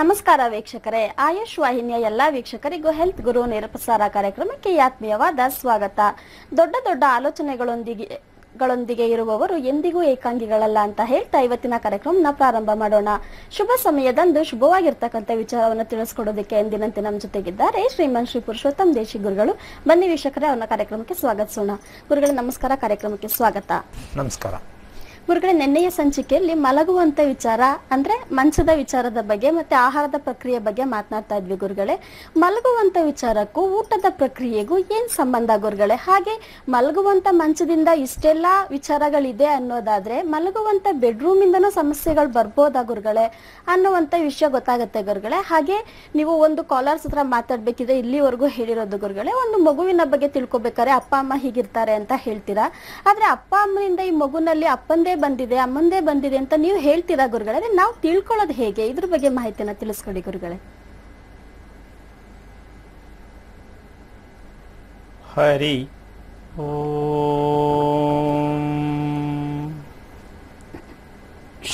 ನಮಸ್ಕಾರ ವೀಕ್ಷಕರೇ ಆಯುಷ್ ವಾಹಿನಿಯ ಎಲ್ಲಾ ವೀಕ್ಷಕರಿಗೂ ಹೆಲ್ತ್ ಗುರು ನೇರಪ್ರಸಾರ ಕಾರ್ಯಕ್ರಮಕ್ಕೆ ಆತ್ಮೀಯವಾದ ಸ್ವಾಗತ ದೊಡ್ಡ ದೊಡ್ಡ ಆಲೋಚನೆಗಳೊಂದಿಗೆ ಗಳೊಂದಿಗೆ ಇರುವವರು ಎಂದಿಗೂ ಏಕಾಂಗಿಗಳಲ್ಲ ಅಂತ ಹೇಳ್ತಾ ಇವತ್ತಿನ ಕಾರ್ಯಕ್ರಮನ ಪ್ರಾರಂಭ ಮಾಡೋಣ ಶುಭ ಸಮಯದಂದು ಶುಭವಾಗಿರ್ತಕ್ಕಂಥ ವಿಚಾರವನ್ನು ತಿಳಿಸ್ಕೊಡೋದಕ್ಕೆ ಎಂದಿನಂತೆ ನಮ್ಮ ಜೊತೆಗಿದ್ದಾರೆ ಶ್ರೀಮನ್ ಶ್ರೀ ಪುರುಷೋತ್ತಮ ದೇಶಿ ಗುರುಗಳು ಬನ್ನಿ ವೀಕ್ಷಕರೇ ಅವನ ಕಾರ್ಯಕ್ರಮಕ್ಕೆ ಸ್ವಾಗತಿಸೋಣ ಗುರುಗಳು ನಮಸ್ಕಾರ ಕಾರ್ಯಕ್ರಮಕ್ಕೆ ಸ್ವಾಗತ ನಮಸ್ಕಾರ ಗುರುಗಳ ನೆನ್ನೆಯ ಸಂಚಿಕೆಯಲ್ಲಿ ಮಲಗುವಂತ ವಿಚಾರ ಅಂದ್ರೆ ಮಂಚದ ವಿಚಾರದ ಬಗ್ಗೆ ಮತ್ತೆ ಆಹಾರದ ಪ್ರಕ್ರಿಯೆ ಬಗ್ಗೆ ಮಾತನಾಡ್ತಾ ಇದ್ವಿ ಗುರುಗಳೇ ಮಲಗುವಂತ ವಿಚಾರಕ್ಕೂ ಊಟದ ಪ್ರಕ್ರಿಯೆಗೂ ಏನ್ ಸಂಬಂಧ ಗುರುಗಳೇ ಹಾಗೆ ಮಲಗುವಂತ ಮಂಚದಿಂದ ಇಷ್ಟೆಲ್ಲ ವಿಚಾರಗಳಿದೆ ಅನ್ನೋದಾದ್ರೆ ಮಲಗುವಂತ ಬೆಡ್ರೂಮ್ ಇಂದನೂ ಸಮಸ್ಯೆಗಳು ಬರ್ಬೋದಾ ಗುರುಗಳೇ ಅನ್ನುವಂತ ವಿಷಯ ಗೊತ್ತಾಗುತ್ತೆ ಗುರುಗಳೇ ಹಾಗೆ ನೀವು ಒಂದು ಕಾಲರ್ಸ್ ಹತ್ರ ಮಾತಾಡ್ಬೇಕಿದ್ರೆ ಇಲ್ಲಿವರೆಗೂ ಹೇಳಿರೋದು ಗುರುಗಳೇ ಒಂದು ಮಗುವಿನ ಬಗ್ಗೆ ತಿಳ್ಕೊಬೇಕಾರೆ ಅಪ್ಪ ಅಮ್ಮ ಹೀಗಿರ್ತಾರೆ ಅಂತ ಹೇಳ್ತೀರಾ ಆದ್ರೆ ಅಪ್ಪ ಅಮ್ಮನಿಂದ ಈ ಮಗುನಲ್ಲಿ ಅಪ್ಪಂದೇ ಬಂದಿದೆ ಆ ಮುಂದೆ ಬಂದಿದೆ ಅಂತ ನೀವು ಹೇಳ್ತೀರಾ ಗುರುಗಳೇ ನಾವು ತಿಳ್ಕೊಳ್ಳೋದು ಹೇಗೆ ಇದ್ರ ಬಗ್ಗೆ ಮಾಹಿತಿಯನ್ನ ತಿಳಿಸ್ಕೊಡಿ ಗುರುಗಳೇ ಹರಿ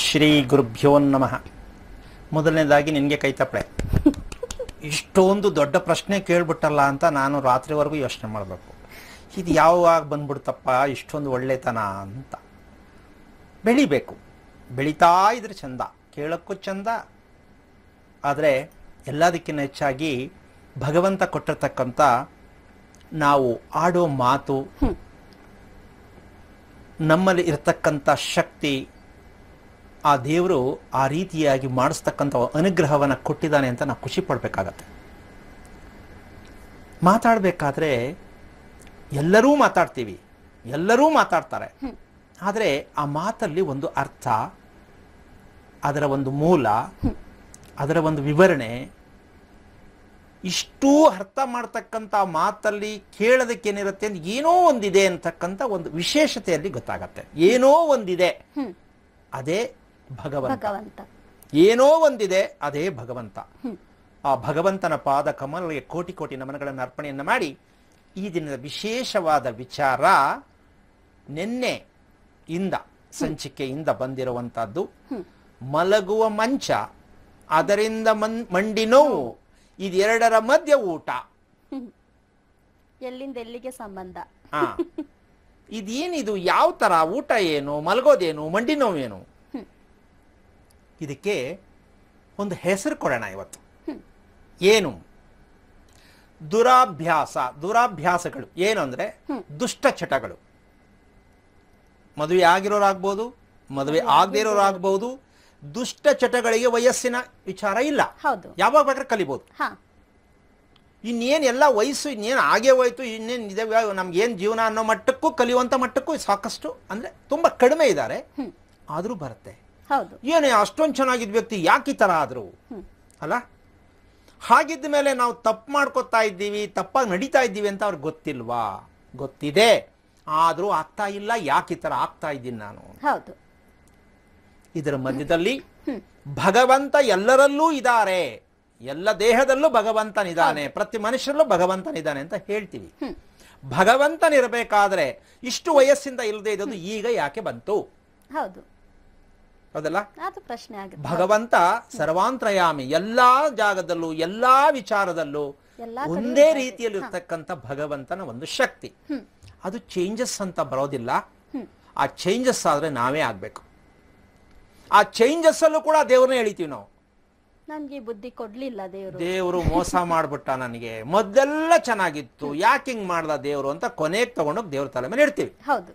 ಶ್ರೀ ಗುರುಭ್ಯೋ ನಮಃ ಮೊದಲನೇದಾಗಿ ಕೈ ತಪ್ಪಳೆ ಇಷ್ಟೊಂದು ದೊಡ್ಡ ಪ್ರಶ್ನೆ ಕೇಳ್ಬಿಟ್ಟಲ್ಲ ಅಂತ ನಾನು ರಾತ್ರಿವರೆಗೂ ಯೋಚನೆ ಮಾಡಬೇಕು ಇದು ಯಾವಾಗ ಬಂದ್ಬಿಡ್ತಪ್ಪ ಇಷ್ಟೊಂದು ಒಳ್ಳೆತನ ಅಂತ ಬೆಳಿಬೇಕು ಬೆಳೀತಾ ಇದ್ರೆ ಚಂದ ಕೇಳೋಕ್ಕೂ ಚಂದ ಆದರೆ ಎಲ್ಲದಕ್ಕಿಂತ ಹೆಚ್ಚಾಗಿ ಭಗವಂತ ಕೊಟ್ಟಿರ್ತಕ್ಕಂಥ ನಾವು ಆಡೋ ಮಾತು ನಮ್ಮಲ್ಲಿ ಇರತಕ್ಕಂಥ ಶಕ್ತಿ ಆ ದೇವರು ಆ ರೀತಿಯಾಗಿ ಮಾಡಿಸ್ತಕ್ಕಂಥ ಅನುಗ್ರಹವನ್ನು ಕೊಟ್ಟಿದ್ದಾನೆ ಅಂತ ನಾವು ಖುಷಿ ಪಡಬೇಕಾಗತ್ತೆ ಮಾತಾಡಬೇಕಾದ್ರೆ ಎಲ್ಲರೂ ಮಾತಾಡ್ತೀವಿ ಎಲ್ಲರೂ ಮಾತಾಡ್ತಾರೆ ಆದರೆ ಆ ಮಾತಲ್ಲಿ ಒಂದು ಅರ್ಥ ಅದರ ಒಂದು ಮೂಲ ಅದರ ಒಂದು ವಿವರಣೆ ಇಷ್ಟೂ ಅರ್ಥ ಮಾಡ್ತಕ್ಕಂಥ ಮಾತಲ್ಲಿ ಕೇಳೋದಕ್ಕೇನಿರುತ್ತೆ ಏನೋ ಒಂದಿದೆ ಅಂತಕ್ಕಂಥ ಒಂದು ವಿಶೇಷತೆಯಲ್ಲಿ ಗೊತ್ತಾಗತ್ತೆ ಏನೋ ಒಂದಿದೆ ಅದೇ ಭಗವಂತ ಏನೋ ಒಂದಿದೆ ಅದೇ ಭಗವಂತ ಆ ಭಗವಂತನ ಪಾದ ಕಮಲಗೆ ಕೋಟಿ ಕೋಟಿ ನಮನಗಳನ್ನು ಅರ್ಪಣೆಯನ್ನು ಮಾಡಿ ಈ ದಿನದ ವಿಶೇಷವಾದ ವಿಚಾರ ನಿನ್ನೆ ಇಂದ ಸಂಚಿಕೆಯಿಂದ ಬಂದಿರುವಂತಹದ್ದು ಮಲಗುವ ಮಂಚ ಅದರಿಂದ ಮಂಡಿ ನೋವು ಇದೆರಡರ ಮಧ್ಯ ಊಟ ಎಲ್ಲಿಂದ ಎಲ್ಲಿಗೆ ಸಂಬಂಧ ಇದೇನಿದು ಯಾವ ತರ ಊಟ ಏನು ಮಲಗೋದೇನು ಮಂಡಿ ನೋವೇನು ಇದಕ್ಕೆ ಒಂದು ಹೆಸರು ಕೊಡೋಣ ಇವತ್ತು ಏನು ದುರಾಭ್ಯಾಸ ದುರಾಭ್ಯಾಸಗಳು ಏನು ಅಂದ್ರೆ ದುಷ್ಟ ಚಟಗಳು ಮದುವೆ ಆಗಿರೋರಾಗ್ಬೋದು ಮದುವೆ ಆಗದೇ ದುಷ್ಟ ಚಟಗಳಿಗೆ ವಯಸ್ಸಿನ ವಿಚಾರ ಇಲ್ಲ ಯಾವಾಗ ಬೇಕಾದ್ರೆ ಕಲಿಬಹುದು ಇನ್ನೇನು ಎಲ್ಲ ವಯಸ್ಸು ಇನ್ನೇನು ಆಗೇ ಹೋಯ್ತು ಇನ್ನೇನು ಇದೆ ನಮ್ಗೇನು ಜೀವನ ಅನ್ನೋ ಮಟ್ಟಕ್ಕೂ ಕಲಿಯುವಂಥ ಮಟ್ಟಕ್ಕೂ ಸಾಕಷ್ಟು ಅಂದರೆ ತುಂಬ ಕಡಿಮೆ ಇದ್ದಾರೆ ಆದರೂ ಬರುತ್ತೆ ಏನೇ ಅಷ್ಟೊಂದು ಚೆನ್ನಾಗಿದ್ ವ್ಯಕ್ತಿ ಯಾಕೆ ಈ ಥರ ಆದರು ಅಲ್ಲ ಹಾಗಿದ್ದ ಮೇಲೆ ನಾವು ತಪ್ಪು ಮಾಡ್ಕೊತಾ ಇದ್ದೀವಿ ತಪ್ಪಾಗಿ ನಡೀತಾ ಇದ್ದೀವಿ ಅಂತ ಅವ್ರಿಗೆ ಗೊತ್ತಿಲ್ವಾ ಗೊತ್ತಿದೆ ಆದರೂ ಆಗ್ತಾ ಇಲ್ಲ ಯಾಕೆ ಈ ಥರ ಆಗ್ತಾ ಇದ್ದೀನಿ ನಾನು ಹೌದು ಇದರ ಮಧ್ಯದಲ್ಲಿ ಭಗವಂತ ಎಲ್ಲರಲ್ಲೂ ಇದ್ದಾರೆ ಎಲ್ಲ ದೇಹದಲ್ಲೂ ಭಗವಂತನಿದ್ದಾನೆ ಪ್ರತಿ ಮನುಷ್ಯರಲ್ಲೂ ಭಗವಂತನಿದ್ದಾನೆ ಅಂತ ಹೇಳ್ತೀವಿ ಭಗವಂತನಿರಬೇಕಾದ್ರೆ ಇಷ್ಟು ವಯಸ್ಸಿಂದ ಇಲ್ಲದೆ ಇದೊಂದು ಈಗ ಯಾಕೆ ಬಂತು ಹೌದು ಹೌದಲ್ಲ ಪ್ರಶ್ನೆ ಭಗವಂತ ಸರ್ವಾಂತರಯಾಮಿ ಎಲ್ಲಾ ಜಾಗದಲ್ಲೂ ಎಲ್ಲಾ ವಿಚಾರದಲ್ಲೂ ಒಂದೇ ರೀತಿಯಲ್ಲಿ ಇರ್ತಕ್ಕಂಥ ಭಗವಂತನ ಒಂದು ಶಕ್ತಿ ಅದು ಚೇಂಜಸ್ ಅಂತ ಬರೋದಿಲ್ಲ ಆ ಚೇಂಜಸ್ ಆದರೆ ನಾವೇ ಆಗಬೇಕು ಆ ಚೇಂಜಸ್ ಅಲ್ಲೂ ಕೂಡ ದೇವ್ರನ್ನ ಹೇಳ್ತೀವಿ ನಾವು ನನಗೆ ಬುದ್ಧಿ ಕೊಡ್ಲಿಲ್ಲ ದೇವರು ದೇವರು ಮೋಸ ಮಾಡ್ಬಿಟ್ಟ ನನಗೆ ಮೊದಲೆಲ್ಲ ಚೆನ್ನಾಗಿತ್ತು ಯಾಕೆ ಹಿಂಗ್ ಮಾಡ್ದ ದೇವರು ಅಂತ ಕೊನೆಗೆ ತಗೊಂಡೋಗಿ ದೇವ್ರ ತಲೆ ಮೇಲೆ ಇಡ್ತೀವಿ ಹೌದು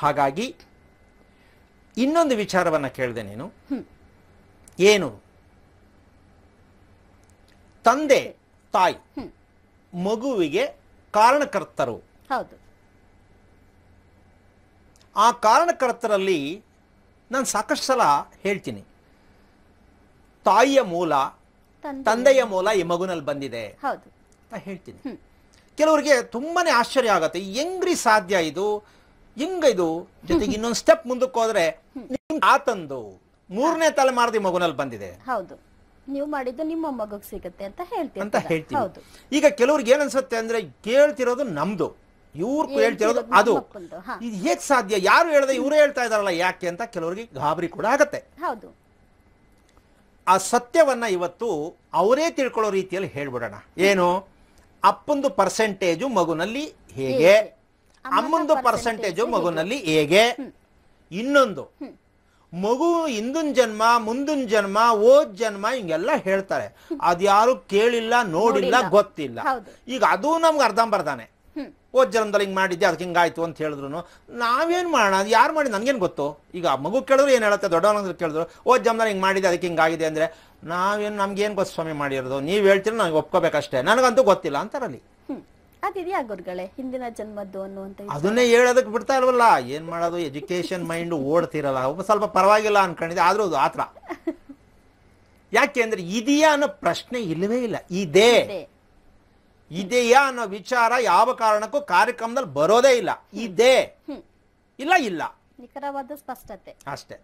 ಹಾಗಾಗಿ ಇನ್ನೊಂದು ವಿಚಾರವನ್ನ ಕೇಳಿದೆ ನೀನು ಏನು ತಂದೆ ತಾಯಿ ಮಗುವಿಗೆ ಕಾರಣಕರ್ತರು ಹೌದು ಆ ಕಾರಣಕರ್ತರಲ್ಲಿ ನಾನು ಸಾಕಷ್ಟು ಸಲ ಹೇಳ್ತೀನಿ ತಾಯಿಯ ಮೂಲ ತಂದೆಯ ಮೂಲ ಈ ಮಗುನಲ್ಲಿ ಬಂದಿದೆ ಹೇಳ್ತೀನಿ ಕೆಲವರಿಗೆ ತುಂಬಾನೇ ಆಶ್ಚರ್ಯ ಆಗತ್ತೆ ಹೆಂಗ್ರಿ ಸಾಧ್ಯ ಇದು ಹೆಂಗ ಇದು ಜೊತೆಗೆ ಇನ್ನೊಂದು ಸ್ಟೆಪ್ ಮುಂದಕ್ಕೆ ಹೋದ್ರೆ ಆತಂದು ಮೂರನೇ ತಲೆಮಾರದ ಮಗುನಲ್ಲಿ ಬಂದಿದೆ ಹೌದು ನೀವು ಮಾಡಿದ್ದು ನಿಮ್ಮ ಮಗಕ್ಕೆ ಸಿಗುತ್ತೆ ಅಂತ ಹೇಳ್ತೀವಿ ಅಂತ ಹೇಳ್ತೀವಿ ಹೌದು ಈಗ ಕೆಲವ್ರಿಗೆ ಏನನ್ಸುತ್ತೆ ಅಂದ್ರೆ ಕೇಳ್ತಿರೋದು ನಮ್ದು ಇವ್ರು ಹೇಳ್ತಿರೋದು ಅದು ಇದು ಹೇಗ್ ಸಾಧ್ಯ ಯಾರು ಹೇಳ್ದೆ ಇವರೇ ಹೇಳ್ತಾ ಇದಾರಲ್ಲ ಯಾಕೆ ಅಂತ ಕೆಲವರಿಗೆ ಗಾಬರಿ ಕೂಡ ಆಗತ್ತೆ ಹೌದು ಆ ಸತ್ಯವನ್ನ ಇವತ್ತು ಅವರೇ ತಿಳ್ಕೊಳ್ಳೋ ರೀತಿಯಲ್ಲಿ ಹೇಳ್ಬಿಡೋಣ ಏನು ಅಪ್ಪಂದು ಪರ್ಸೆಂಟೇಜು ಮಗುನಲ್ಲಿ ಹೇಗೆ ಅಮ್ಮಂದು ಪರ್ಸೆಂಟೇಜು ಮಗುನಲ್ಲಿ ಹೇಗೆ ಇನ್ನೊಂದು ಮಗು ಹಿಂದಿನ ಜನ್ಮ ಮುಂದಿನ ಜನ್ಮ ಓದ್ ಜನ್ಮ ಹಿಂಗೆಲ್ಲ ಹೇಳ್ತಾರೆ ಅದ್ಯಾರು ಕೇಳಿಲ್ಲ ನೋಡಿಲ್ಲ ಗೊತ್ತಿಲ್ಲ ಈಗ ಅದು ನಮ್ಗೆ ಬರ್ದಾನೆ ಓದ್ ಜನ್ಮದಲ್ಲಿ ಹಿಂಗೆ ಮಾಡಿದ್ದೆ ಅದಕ್ಕೆ ಹಿಂಗಾಯ್ತು ಅಂತ ಹೇಳಿದ್ರು ನಾವೇನ್ ಮಾಡೋಣ ಅದು ಯಾರು ಮಾಡಿ ನನಗೇನು ಗೊತ್ತು ಈಗ ಮಗು ಕೇಳಿದ್ರು ಏನು ಹೇಳುತ್ತೆ ದೊಡ್ಡವನ ಕೇಳಿದ್ರು ಓದ್ ಜನ್ಮದಲ್ಲಿ ಹಿಂಗೆ ಮಾಡಿದ್ದೆ ಅದಕ್ಕೆ ಹಿಂಗಾಗಿದೆ ಅಂದರೆ ನಾವೇನು ನಮ್ಗೇನು ಗೊತ್ತು ಸ್ವಾಮಿ ಮಾಡಿರೋದು ನೀವು ಹೇಳ್ತೀರ ನನಗೆ ಒಪ್ಕೋಬೇಕಷ್ಟೇ ನನಗಂತೂ ಗೊತ್ತಿಲ್ಲ ಅಂತಾರಲ್ಲಿ ಅದಿದ್ಯಾ ಹಿಂದಿನ ಜನ್ಮದ್ದು ಅನ್ನುವಂತ ಅದನ್ನೇ ಹೇಳೋದಕ್ ಬಿಡ್ತಾ ಇಲ್ವಲ್ಲ ಏನ್ ಮಾಡೋದು ಎಜುಕೇಶನ್ ಮೈಂಡ್ ಓಡ್ತಿರಲ್ಲ ಒಬ್ಬ ಸ್ವಲ್ಪ ಪರವಾಗಿಲ್ಲ ಅನ್ಕೊಂಡಿದ್ದೆ ಆದ್ರೂ ಅದು ಆತರ ಯಾಕೆ ಅಂದ್ರೆ ಇದೆಯಾ ಅನ್ನೋ ಪ್ರಶ್ನೆ ಇಲ್ಲವೇ ಇಲ್ಲ ಇದೆ ಇದೆಯಾ ಅನ್ನೋ ವಿಚಾರ ಯಾವ ಕಾರಣಕ್ಕೂ ಕಾರ್ಯಕ್ರಮದಲ್ಲಿ ಬರೋದೇ ಇಲ್ಲ ಇದೆ ಇಲ್ಲ ಇಲ್ಲ ನಿಖರವಾದ ಸ್ಪಷ್ಟತೆ ಅಷ್ಟೇ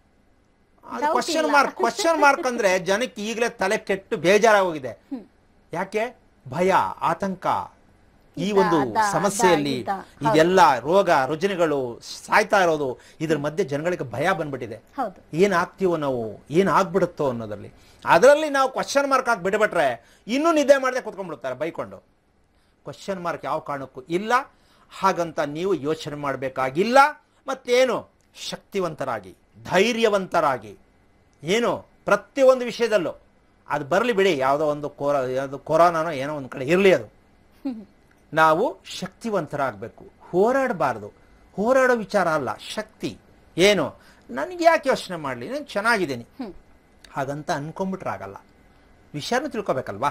ಕ್ವಶನ್ ಮಾರ್ಕ್ ಕ್ವಶನ್ ಮಾರ್ಕ್ ಅಂದ್ರೆ ಜನಕ್ಕೆ ಈಗಲೇ ತಲೆ ಕೆಟ್ಟು ಬೇಜಾರಾಗೋಗಿದೆ ಯಾಕೆ ಭಯ ಆತಂಕ ಈ ಒಂದು ಸಮಸ್ಯೆಯಲ್ಲಿ ಇದೆಲ್ಲ ರೋಗ ರುಜಿನಗಳು ಸಾಯ್ತಾ ಇರೋದು ಇದ್ರ ಮಧ್ಯೆ ಜನಗಳಿಗೆ ಭಯ ಬಂದ್ಬಿಟ್ಟಿದೆ ಏನಾಗ್ತೀವೋ ನಾವು ಏನಾಗ್ಬಿಡುತ್ತೋ ಅನ್ನೋದ್ರಲ್ಲಿ ಅದರಲ್ಲಿ ನಾವು ಕ್ವಶನ್ ಮಾರ್ಕ್ ಹಾಕಿ ಬಿಟ್ಬಿಟ್ರೆ ಇನ್ನೂ ನಿದ್ದೆ ಮಾಡದೆ ಕುತ್ಕೊಂಡ್ಬಿಡ್ತಾರೆ ಬೈಕೊಂಡು ಕ್ವಶನ್ ಮಾರ್ಕ್ ಯಾವ ಕಾರಣಕ್ಕೂ ಇಲ್ಲ ಹಾಗಂತ ನೀವು ಯೋಚನೆ ಮಾಡಬೇಕಾಗಿಲ್ಲ ಮತ್ತೇನು ಶಕ್ತಿವಂತರಾಗಿ ಧೈರ್ಯವಂತರಾಗಿ ಏನು ಪ್ರತಿಯೊಂದು ವಿಷಯದಲ್ಲೂ ಅದು ಬರಲಿ ಬಿಡಿ ಯಾವುದೋ ಒಂದು ಕೋರ ಯಾವುದು ಕೊರೋನಾನೋ ಏನೋ ಒಂದು ಕಡೆ ಇರಲಿ ಅದು ನಾವು ಶಕ್ತಿವಂತರಾಗಬೇಕು ಹೋರಾಡಬಾರ್ದು ಹೋರಾಡೋ ವಿಚಾರ ಅಲ್ಲ ಶಕ್ತಿ ಏನು ನನಗೆ ಯಾಕೆ ಯೋಚನೆ ಮಾಡಲಿ ನಾನು ಚೆನ್ನಾಗಿದ್ದೀನಿ ಹಾಗಂತ ಅನ್ಕೊಂಬಿಟ್ರೆ ಆಗಲ್ಲ ವಿಷಯನೂ ತಿಳ್ಕೊಬೇಕಲ್ವಾ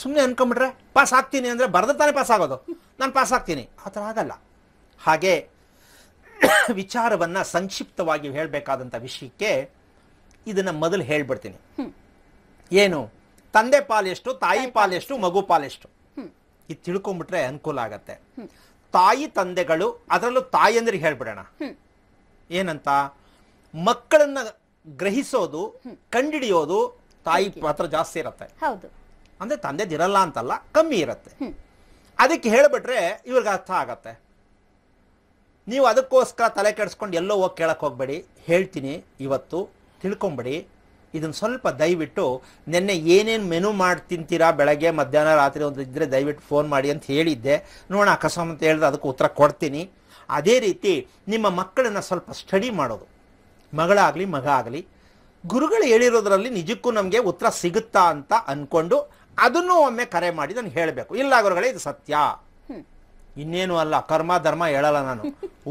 ಸುಮ್ಮನೆ ಅನ್ಕೊಂಬಿಟ್ರೆ ಪಾಸ್ ಆಗ್ತೀನಿ ಅಂದರೆ ಬರೆದ ತಾನೇ ಪಾಸ್ ಆಗೋದು ನಾನು ಪಾಸ್ ಆಗ್ತೀನಿ ಆ ಥರ ಆಗಲ್ಲ ಹಾಗೆ ವಿಚಾರವನ್ನು ಸಂಕ್ಷಿಪ್ತವಾಗಿ ಹೇಳಬೇಕಾದಂಥ ವಿಷಯಕ್ಕೆ ಇದನ್ನು ಮೊದಲು ಹೇಳ್ಬಿಡ್ತೀನಿ ಏನು ತಂದೆ ಪಾಲೆಷ್ಟು ತಾಯಿ ಪಾಲೆಷ್ಟು ಮಗು ಪಾಲೆಷ್ಟು ಇದು ತಿಳ್ಕೊಂಡ್ಬಿಟ್ರೆ ಅನುಕೂಲ ಆಗತ್ತೆ ತಾಯಿ ತಂದೆಗಳು ಅದರಲ್ಲೂ ಅಂದ್ರೆ ಹೇಳ್ಬಿಡೋಣ ಏನಂತ ಮಕ್ಕಳನ್ನ ಗ್ರಹಿಸೋದು ಕಂಡಿಡಿಯೋದು ತಾಯಿ ಪಾತ್ರ ಜಾಸ್ತಿ ಇರತ್ತೆ ಅಂದ್ರೆ ತಂದೆದಿರಲ್ಲ ಅಂತಲ್ಲ ಕಮ್ಮಿ ಇರತ್ತೆ ಅದಕ್ಕೆ ಹೇಳ್ಬಿಟ್ರೆ ಇವ್ರಿಗೆ ಅರ್ಥ ಆಗತ್ತೆ ನೀವು ಅದಕ್ಕೋಸ್ಕರ ತಲೆ ಕೆಡಿಸ್ಕೊಂಡು ಎಲ್ಲೋ ಹೋಗಿ ಕೇಳಕ್ ಹೋಗ್ಬೇಡಿ ಹೇಳ್ತೀನಿ ಇವತ್ತು ತಿಳ್ಕೊಂಬಿಡಿ ಇದನ್ನು ಸ್ವಲ್ಪ ದಯವಿಟ್ಟು ನಿನ್ನೆ ಏನೇನು ಮೆನು ಮಾಡಿ ತಿಂತೀರಾ ಬೆಳಗ್ಗೆ ಮಧ್ಯಾಹ್ನ ರಾತ್ರಿ ಒಂದು ಇದ್ದರೆ ದಯವಿಟ್ಟು ಫೋನ್ ಮಾಡಿ ಅಂತ ಹೇಳಿದ್ದೆ ನೋಡೋಣ ಅಕಸ್ಮಾತ್ ಅಂತ ಹೇಳಿದ್ರೆ ಅದಕ್ಕೆ ಉತ್ತರ ಕೊಡ್ತೀನಿ ಅದೇ ರೀತಿ ನಿಮ್ಮ ಮಕ್ಕಳನ್ನು ಸ್ವಲ್ಪ ಸ್ಟಡಿ ಮಾಡೋದು ಮಗಳಾಗಲಿ ಮಗ ಆಗಲಿ ಗುರುಗಳು ಹೇಳಿರೋದ್ರಲ್ಲಿ ನಿಜಕ್ಕೂ ನಮಗೆ ಉತ್ತರ ಸಿಗುತ್ತಾ ಅಂತ ಅಂದ್ಕೊಂಡು ಅದನ್ನು ಒಮ್ಮೆ ಕರೆ ಮಾಡಿ ನಾನು ಹೇಳಬೇಕು ಇಲ್ಲ ಗುರುಗಳೇ ಇದು ಸತ್ಯ ಇನ್ನೇನು ಅಲ್ಲ ಕರ್ಮ ಧರ್ಮ ಹೇಳಲ್ಲ ನಾನು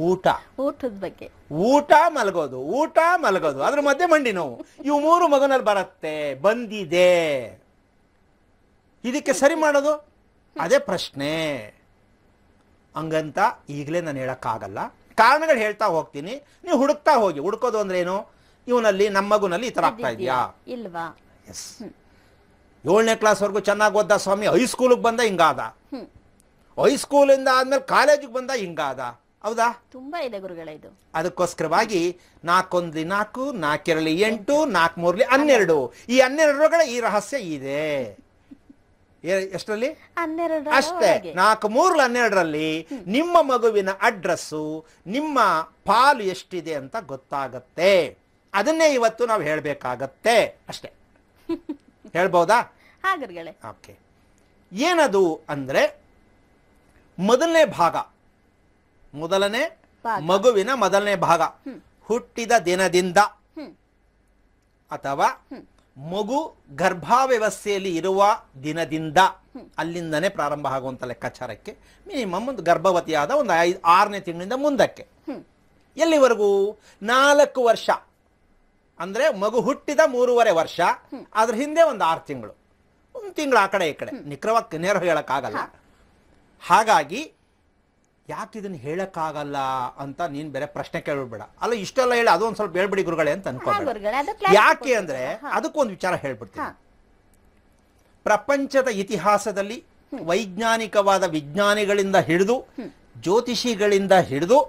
ಊಟ ಊಟದ ಬಗ್ಗೆ ಊಟ ಮಲಗೋದು ಊಟ ಮಲಗೋದು ಅದ್ರ ಮಧ್ಯೆ ಮಂಡಿ ನೋವು ಇವು ಮೂರು ಮಗನಲ್ಲಿ ಬರುತ್ತೆ ಬಂದಿದೆ ಇದಕ್ಕೆ ಸರಿ ಮಾಡೋದು ಅದೇ ಪ್ರಶ್ನೆ ಹಂಗಂತ ಈಗಲೇ ನಾನು ಹೇಳೋಕ್ಕಾಗಲ್ಲ ಕಾರಣಗಳು ಹೇಳ್ತಾ ಹೋಗ್ತೀನಿ ನೀವು ಹುಡುಕ್ತಾ ಹೋಗಿ ಹುಡುಕೋದು ಅಂದ್ರೆ ಏನು ಇವನಲ್ಲಿ ನಮ್ಮ ಮಗುನಲ್ಲಿ ಈ ಥರ ಆಗ್ತಾ ಇದೆಯಾ ಇಲ್ವಾ ಎಸ್ ಏಳನೇ ಕ್ಲಾಸ್ವರೆಗೂ ಚೆನ್ನಾಗಿ ಓದ್ದ ಸ್ವಾಮಿ ಹೈಸ್ಕೂಲಿಗೆ ಬಂದ ಹಿಂಗಾದ ಹೈಸ್ಕೂಲಿಂದ ಆದ್ಮೇಲೆ ಕಾಲೇಜಿಗೆ ಬಂದ ಹಿಂಗಾದ ಹೌದಾ ತುಂಬಾ ಇದೆ ಗುರುಗಳೇ ಇದು ಅದಕ್ಕೋಸ್ಕರವಾಗಿ ನಾಲ್ಕೊಂದ್ಲಿ ನಾಲ್ಕು ನಾಲ್ಕೆರಲಿ ಎಂಟು ನಾಲ್ಕು ಮೂರ್ಲಿ ಹನ್ನೆರಡು ಈ ಹನ್ನೆರಡುಗಳ ಈ ರಹಸ್ಯ ಇದೆ ಎಷ್ಟರಲ್ಲಿ ಅಷ್ಟೇ ನಾಲ್ಕು ಮೂರು ಹನ್ನೆರಡರಲ್ಲಿ ನಿಮ್ಮ ಮಗುವಿನ ಅಡ್ರೆಸ್ಸು ನಿಮ್ಮ ಪಾಲು ಎಷ್ಟಿದೆ ಅಂತ ಗೊತ್ತಾಗತ್ತೆ ಅದನ್ನೇ ಇವತ್ತು ನಾವು ಹೇಳಬೇಕಾಗತ್ತೆ ಅಷ್ಟೇ ಹೇಳ್ಬೋದಾ ಓಕೆ ಏನದು ಅಂದ್ರೆ ಮೊದಲನೇ ಭಾಗ ಮೊದಲನೇ ಮಗುವಿನ ಮೊದಲನೇ ಭಾಗ ಹುಟ್ಟಿದ ದಿನದಿಂದ ಅಥವಾ ಮಗು ಗರ್ಭಾವ್ಯವಸ್ಥೆಯಲ್ಲಿ ಇರುವ ದಿನದಿಂದ ಅಲ್ಲಿಂದನೇ ಪ್ರಾರಂಭ ಆಗುವಂತ ಲೆಕ್ಕಾಚಾರಕ್ಕೆ ಮಿನಿಮಮ್ ಒಂದು ಗರ್ಭವತಿಯಾದ ಒಂದು ಐದು ಆರನೇ ತಿಂಗಳಿಂದ ಮುಂದಕ್ಕೆ ಎಲ್ಲಿವರೆಗೂ ನಾಲ್ಕು ವರ್ಷ ಅಂದ್ರೆ ಮಗು ಹುಟ್ಟಿದ ಮೂರುವರೆ ವರ್ಷ ಅದ್ರ ಹಿಂದೆ ಒಂದು ಆರು ತಿಂಗಳು ಒಂದು ತಿಂಗಳು ಆ ಕಡೆ ಈ ಕಡೆ ನಿಖರವಾಗಿ ನೇರ ಹೇಳಕ್ಕಾಗಲ್ಲ ಹಾಗಾಗಿ ಯಾಕೆ ಇದನ್ನು ಹೇಳಕ್ಕಾಗಲ್ಲ ಅಂತ ನೀನ್ ಬೇರೆ ಪ್ರಶ್ನೆ ಕೇಳಬೇಡ ಅಲ್ಲ ಇಷ್ಟೆಲ್ಲ ಹೇಳಿ ಅದೊಂದು ಸ್ವಲ್ಪ ಹೇಳ್ಬಿಡಿ ಗುರುಗಳೇ ಅಂತ ಅನ್ಕೊಂಡು ಯಾಕೆ ಅಂದ್ರೆ ಅದಕ್ಕೊಂದು ವಿಚಾರ ಹೇಳ್ಬಿಡ್ತೀನಿ ಪ್ರಪಂಚದ ಇತಿಹಾಸದಲ್ಲಿ ವೈಜ್ಞಾನಿಕವಾದ ವಿಜ್ಞಾನಿಗಳಿಂದ ಹಿಡಿದು ಜ್ಯೋತಿಷಿಗಳಿಂದ ಹಿಡಿದು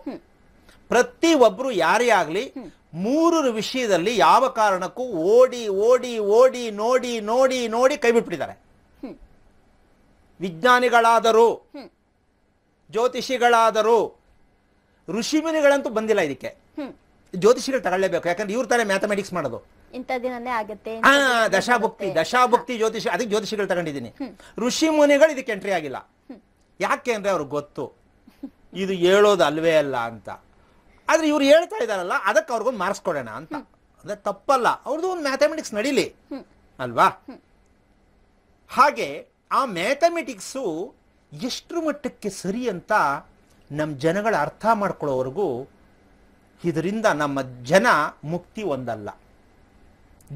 ಪ್ರತಿ ಒಬ್ರು ಯಾರೇ ಆಗಲಿ ಮೂರು ವಿಷಯದಲ್ಲಿ ಯಾವ ಕಾರಣಕ್ಕೂ ಓಡಿ ಓಡಿ ಓಡಿ ನೋಡಿ ನೋಡಿ ನೋಡಿ ಕೈ ಬಿಟ್ಬಿಟ್ಟಿದ್ದಾರೆ ವಿಜ್ಞಾನಿಗಳಾದರೂ ಜ್ಯೋತಿಷಿಗಳಾದರೂ ಋಷಿಮುನಿಗಳಂತೂ ಬಂದಿಲ್ಲ ಇದಕ್ಕೆ ಜ್ಯೋತಿಷಿಗಳು ತಗೊಳ್ಳೇಬೇಕು ಯಾಕಂದ್ರೆ ಇವ್ರು ತಾನೇ ಮ್ಯಾಥಮೆಟಿಕ್ಸ್ ಮಾಡೋದು ಹಾ ದಶಾಭುಕ್ತಿ ದಶಾಭುಕ್ತಿ ಜ್ಯೋತಿಷಿ ಅದಕ್ಕೆ ಜ್ಯೋತಿಷಿಗಳು ತಗೊಂಡಿದ್ದೀನಿ ಋಷಿ ಮುನಿಗಳು ಇದಕ್ಕೆ ಎಂಟ್ರಿ ಆಗಿಲ್ಲ ಯಾಕೆ ಅಂದ್ರೆ ಅವ್ರಿಗೆ ಗೊತ್ತು ಇದು ಹೇಳೋದು ಅಲ್ವೇ ಅಲ್ಲ ಅಂತ ಆದ್ರೆ ಇವ್ರು ಹೇಳ್ತಾ ಇದಾರಲ್ಲ ಅದಕ್ಕೆ ಅವ್ರಿಗೊಂದು ಮಾರ್ಕ್ಸ್ ಕೊಡೋಣ ಅಂತ ಅಂದ್ರೆ ತಪ್ಪಲ್ಲ ಅವ್ರದ್ದು ಒಂದು ಮ್ಯಾಥಮೆಟಿಕ್ಸ್ ನಡೀಲಿ ಅಲ್ವಾ ಹಾಗೆ ಆ ಮ್ಯಾಥಮೆಟಿಕ್ಸು ಎಷ್ಟರ ಮಟ್ಟಕ್ಕೆ ಸರಿ ಅಂತ ನಮ್ಮ ಜನಗಳ ಅರ್ಥ ಮಾಡ್ಕೊಳ್ಳೋವರೆಗೂ ಇದರಿಂದ ನಮ್ಮ ಜನ ಮುಕ್ತಿ ಒಂದಲ್ಲ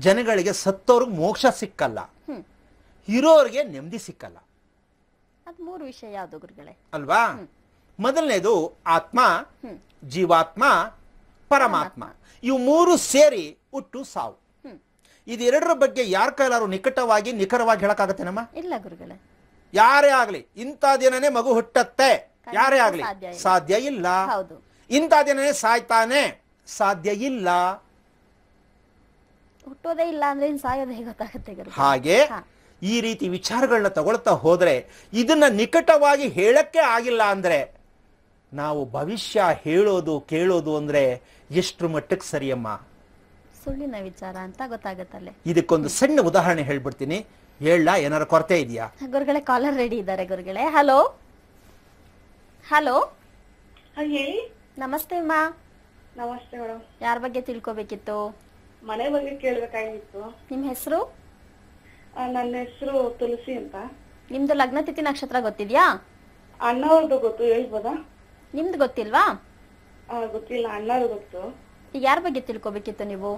ಜನಗಳಿಗೆ ಸತ್ತವ್ರಿಗೆ ಮೋಕ್ಷ ಸಿಕ್ಕಲ್ಲ ಇರೋರಿಗೆ ನೆಮ್ಮದಿ ಸಿಕ್ಕಲ್ಲ ಅದು ಮೂರು ವಿಷಯ ಅಲ್ವಾ ಮೊದಲನೇದು ಆತ್ಮ ಜೀವಾತ್ಮ ಪರಮಾತ್ಮ ಇವು ಮೂರು ಸೇರಿ ಹುಟ್ಟು ಸಾವು ಇದೆರಡರ ಬಗ್ಗೆ ಯಾರ ಕೈಲಾರು ನಿಕಟವಾಗಿ ನಿಖರವಾಗಿ ಹೇಳಕ್ಕಾಗತ್ತೆ ನಮ್ಮ ಇಲ್ಲ ಗುರುಗಳೇ ಯಾರೇ ಆಗ್ಲಿ ಇಂಥ ದಿನನೇ ಮಗು ಹುಟ್ಟತ್ತೆ ಯಾರೇ ಆಗ್ಲಿ ಸಾಧ್ಯ ಇಲ್ಲ ಇಂಥ ದಿನನೇ ಸಾಯ್ತಾನೆ ಸಾಧ್ಯ ಇಲ್ಲ ಹುಟ್ಟೋದೇ ಇಲ್ಲ ಅಂದ್ರೆ ಸಾಯೋದೇ ಗೊತ್ತಾಗುತ್ತೆ ಹಾಗೆ ಈ ರೀತಿ ವಿಚಾರಗಳನ್ನ ತಗೊಳ್ತಾ ಹೋದ್ರೆ ಇದನ್ನ ನಿಕಟವಾಗಿ ಹೇಳಕ್ಕೆ ಆಗಿಲ್ಲ ಅಂದ್ರೆ ನಾವು ಭವಿಷ್ಯ ಹೇಳೋದು ಕೇಳೋದು ಅಂದ್ರೆ ಎಷ್ಟು ಮಟ್ಟಕ್ಕೆ ಸರಿಯಮ್ಮ ಸುಳ್ಳಿನ ವಿಚಾರ ಅಂತ ಗೊತ್ತಾಗುತ್ತಲ್ಲ ಇದಕ್ಕೊಂದು ಸಣ್ಣ ಉದಾಹರಣೆ ಹೇಳ್ಬಿಡ್ತೀನಿ ಹೇಳ ಏನಾರ ಕೊರತೆ ಇದೆಯಾ ಗುರುಗಳೇ ಕಾಲರ್ ರೆಡಿ ಇದ್ದಾರೆ ಗುರುಗಳೇ ಹಲೋ ಹಲೋ ಹೇಳಿ ನಮಸ್ತೆ ಅಮ್ಮ ನಮಸ್ತೆ ಯಾರ ಬಗ್ಗೆ ತಿಳ್ಕೊಬೇಕಿತ್ತು ಮನೆ ಬಗ್ಗೆ ಕೇಳ್ಬೇಕಾಗಿತ್ತು ನಿಮ್ ಹೆಸರು ನನ್ನ ಹೆಸರು ತುಳಸಿ ಅಂತ ನಿಮ್ದು ಲಗ್ನ ತಿಥಿ ನಕ್ಷತ್ರ ಗೊತ್ತಿದ್ಯಾ ಅಣ್ಣವ್ರದ್ದು ಗೊತ್ತು ಹೇಳ್ಬೋದಾ ನಿಮ್ದು ಗೊತ್ತಿಲ್ವಾ ಆ, ಗೊತ್ತಿಲ್ಲ ಅಣ್ಣವ್ರು ಗೊತ್ತು ಯಾರ ಬಗ್ಗೆ ತಿಳ್ಕೊಬೇಕಿತ್ತು ನೀವು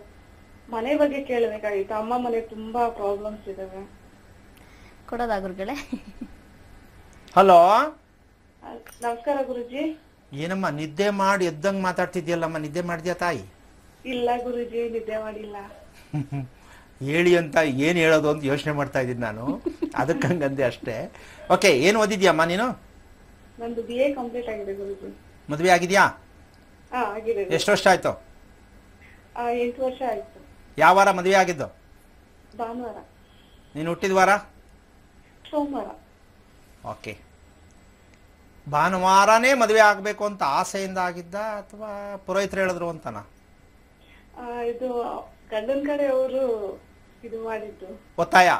ಮನೆ ಬಗ್ಗೆ ಕೇಳಬೇಕಾಗಿತ್ತು ಅಮ್ಮ ಮನೆ ತುಂಬಾ ಪ್ರಾಬ್ಲಮ್ಸ್ ಇದಾವೆ ಕೊಡೋದಾ ಗುರುಗಳೇ ಹಲೋ ನಮಸ್ಕಾರ ಗುರುಜಿ ಏನಮ್ಮ ನಿದ್ದೆ ಮಾಡಿ ಎದ್ದಂಗ್ ಮಾತಾಡ್ತಿದ್ಯಲ್ಲಮ್ಮ ನಿದ್ದೆ ಮಾಡಿದ್ಯಾ ತಾಯಿ ಇಲ್ಲ ಗುರುಜಿ ನಿದ್ದೆ ಮಾಡಿಲ್ಲ ಹೇಳಿ ಅಂತ ಏನ್ ಹೇಳೋದು ಅಂತ ಯೋಚನೆ ಮಾಡ್ತಾ ಇದ್ದೀನಿ ನಾನು ಅದಕ್ಕೆ ಹಂಗಂದೆ ಅಷ್ಟೇ ಓಕೆ ಏನ್ ಓದಿದ್ಯಮ್ಮ ನೀನು ನಂದು ಬಿ ಎ ಕಂಪ್ಲೀಟ್ ಆಗಿದೆ ಗುರುಜಿ ಮದುವೆ ಆಗಿದ್ಯಾ ಹಾ ಆಗಿದೆ ಎಷ್ಟು ವರ್ಷ ಆಯ್ತು ಆ, ಎಂಟು ವರ್ಷ ಆಯ್ತು ಯಾವ ವಾರ ಮದುವೆ ಆಗಿದ್ದು ಭಾನುವಾರ ನೀನು ಹುಟ್ಟಿದ ವಾರ ಸೋಮವಾರ ಓಕೆ ಭಾನುವಾರನೇ ಮದುವೆ ಆಗಬೇಕು ಅಂತ ಆಸೆಯಿಂದ ಆಗಿದ್ದ ಅಥವಾ ಪುರೋಹಿತರು ಹೇಳಿದ್ರು ಅಂತನಾ ಇದು ಇದು ಒತ್ತಾಯ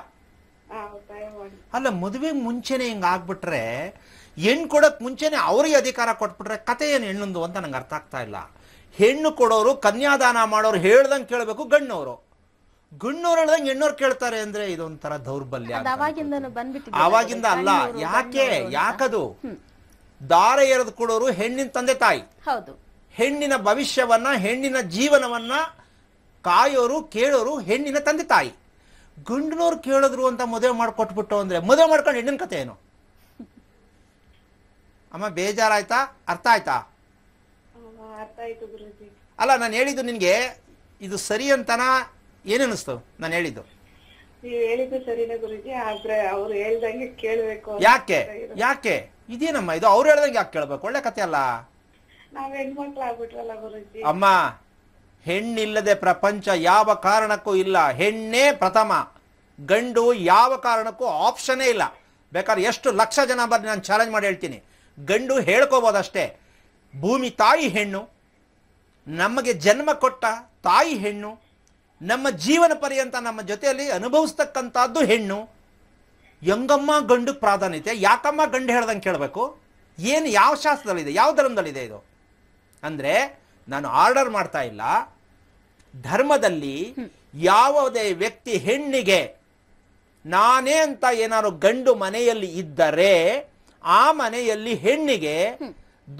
ಅಲ್ಲ ಮದುವೆ ಮುಂಚೆನೆ ಹಿಂಗ ಆಗ್ಬಿಟ್ರೆ ಹೆಣ್ ಕೊಡಕ್ ಮುಂಚೆನೆ ಅವ್ರಿಗೆ ಅಧಿಕಾರ ಕೊಟ್ಬಿಟ್ರೆ ಕತೆ ಏನು ಹೆಣ್ಣೊಂದು ಅಂತ ನಂಗೆ ಅರ್ಥ ಆಗ್ತಾ ಇಲ್ಲ ಹೆಣ್ಣು ಕೊಡೋರು ಕನ್ಯಾದಾನ ಮಾಡೋರು ಹೇಳ್ದಂಗೆ ಕೇಳಬೇಕು ಗಣ್ಣವರು ಗಣ್ಣವ್ರು ಹೇಳ್ದಂಗೆ ಹೆಣ್ಣವ್ರು ಕೇಳ್ತಾರೆ ಅಂದ್ರೆ ಇದೊಂಥರ ದೌರ್ಬಲ್ಯ ಅವಾಗಿಂದ ಅಲ್ಲ ಯಾಕೆ ಯಾಕದು ದಾರ ಎರೆದು ಕೊಡೋರು ಹೆಣ್ಣಿನ ತಂದೆ ತಾಯಿ ಹೌದು ಹೆಣ್ಣಿನ ಭವಿಷ್ಯವನ್ನ ಹೆಣ್ಣಿನ ಜೀವನವನ್ನ ಕಾಯೋರು ಕೇಳೋರು ಹೆಣ್ಣಿನ ತಂದೆ ತಾಯಿ ಗಂಡನವ್ರು ಕೇಳಿದ್ರು ಅಂತ ಮದುವೆ ಮಾಡ್ಕೊಟ್ಬಿಟ್ಟು ಅಂದ್ರೆ ಮದುವೆ ಮಾಡ್ಕೊಂಡು ಹೆಣ್ಣಿನ ಕತೆ ಏನು ಅಮ್ಮ ಬೇಜಾರಾಯ್ತಾ ಅರ್ಥ ಆಯ್ತಾ ಅಲ್ಲ ನಾನು ಹೇಳಿದ್ದು ನಿನ್ಗೆ ಇದು ಸರಿ ಅಂತನಾ ಏನಿಸ್ತವ್ ನಾನು ಹೇಳಿದ್ದು ಯಾಕೆ ಯಾಕೆ ಇದೇನಮ್ಮ ಇದು ಅವ್ರು ಹೇಳ್ದಂಗೆ ಯಾಕೆ ಕೇಳ್ಬೇಕು ಒಳ್ಳೆ ಕತೆ ಅಲ್ಲ ಗುರುಜಿ ಅಮ್ಮ ಹೆಣ್ಣಿಲ್ಲದೆ ಪ್ರಪಂಚ ಯಾವ ಕಾರಣಕ್ಕೂ ಇಲ್ಲ ಹೆಣ್ಣೇ ಪ್ರಥಮ ಗಂಡು ಯಾವ ಕಾರಣಕ್ಕೂ ಆಪ್ಷನೇ ಇಲ್ಲ ಬೇಕಾದ್ರೆ ಎಷ್ಟು ಲಕ್ಷ ಜನ ಬರ್ರಿ ನಾನು ಚಾಲೆಂಜ್ ಮಾಡಿ ಹೇಳ್ತೀನಿ ಗಂಡು ಹೇಳ್ಕೋಬೋದಷ್ಟೇ ಭೂಮಿ ತಾಯಿ ಹೆಣ್ಣು ನಮಗೆ ಜನ್ಮ ಕೊಟ್ಟ ತಾಯಿ ಹೆಣ್ಣು ನಮ್ಮ ಜೀವನ ಪರ್ಯಂತ ನಮ್ಮ ಜೊತೆಯಲ್ಲಿ ಅನುಭವಿಸ್ತಕ್ಕಂಥದ್ದು ಹೆಣ್ಣು ಯಂಗಮ್ಮ ಗಂಡು ಪ್ರಾಧಾನ್ಯತೆ ಯಾಕಮ್ಮ ಗಂಡು ಹೇಳ್ದಂಗೆ ಕೇಳಬೇಕು ಏನು ಯಾವ ಶಾಸ್ತ್ರದಲ್ಲಿದೆ ಯಾವ ಧರ್ಮದಲ್ಲಿದೆ ಇದು ಅಂದರೆ ನಾನು ಆರ್ಡರ್ ಮಾಡ್ತಾ ಇಲ್ಲ ಧರ್ಮದಲ್ಲಿ ಯಾವುದೇ ವ್ಯಕ್ತಿ ಹೆಣ್ಣಿಗೆ ನಾನೇ ಅಂತ ಏನಾದ್ರು ಗಂಡು ಮನೆಯಲ್ಲಿ ಇದ್ದರೆ ಆ ಮನೆಯಲ್ಲಿ ಹೆಣ್ಣಿಗೆ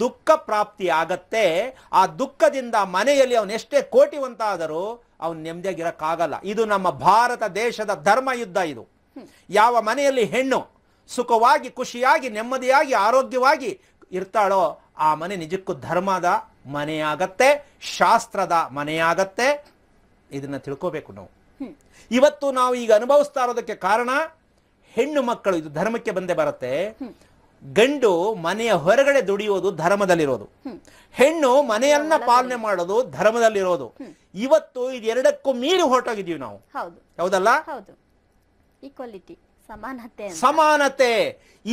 ದುಃಖ ಪ್ರಾಪ್ತಿ ಆಗತ್ತೆ ಆ ದುಃಖದಿಂದ ಮನೆಯಲ್ಲಿ ಎಷ್ಟೇ ಕೋಟಿವಂತ ಆದರೂ ಅವನು ನೆಮ್ಮದಿಯಾಗಿರಕ್ಕಾಗಲ್ಲ ಇದು ನಮ್ಮ ಭಾರತ ದೇಶದ ಧರ್ಮ ಯುದ್ಧ ಇದು ಯಾವ ಮನೆಯಲ್ಲಿ ಹೆಣ್ಣು ಸುಖವಾಗಿ ಖುಷಿಯಾಗಿ ನೆಮ್ಮದಿಯಾಗಿ ಆರೋಗ್ಯವಾಗಿ ಇರ್ತಾಳೋ ಆ ಮನೆ ನಿಜಕ್ಕೂ ಧರ್ಮದ ಮನೆಯಾಗತ್ತೆ ಶಾಸ್ತ್ರದ ಮನೆಯಾಗತ್ತೆ ಇದನ್ನ ತಿಳ್ಕೋಬೇಕು ನಾವು ಇವತ್ತು ನಾವು ಈಗ ಅನುಭವಿಸ್ತಾ ಇರೋದಕ್ಕೆ ಕಾರಣ ಹೆಣ್ಣು ಮಕ್ಕಳು ಇದು ಧರ್ಮಕ್ಕೆ ಬಂದೇ ಬರುತ್ತೆ ಗಂಡು ಮನೆಯ ಹೊರಗಡೆ ದುಡಿಯೋದು ಧರ್ಮದಲ್ಲಿರೋದು ಹೆಣ್ಣು ಮನೆಯನ್ನ ಪಾಲನೆ ಮಾಡೋದು ಧರ್ಮದಲ್ಲಿರೋದು ಇವತ್ತು ಇದೆರಡಕ್ಕೂ ಮೀರಿ ಹೊರಟೋಗಿದ್ದೀವಿ ನಾವು ಹೌದಲ್ಲ ಈಕ್ವಾಲಿಟಿ ಸಮಾನತೆ ಸಮಾನತೆ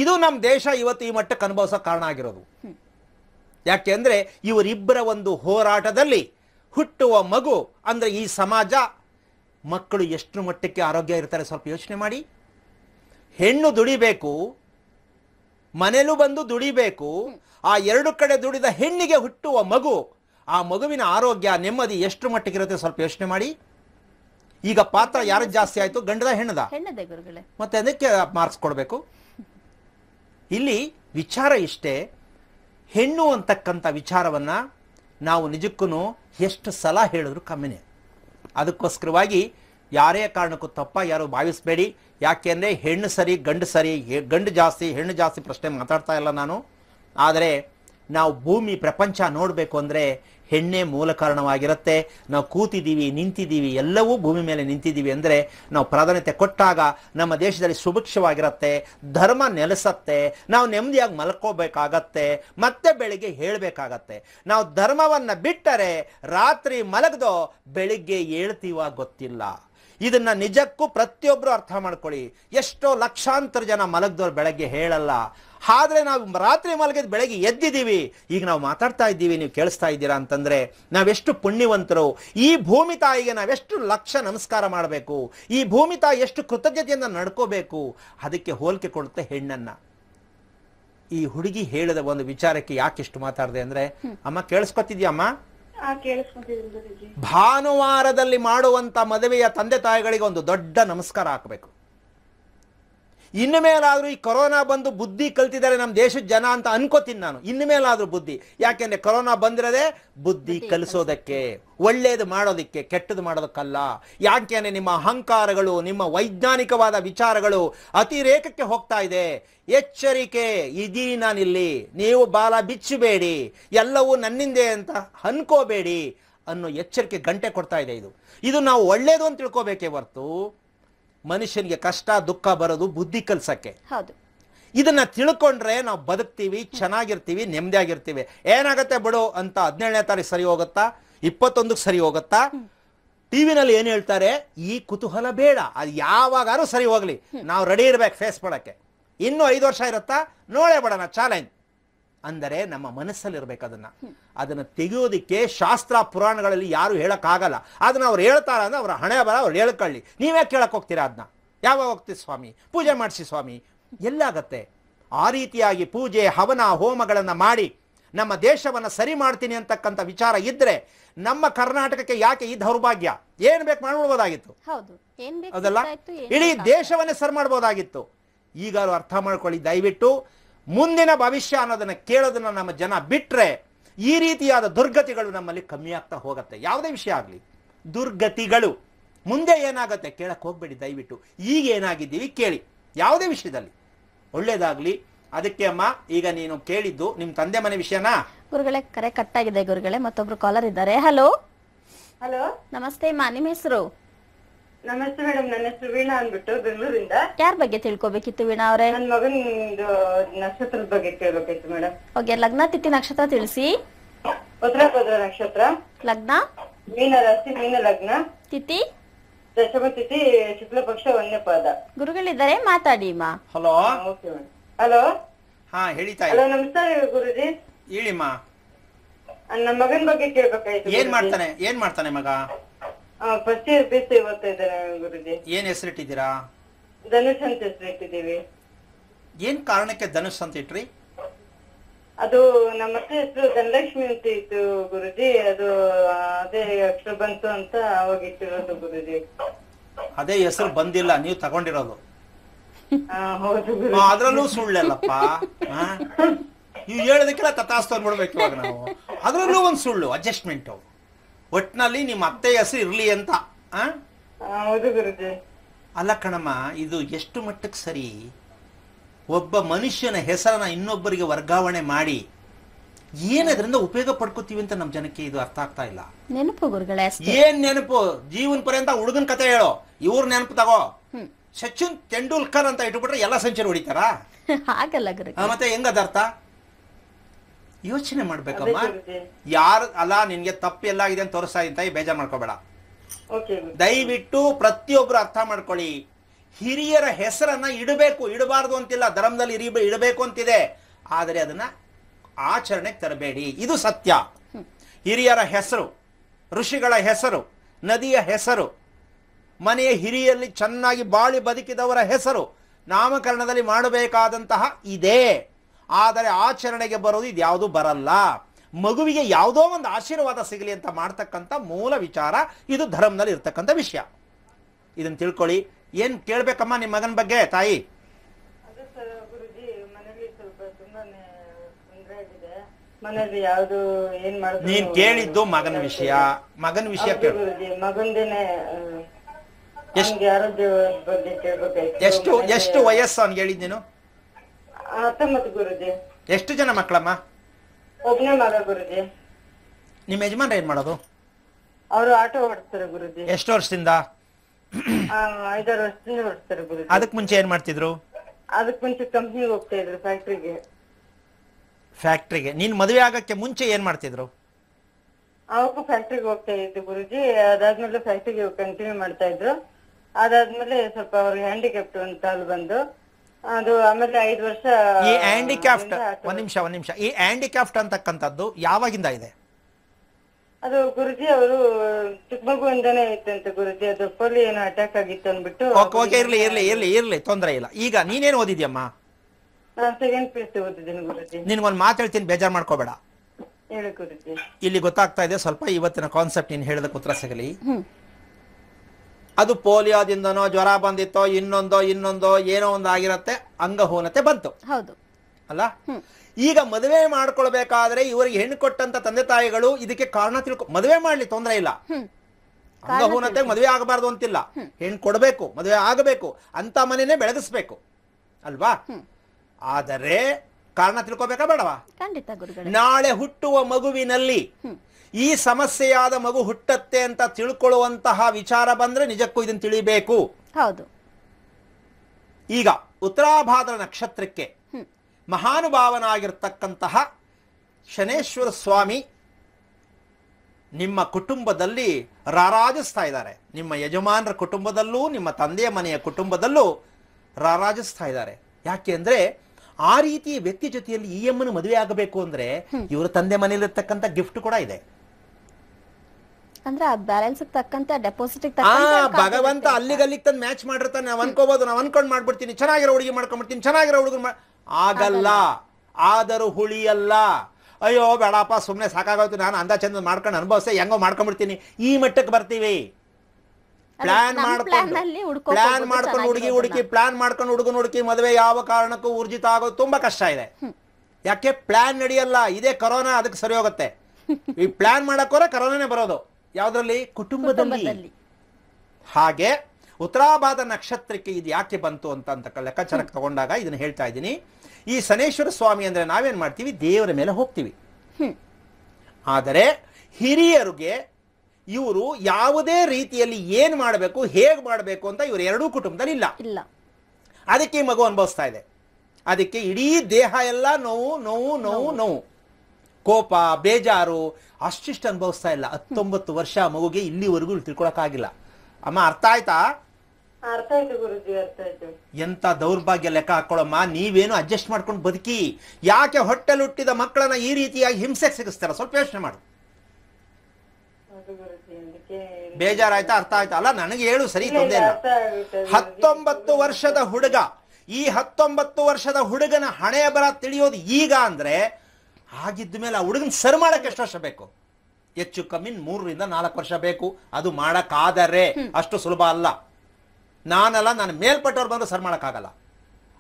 ಇದು ನಮ್ಮ ದೇಶ ಇವತ್ತು ಈ ಮಟ್ಟಕ್ಕೆ ಅನುಭವಿಸೋ ಕಾರಣ ಆಗಿರೋದು ಯಾಕೆಂದ್ರೆ ಇವರಿಬ್ಬರ ಒಂದು ಹೋರಾಟದಲ್ಲಿ ಹುಟ್ಟುವ ಮಗು ಅಂದ್ರೆ ಈ ಸಮಾಜ ಮಕ್ಕಳು ಎಷ್ಟು ಮಟ್ಟಕ್ಕೆ ಆರೋಗ್ಯ ಇರ್ತಾರೆ ಸ್ವಲ್ಪ ಯೋಚನೆ ಮಾಡಿ ಹೆಣ್ಣು ದುಡಿಬೇಕು ಮನೆಯಲ್ಲೂ ಬಂದು ದುಡಿಬೇಕು ಆ ಎರಡು ಕಡೆ ದುಡಿದ ಹೆಣ್ಣಿಗೆ ಹುಟ್ಟುವ ಮಗು ಆ ಮಗುವಿನ ಆರೋಗ್ಯ ನೆಮ್ಮದಿ ಎಷ್ಟು ಇರುತ್ತೆ ಸ್ವಲ್ಪ ಯೋಚನೆ ಮಾಡಿ ಈಗ ಪಾತ್ರ ಯಾರು ಜಾಸ್ತಿ ಆಯ್ತು ಗಂಡದ ಹೆಣ್ಣದ ಮತ್ತೆ ಅದಕ್ಕೆ ಮಾರ್ಕ್ಸ್ ಕೊಡಬೇಕು ಇಲ್ಲಿ ವಿಚಾರ ಇಷ್ಟೇ ಹೆಣ್ಣು ಅಂತಕ್ಕಂಥ ವಿಚಾರವನ್ನ ನಾವು ನಿಜಕ್ಕೂ ಎಷ್ಟು ಸಲ ಹೇಳಿದ್ರು ಕಮ್ಮಿನೇ ಅದಕ್ಕೋಸ್ಕರವಾಗಿ ಯಾರೇ ಕಾರಣಕ್ಕೂ ತಪ್ಪ ಯಾರು ಭಾವಿಸಬೇಡಿ ಯಾಕೆಂದರೆ ಹೆಣ್ಣು ಸರಿ ಗಂಡು ಸರಿ ಗಂಡು ಜಾಸ್ತಿ ಹೆಣ್ಣು ಜಾಸ್ತಿ ಪ್ರಶ್ನೆ ಮಾತಾಡ್ತಾ ಇಲ್ಲ ನಾನು ಆದರೆ ನಾವು ಭೂಮಿ ಪ್ರಪಂಚ ನೋಡಬೇಕು ಅಂದರೆ ಹೆಣ್ಣೆ ಮೂಲ ಕಾರಣವಾಗಿರುತ್ತೆ ನಾವು ಕೂತಿದ್ದೀವಿ ನಿಂತಿದ್ದೀವಿ ಎಲ್ಲವೂ ಭೂಮಿ ಮೇಲೆ ನಿಂತಿದ್ದೀವಿ ಅಂದರೆ ನಾವು ಪ್ರಾಧಾನ್ಯತೆ ಕೊಟ್ಟಾಗ ನಮ್ಮ ದೇಶದಲ್ಲಿ ಸುಭಿಕ್ಷವಾಗಿರುತ್ತೆ ಧರ್ಮ ನೆಲೆಸತ್ತೆ ನಾವು ನೆಮ್ಮದಿಯಾಗಿ ಮಲ್ಕೋಬೇಕಾಗತ್ತೆ ಮತ್ತೆ ಬೆಳಿಗ್ಗೆ ಹೇಳಬೇಕಾಗತ್ತೆ ನಾವು ಧರ್ಮವನ್ನು ಬಿಟ್ಟರೆ ರಾತ್ರಿ ಮಲಗದೋ ಬೆಳಿಗ್ಗೆ ಹೇಳ್ತೀವ ಗೊತ್ತಿಲ್ಲ ಇದನ್ನ ನಿಜಕ್ಕೂ ಪ್ರತಿಯೊಬ್ಬರು ಅರ್ಥ ಮಾಡ್ಕೊಳ್ಳಿ ಎಷ್ಟೋ ಲಕ್ಷಾಂತರ ಜನ ಮಲಗ್ದವ್ರು ಬೆಳಗ್ಗೆ ಹೇಳಲ್ಲ ಆದ್ರೆ ನಾವು ರಾತ್ರಿ ಮಲಗಿದ ಬೆಳಗ್ಗೆ ಎದ್ದಿದ್ದೀವಿ ಈಗ ನಾವು ಮಾತಾಡ್ತಾ ಇದ್ದೀವಿ ನೀವು ಕೇಳಿಸ್ತಾ ಇದ್ದೀರಾ ಅಂತಂದ್ರೆ ನಾವೆಷ್ಟು ಪುಣ್ಯವಂತರು ಈ ಭೂಮಿ ತಾಯಿಗೆ ನಾವೆಷ್ಟು ಲಕ್ಷ ನಮಸ್ಕಾರ ಮಾಡಬೇಕು ಈ ಭೂಮಿ ತಾಯಿ ಎಷ್ಟು ಕೃತಜ್ಞತೆಯಿಂದ ನಡ್ಕೋಬೇಕು ಅದಕ್ಕೆ ಹೋಲಿಕೆ ಕೊಡುತ್ತೆ ಹೆಣ್ಣನ್ನ ಈ ಹುಡುಗಿ ಹೇಳಿದ ಒಂದು ವಿಚಾರಕ್ಕೆ ಯಾಕೆ ಇಷ್ಟು ಮಾತಾಡಿದೆ ಅಂದ್ರೆ ಅಮ್ಮ ಕೇಳಿಸ್ಕೊತಿದ್ಯಾ ಅಮ್ಮ ಭಾನುವಾರದಲ್ಲಿ ಮಾಡುವಂತ ಮದುವೆಯ ತಂದೆ ತಾಯಿಗಳಿಗೆ ಒಂದು ದೊಡ್ಡ ನಮಸ್ಕಾರ ಹಾಕಬೇಕು ಇನ್ನು ಮೇಲಾದರೂ ಈ ಕೊರೋನಾ ಬಂದು ಬುದ್ಧಿ ಕಲ್ತಿದ್ದಾರೆ ನಮ್ಮ ದೇಶದ ಜನ ಅಂತ ಅನ್ಕೋತೀನಿ ನಾನು ಇನ್ನು ಮೇಲಾದರೂ ಬುದ್ಧಿ ಯಾಕೆಂದ್ರೆ ಕೊರೋನಾ ಬಂದಿರೋದೇ ಬುದ್ಧಿ ಕಲಿಸೋದಕ್ಕೆ ಒಳ್ಳೇದು ಮಾಡೋದಕ್ಕೆ ಕೆಟ್ಟದು ಮಾಡೋದಕ್ಕಲ್ಲ ಯಾಕೆಂದ್ರೆ ನಿಮ್ಮ ಅಹಂಕಾರಗಳು ನಿಮ್ಮ ವೈಜ್ಞಾನಿಕವಾದ ವಿಚಾರಗಳು ಅತಿರೇಕಕ್ಕೆ ಹೋಗ್ತಾ ಇದೆ ಎಚ್ಚರಿಕೆ ಇದೀ ನಾನಿಲ್ಲಿ ನೀವು ಬಾಲ ಬಿಚ್ಚಬೇಡಿ ಎಲ್ಲವೂ ನನ್ನಿಂದೆ ಅಂತ ಅನ್ಕೋಬೇಡಿ ಅನ್ನೋ ಎಚ್ಚರಿಕೆ ಗಂಟೆ ಕೊಡ್ತಾ ಇದೆ ಇದು ಇದು ನಾವು ಒಳ್ಳೇದು ಅಂತ ತಿಳ್ಕೋಬೇಕೇ ಹೊರ್ತು ಮನುಷ್ಯನಿಗೆ ಕಷ್ಟ ದುಃಖ ಬರೋದು ಬುದ್ಧಿ ಕಲ್ಸಕ್ಕೆ ಹೌದು ಇದನ್ನ ತಿಳ್ಕೊಂಡ್ರೆ ನಾವು ಬದುಕ್ತೀವಿ ಚೆನ್ನಾಗಿರ್ತೀವಿ ನೆಮ್ಮದಿಯಾಗಿರ್ತೀವಿ ಏನಾಗತ್ತೆ ಬಿಡು ಅಂತ ಹದಿನೇಳನೇ ತಾರೀಕು ಸರಿ ಹೋಗುತ್ತಾ ಇಪ್ಪತ್ತೊಂದಕ್ಕೆ ಸರಿ ಹೋಗುತ್ತಾ ಟಿವಿನಲ್ಲಿ ಏನ್ ಹೇಳ್ತಾರೆ ಈ ಕುತೂಹಲ ಬೇಡ ಅದು ಯಾವಾಗಾರು ಸರಿ ಹೋಗ್ಲಿ ನಾವು ರೆಡಿ ಇರ್ಬೇಕು ಫೇಸ್ ಮಾಡಕ್ಕೆ ಇನ್ನು ಐದು ವರ್ಷ ಇರುತ್ತಾ ನೋಡೇ ಬಿಡೋಣ ಚಾಲೆಂಜ್ ಅಂದರೆ ನಮ್ಮ ಮನಸ್ಸಲ್ಲಿ ಅದನ್ನ ಅದನ್ನು ತೆಗೆಯೋದಕ್ಕೆ ಶಾಸ್ತ್ರ ಪುರಾಣಗಳಲ್ಲಿ ಯಾರು ಹೇಳೋಕ್ಕಾಗಲ್ಲ ಅದನ್ನು ಅವ್ರು ಹೇಳ್ತಾರ ಅಂದರೆ ಅವರ ಹಣೆ ಬರ ಅವ್ರು ಹೇಳ್ಕೊಳ್ಳಿ ನೀವೇ ಕೇಳಕ್ಕೆ ಹೋಗ್ತೀರಾ ಅದನ್ನ ಯಾವಾಗ ಹೋಗ್ತೀವಿ ಸ್ವಾಮಿ ಪೂಜೆ ಮಾಡಿಸಿ ಸ್ವಾಮಿ ಎಲ್ಲಾಗತ್ತೆ ಆ ರೀತಿಯಾಗಿ ಪೂಜೆ ಹವನ ಹೋಮಗಳನ್ನು ಮಾಡಿ ನಮ್ಮ ದೇಶವನ್ನು ಸರಿ ಮಾಡ್ತೀನಿ ಅಂತಕ್ಕಂಥ ವಿಚಾರ ಇದ್ದರೆ ನಮ್ಮ ಕರ್ನಾಟಕಕ್ಕೆ ಯಾಕೆ ಈ ದೌರ್ಭಾಗ್ಯ ಏನು ಬೇಕು ಮಾಡ್ಬೋದಾಗಿತ್ತು ಹೌದಲ್ಲ ಇಡೀ ದೇಶವನ್ನೇ ಸರಿ ಮಾಡ್ಬೋದಾಗಿತ್ತು ಈಗಲೂ ಅರ್ಥ ಮಾಡ್ಕೊಳ್ಳಿ ದಯವಿಟ್ಟು ಮುಂದಿನ ಭವಿಷ್ಯ ಅನ್ನೋದನ್ನು ಕೇಳೋದನ್ನು ನಮ್ಮ ಜನ ಬಿಟ್ಟರೆ ಈ ರೀತಿಯಾದ ದುರ್ಗತಿಗಳು ನಮ್ಮಲ್ಲಿ ಕಮ್ಮಿ ಆಗ್ತಾ ಹೋಗುತ್ತೆ ಯಾವುದೇ ವಿಷಯ ಆಗಲಿ ದುರ್ಗತಿಗಳು ಮುಂದೆ ಏನಾಗುತ್ತೆ ಕೇಳಕ್ಕೆ ಹೋಗಬೇಡಿ ದಯವಿಟ್ಟು ಈಗ ಏನಾಗಿದ್ದೀವಿ ಕೇಳಿ ಯಾವುದೇ ವಿಷಯದಲ್ಲಿ ಒಳ್ಳೇದಾಗ್ಲಿ ಅದಕ್ಕೆ ಅಮ್ಮ ಈಗ ನೀನು ಕೇಳಿದ್ದು ನಿಮ್ಮ ತಂದೆ ಮನೆ ವಿಷಯನಾ ಗುರುಗಳೇ ಕರೆ ಕಟ್ಟಾಗಿದೆ ಗುರುಗಳೇ ಮತ್ತೊಬ್ರು ಕಾಲರ್ ಇದ್ದಾರೆ ಹಲೋ ಹಲೋ ನಮಸ್ತೆ ಅಮ್ಮ ನಿಮ್ಮ ಹೆಸರು ನಮಸ್ತೆ ಮೇಡಂ ಮೇಡಮ್ ನನ್ನ ಹೆಸರು ವೀಣಾ ಅಂದ್ಬಿಟ್ಟು ಬೆಂಗಳೂರಿಂದ ಯಾರ ಬಗ್ಗೆ ತಿಳ್ಕೊಬೇಕಿತ್ತು ವೀಣಾ ಅವರೇ ನನ್ನ ಮಗನ ನಕ್ಷತ್ರದ ಬಗ್ಗೆ ಕೇಳಬೇಕಿತ್ತು ಮೇಡಮ್ ಓಕೆ ಲಗ್ನ ತಿಥಿ ನಕ್ಷತ್ರ ತಿಳಿಸಿ ಉತ್ತರ ಭದ್ರ ನಕ್ಷತ್ರ ಲಗ್ನ ಮೀನ ರಾಶಿ ಮೀನ ಲಗ್ನ ತಿಥಿ ದಶಮ ತಿಥಿ ಶುಕ್ಲ ಪಕ್ಷ ಒಂದನೇ ಗುರುಗಳಿದ್ದಾರೆ ಮಾತಾಡಿ ಮಾ ಹಲೋ ಓಕೆ ಮೇಡಮ್ ಹಲೋ ಹಾ ಹೇಳಿ ತಾಯಿ ಹಲೋ ನಮಸ್ತೆ ಗುರುಜಿ ಹೇಳಿಮ್ಮ ನನ್ನ ಮಗನ ಬಗ್ಗೆ ಕೇಳ್ಬೇಕಾಯ್ತು ಏನ್ ಮಾಡ್ತಾನೆ ಏನ್ ಮಾಡ್ತಾನೆ ಮಗ ಗುರುಜಿ ಏನ್ ಹೆಸರಿಟ್ಟಿದ್ದೀರಾ ಧನುಷ್ ಅಂತ ಹೆಸರಿಟ್ಟಿದ್ದೀವಿ ಏನ್ ಕಾರಣಕ್ಕೆ ಧನುಷ್ ಅಂತ ಇಟ್ರಿ ಅದು ನಮ್ಮ ಅತ್ತೆ ಹೆಸರು ಧನಲಕ್ಷ್ಮಿ ಅಂತ ಇತ್ತು ಗುರುಜಿ ಅದು ಅದೇ ಹೆಸರು ಬಂತು ಅಂತ ಅವಾಗ ಇಟ್ಟಿರೋದು ಗುರುಜಿ ಅದೇ ಹೆಸರು ಬಂದಿಲ್ಲ ನೀವು ತಗೊಂಡಿರೋದು ಅದ್ರಲ್ಲೂ ಸುಳ್ಳಲ್ಲಪ್ಪ ನೀವು ಹೇಳೋದಕ್ಕೆಲ್ಲ ತಥಾಸ್ತ ನೋಡ್ಬೇಕು ಇವಾಗ ನಾವು ಅದ್ರಲ್ಲೂ ಒಂದ್ ಸುಳ್ಳು ಅಡ್ಜಸ್ಟ್ಮೆಂಟ್ ಒಟ್ನಲ್ಲಿ ನಿಮ್ಮ ಅತ್ತೆ ಹೆಸರು ಇರಲಿ ಅಂತ ಅಲ್ಲ ಕಣಮ್ಮ ಇದು ಎಷ್ಟು ಮಟ್ಟಕ್ಕೆ ಸರಿ ಒಬ್ಬ ಮನುಷ್ಯನ ಹೆಸರನ್ನ ಇನ್ನೊಬ್ಬರಿಗೆ ವರ್ಗಾವಣೆ ಮಾಡಿ ಏನದ್ರಿಂದ ಉಪಯೋಗ ಪಡ್ಕೋತೀವಿ ಅಂತ ನಮ್ ಜನಕ್ಕೆ ಇದು ಅರ್ಥ ಆಗ್ತಾ ಇಲ್ಲ ನೆನಪು ಗುರುಗಳೇ ಏನ್ ನೆನಪು ಜೀವನ್ ಪರ್ಯಂತ ಹುಡುಗನ ಕತೆ ಹೇಳೋ ಇವ್ರ ನೆನಪು ತಗೋ ಸಚಿನ್ ತೆಂಡೂಲ್ಕರ್ ಅಂತ ಇಟ್ಬಿಟ್ರೆ ಎಲ್ಲ ಸೆಂಚುರಿ ಹೊಡಿತಾರ ಹಾಗಲ್ಲ ಮತ್ತೆ ಹೆಂಗದ ಅರ್ಥ ಯೋಚನೆ ಮಾಡ್ಬೇಕಮ್ಮ ಯಾರು ಅಲ್ಲ ನಿನ್ಗೆ ಎಲ್ಲ ಇದೆ ಅಂತ ತೋರಿಸ್ತಾ ಇದ್ದ ಬೇಜಾರ್ ಮಾಡ್ಕೋಬೇಡ ದಯವಿಟ್ಟು ಪ್ರತಿಯೊಬ್ರು ಅರ್ಥ ಮಾಡ್ಕೊಳ್ಳಿ ಹಿರಿಯರ ಹೆಸರನ್ನ ಇಡಬೇಕು ಇಡಬಾರ್ದು ಅಂತಿಲ್ಲ ಧರ್ಮದಲ್ಲಿ ಇರಿ ಇಡಬೇಕು ಅಂತಿದೆ ಆದರೆ ಅದನ್ನ ಆಚರಣೆಗೆ ತರಬೇಡಿ ಇದು ಸತ್ಯ ಹಿರಿಯರ ಹೆಸರು ಋಷಿಗಳ ಹೆಸರು ನದಿಯ ಹೆಸರು ಮನೆಯ ಹಿರಿಯಲ್ಲಿ ಚೆನ್ನಾಗಿ ಬಾಳಿ ಬದುಕಿದವರ ಹೆಸರು ನಾಮಕರಣದಲ್ಲಿ ಮಾಡಬೇಕಾದಂತಹ ಇದೆ ಆದರೆ ಆಚರಣೆಗೆ ಬರೋದು ಇದ್ಯಾವುದು ಬರಲ್ಲ ಮಗುವಿಗೆ ಯಾವುದೋ ಒಂದು ಆಶೀರ್ವಾದ ಸಿಗಲಿ ಅಂತ ಮಾಡ್ತಕ್ಕಂಥ ಮೂಲ ವಿಚಾರ ಇದು ಧರ್ಮದಲ್ಲಿ ಇರ್ತಕ್ಕಂಥ ವಿಷಯ ಇದನ್ನು ತಿಳ್ಕೊಳ್ಳಿ ಏನ್ ಕೇಳ್ಬೇಕಮ್ಮ ನಿಮ್ಮ ಮಗನ ಬಗ್ಗೆ ತಾಯಿ ನೀನ್ ಕೇಳಿದ್ದು ಮಗನ ವಿಷಯ ಮಗನ ವಿಷಯ ಎಷ್ಟು ಎಷ್ಟು ವಯಸ್ಸು ಅವ್ನ್ ಹೇಳಿದ್ ನೀನು ಹತ್ತೊಂಬತ್ತು ಗುರುಜಿ ಎಷ್ಟು ಜನ ಮಕ್ಕಳಮ್ಮ ಒಬ್ಬನೇ ಮಗ ಗುರುಜಿ ನಿಮ್ಮ ಯಜಮಾನ್ರ ಏನ್ ಮಾಡೋದು ಅವರು ಆಟೋ ಓಡಿಸ್ತಾರೆ ಗುರುಜಿ ಎಷ್ಟು ವರ್ಷದಿಂದ ಆ, ಐದಾರು ವರ್ಷದಿಂದ ಓಡಿಸ್ತಾರೆ ಗುರುಜಿ ಅದಕ್ಕೆ ಮುಂಚೆ ಏನ್ ಮಾಡ್ತಿದ್ರು ಅದಕ್ಕೆ ಮುಂಚೆ ಕಂಪ್ನಿಗೆ ಹೋಗ್ತಾ ಇದ್ರು ಫ್ಯಾಕ್ಟ್ರಿಗೆ ಫ್ಯಾಕ್ಟ್ರಿಗೆ ನೀನ್ ಮದುವೆ ಆಗಕ್ಕೆ ಮುಂಚೆ ಏನ್ ಮಾಡ್ತಿದ್ರು ಅವಕ್ಕೂ ಫ್ಯಾಕ್ಟ್ರಿಗೆ ಹೋಗ್ತಾ ಇದ್ರು ಗುರುಜಿ ಅದಾದ್ಮೇಲೆ ಫ್ಯಾಕ್ಟ್ರಿಗೆ ಕಂಟಿನ್ಯೂ ಮಾಡ್ತಾ ಇದ್ರು ಅದಾದ್ಮೇಲೆ ಸ್ವಲ್ಪ ಅವ್ರಿಗೆ ಹ್ಯಾಂಡಿಕ್ಯಾಪ್ಟ್ ಅಂತ ಅಲ್ಲಿ ಬಂದು ಅದು ಆಮೇಲೆ ಐದು ವರ್ಷ ಈ ಹ್ಯಾಂಡಿಕ್ಯಾಫ್ಟ್ ಒಂದ್ ನಿಮಿಷ ಒಂದ್ ನಿಮಿಷ ಈ ಹ್ಯಾಂಡಿಕ್ಯಾಫ್ಟ್ ಅಂತಕ್ಕಂಥದ್ದು ಯಾವಾಗಿಂದ ಇದೆ ಅದು ಗುರುಜಿ ಅವರು ಚಿಕ್ಕಮಗುವಿಂದನೇ ಇತ್ತಂತೆ ಗುರುಜಿ ಅದು ಪೋಲಿ ಏನೋ ಅಟ್ಯಾಕ್ ಆಗಿತ್ತು ಅಂದ್ಬಿಟ್ಟು ಓಕೆ ಇರ್ಲಿ ಇರ್ಲಿ ಇರ್ಲಿ ಇರ್ಲಿ ತೊಂದರೆ ಇಲ್ಲ ಈಗ ನೀನೇನ್ ಓದಿದ್ಯಮ್ಮ ನಾನು ಸೆಕೆಂಡ್ ಪಿ ಯು ಗುರುಜಿ ನಿನ್ಗೊಂದು ಮಾತಾಡ್ತೀನಿ ಬೇಜಾರು ಮಾಡ್ಕೋಬೇಡ ಹೇಳಿ ಇಲ್ಲಿ ಗೊತ್ತಾಗ್ತಾ ಇದೆ ಸ್ವಲ್ಪ ಇವತ್ತಿನ ಕಾನ್ಸೆಪ್ಟ್ ನೀನು ಹೇಳೋದಕ್ಕೆ ಉತ್ತರ ಸಿಗಲಿ ಅದು ಪೋಲಿಯೋದಿಂದನೋ ಜ್ವರ ಬಂದಿತ್ತೋ ಇನ್ನೊಂದೋ ಇನ್ನೊಂದೋ ಏನೋ ಒಂದು ಆಗಿರತ್ತೆ ಅಂಗಹೂನತೆ ಬಂತು ಹೌದು ಅಲ್ಲ ಈಗ ಮದುವೆ ಮಾಡ್ಕೊಳ್ಬೇಕಾದ್ರೆ ಇವರಿಗೆ ಹೆಣ್ಣು ಕೊಟ್ಟಂತ ತಂದೆ ತಾಯಿಗಳು ಇದಕ್ಕೆ ಕಾರಣ ತಿಳ್ಕೊ ಮದುವೆ ಮಾಡ್ಲಿ ತೊಂದರೆ ಇಲ್ಲ ಅಂಗಹೂನತೆ ಮದುವೆ ಆಗಬಾರ್ದು ಅಂತಿಲ್ಲ ಹೆಣ್ಣು ಕೊಡಬೇಕು ಮದುವೆ ಆಗಬೇಕು ಅಂತ ಮನೇನೆ ಬೆಳೆದಿಸ್ಬೇಕು ಅಲ್ವಾ ಆದರೆ ಕಾರಣ ತಿಳ್ಕೊಬೇಕಾ ಬೇಡವಾ ನಾಳೆ ಹುಟ್ಟುವ ಮಗುವಿನಲ್ಲಿ ಈ ಸಮಸ್ಯೆಯಾದ ಮಗು ಹುಟ್ಟತ್ತೆ ಅಂತ ತಿಳ್ಕೊಳ್ಳುವಂತಹ ವಿಚಾರ ಬಂದ್ರೆ ನಿಜಕ್ಕೂ ಇದನ್ನು ತಿಳಿಬೇಕು ಹೌದು ಈಗ ಉತ್ತರಾಭಾದ್ರ ನಕ್ಷತ್ರಕ್ಕೆ ಮಹಾನುಭಾವನಾಗಿರ್ತಕ್ಕಂತಹ ಶನೇಶ್ವರ ಸ್ವಾಮಿ ನಿಮ್ಮ ಕುಟುಂಬದಲ್ಲಿ ರಾರಾಜಿಸ್ತಾ ಇದ್ದಾರೆ ನಿಮ್ಮ ಯಜಮಾನರ ಕುಟುಂಬದಲ್ಲೂ ನಿಮ್ಮ ತಂದೆಯ ಮನೆಯ ಕುಟುಂಬದಲ್ಲೂ ರಾರಾಜಿಸ್ತಾ ಇದ್ದಾರೆ ಯಾಕೆ ಅಂದ್ರೆ ಆ ರೀತಿಯ ವ್ಯಕ್ತಿ ಜೊತೆಯಲ್ಲಿ ಈ ಅಮ್ಮನ ಮದುವೆ ಆಗಬೇಕು ಅಂದ್ರೆ ಇವರ ತಂದೆ ಮನೆಯಲ್ಲಿರ್ತಕ್ಕಂಥ ಗಿಫ್ಟ್ ಕೂಡ ಇದೆ ಯಾಕಂದ್ರೆ ಆ ಬ್ಯಾಲೆನ್ಸ್ ತಕ್ಕಂತೆ ಡೆಪಾಸಿಟ್ ಆ ಭಗವಂತ ಅಲ್ಲಿಗೆ ತಂದು ಮ್ಯಾಚ್ ಮಾಡಿರ್ತಾನೆ ನಾವು ಅನ್ಕೋಬಹುದು ನಾವು ಅನ್ಕೊಂಡ್ ಮಾಡ್ಬಿಡ್ತೀನಿ ಚೆನ್ನಾಗಿರೋ ಹುಡುಗಿ ಮಾಡ್ಕೊಂಡ್ಬಿಡ್ತೀನಿ ಚೆನ್ನಾಗಿರೋ ಹುಡುಗರು ಆಗಲ್ಲ ಆದರೂ ಹುಳಿಯಲ್ಲ ಅಯ್ಯೋ ಬೇಡಪ್ಪ ಸುಮ್ಮನೆ ಸಾಕಾಗೋಯ್ತು ನಾನು ಅಂದ ಚಂದ ಮಾಡ್ಕೊಂಡು ಅನುಭವಿಸ ಹೆಂಗೋ ಮಾಡ್ಕೊಂಡ್ಬಿಡ್ತೀನಿ ಈ ಮಟ್ಟಕ್ಕೆ ಬರ್ತೀವಿ ಪ್ಲಾನ್ ಮಾಡ್ಕೊಂಡು ಪ್ಲಾನ್ ಮಾಡ್ಕೊಂಡು ಹುಡುಗಿ ಹುಡುಕಿ ಪ್ಲಾನ್ ಮಾಡ್ಕೊಂಡು ಹುಡುಗನ ಹುಡುಕಿ ಮದುವೆ ಯಾವ ಕಾರಣಕ್ಕೂ ಊರ್ಜಿತ ಆಗೋದು ತುಂಬಾ ಕಷ್ಟ ಇದೆ ಯಾಕೆ ಪ್ಲಾನ್ ನಡೆಯಲ್ಲ ಇದೇ ಕರೋನಾ ಅದಕ್ಕೆ ಸರಿ ಹೋಗುತ್ತೆ ಈ ಪ್ಲಾನ್ ಮಾಡಕ್ಕೋರೆ ಕರೋನಾನೇ ಬರೋದು ಯಾವುದರಲ್ಲಿ ಕುಟುಂಬದಲ್ಲಿ ಹಾಗೆ ಉತ್ತರಾಭಾದ ನಕ್ಷತ್ರಕ್ಕೆ ಇದು ಯಾಕೆ ಬಂತು ಅಂತ ಅಂತ ಲೆಕ್ಕಾಚಾರಕ್ಕೆ ತಗೊಂಡಾಗ ಇದನ್ನ ಹೇಳ್ತಾ ಇದ್ದೀನಿ ಈ ಸನೇಶ್ವರ ಸ್ವಾಮಿ ಅಂದ್ರೆ ನಾವೇನ್ ಮಾಡ್ತೀವಿ ದೇವರ ಮೇಲೆ ಹೋಗ್ತೀವಿ ಆದರೆ ಹಿರಿಯರಿಗೆ ಇವರು ಯಾವುದೇ ರೀತಿಯಲ್ಲಿ ಏನು ಮಾಡಬೇಕು ಹೇಗೆ ಮಾಡಬೇಕು ಅಂತ ಇವರು ಎರಡೂ ಕುಟುಂಬದಲ್ಲಿ ಇಲ್ಲ ಇಲ್ಲ ಅದಕ್ಕೆ ಮಗು ಅನುಭವಿಸ್ತಾ ಇದೆ ಅದಕ್ಕೆ ಇಡೀ ದೇಹ ಎಲ್ಲ ನೋವು ನೋವು ನೋವು ನೋವು ಕೋಪ ಬೇಜಾರು ಅಷ್ಟಿಷ್ಟು ಅನುಭವಿಸ್ತಾ ಇಲ್ಲ ಹತ್ತೊಂಬತ್ತು ವರ್ಷ ಮಗುಗೆ ಇಲ್ಲಿವರೆಗೂ ಆಗಿಲ್ಲ ಅಮ್ಮ ಅರ್ಥ ಆಯ್ತಾ ಎಂತ ದೌರ್ಭಾಗ್ಯ ಲೆಕ್ಕ ಹಾಕೊಳ್ಳಮ್ಮ ನೀವೇನು ಅಡ್ಜಸ್ಟ್ ಮಾಡ್ಕೊಂಡು ಬದುಕಿ ಯಾಕೆ ಹೊಟ್ಟೆಲ್ ಹುಟ್ಟಿದ ಮಕ್ಕಳನ್ನ ಈ ರೀತಿಯಾಗಿ ಹಿಂಸೆ ಸಿಗಿಸ್ತಾರ ಸ್ವಲ್ಪ ಯೋಚನೆ ಮಾಡು ಬೇಜಾರಾಯ್ತಾ ಅರ್ಥ ಆಯ್ತಾ ಅಲ್ಲ ನನಗೆ ಹೇಳು ಸರಿ ತೊಂದರೆ ಇಲ್ಲ ಹತ್ತೊಂಬತ್ತು ವರ್ಷದ ಹುಡುಗ ಈ ಹತ್ತೊಂಬತ್ತು ವರ್ಷದ ಹುಡುಗನ ಹಣೆಯ ಬರ ತಿಳಿಯೋದು ಈಗ ಅಂದ್ರೆ ಆಗಿದ್ದ ಮೇಲೆ ಆ ಹುಡುಗನ ಸರ್ ಮಾಡಕ್ಕೆ ಎಷ್ಟು ವರ್ಷ ಬೇಕು ಹೆಚ್ಚು ಕಮ್ಮಿ ಮೂರರಿಂದ ನಾಲ್ಕು ವರ್ಷ ಬೇಕು ಅದು ಮಾಡಕ್ಕಾದರೆ ಅಷ್ಟು ಸುಲಭ ಅಲ್ಲ ನಾನಲ್ಲ ನಾನು ಮೇಲ್ಪಟ್ಟವ್ರು ಬಂದ್ರೆ ಸರ್ ಮಾಡಕ್ಕಾಗಲ್ಲ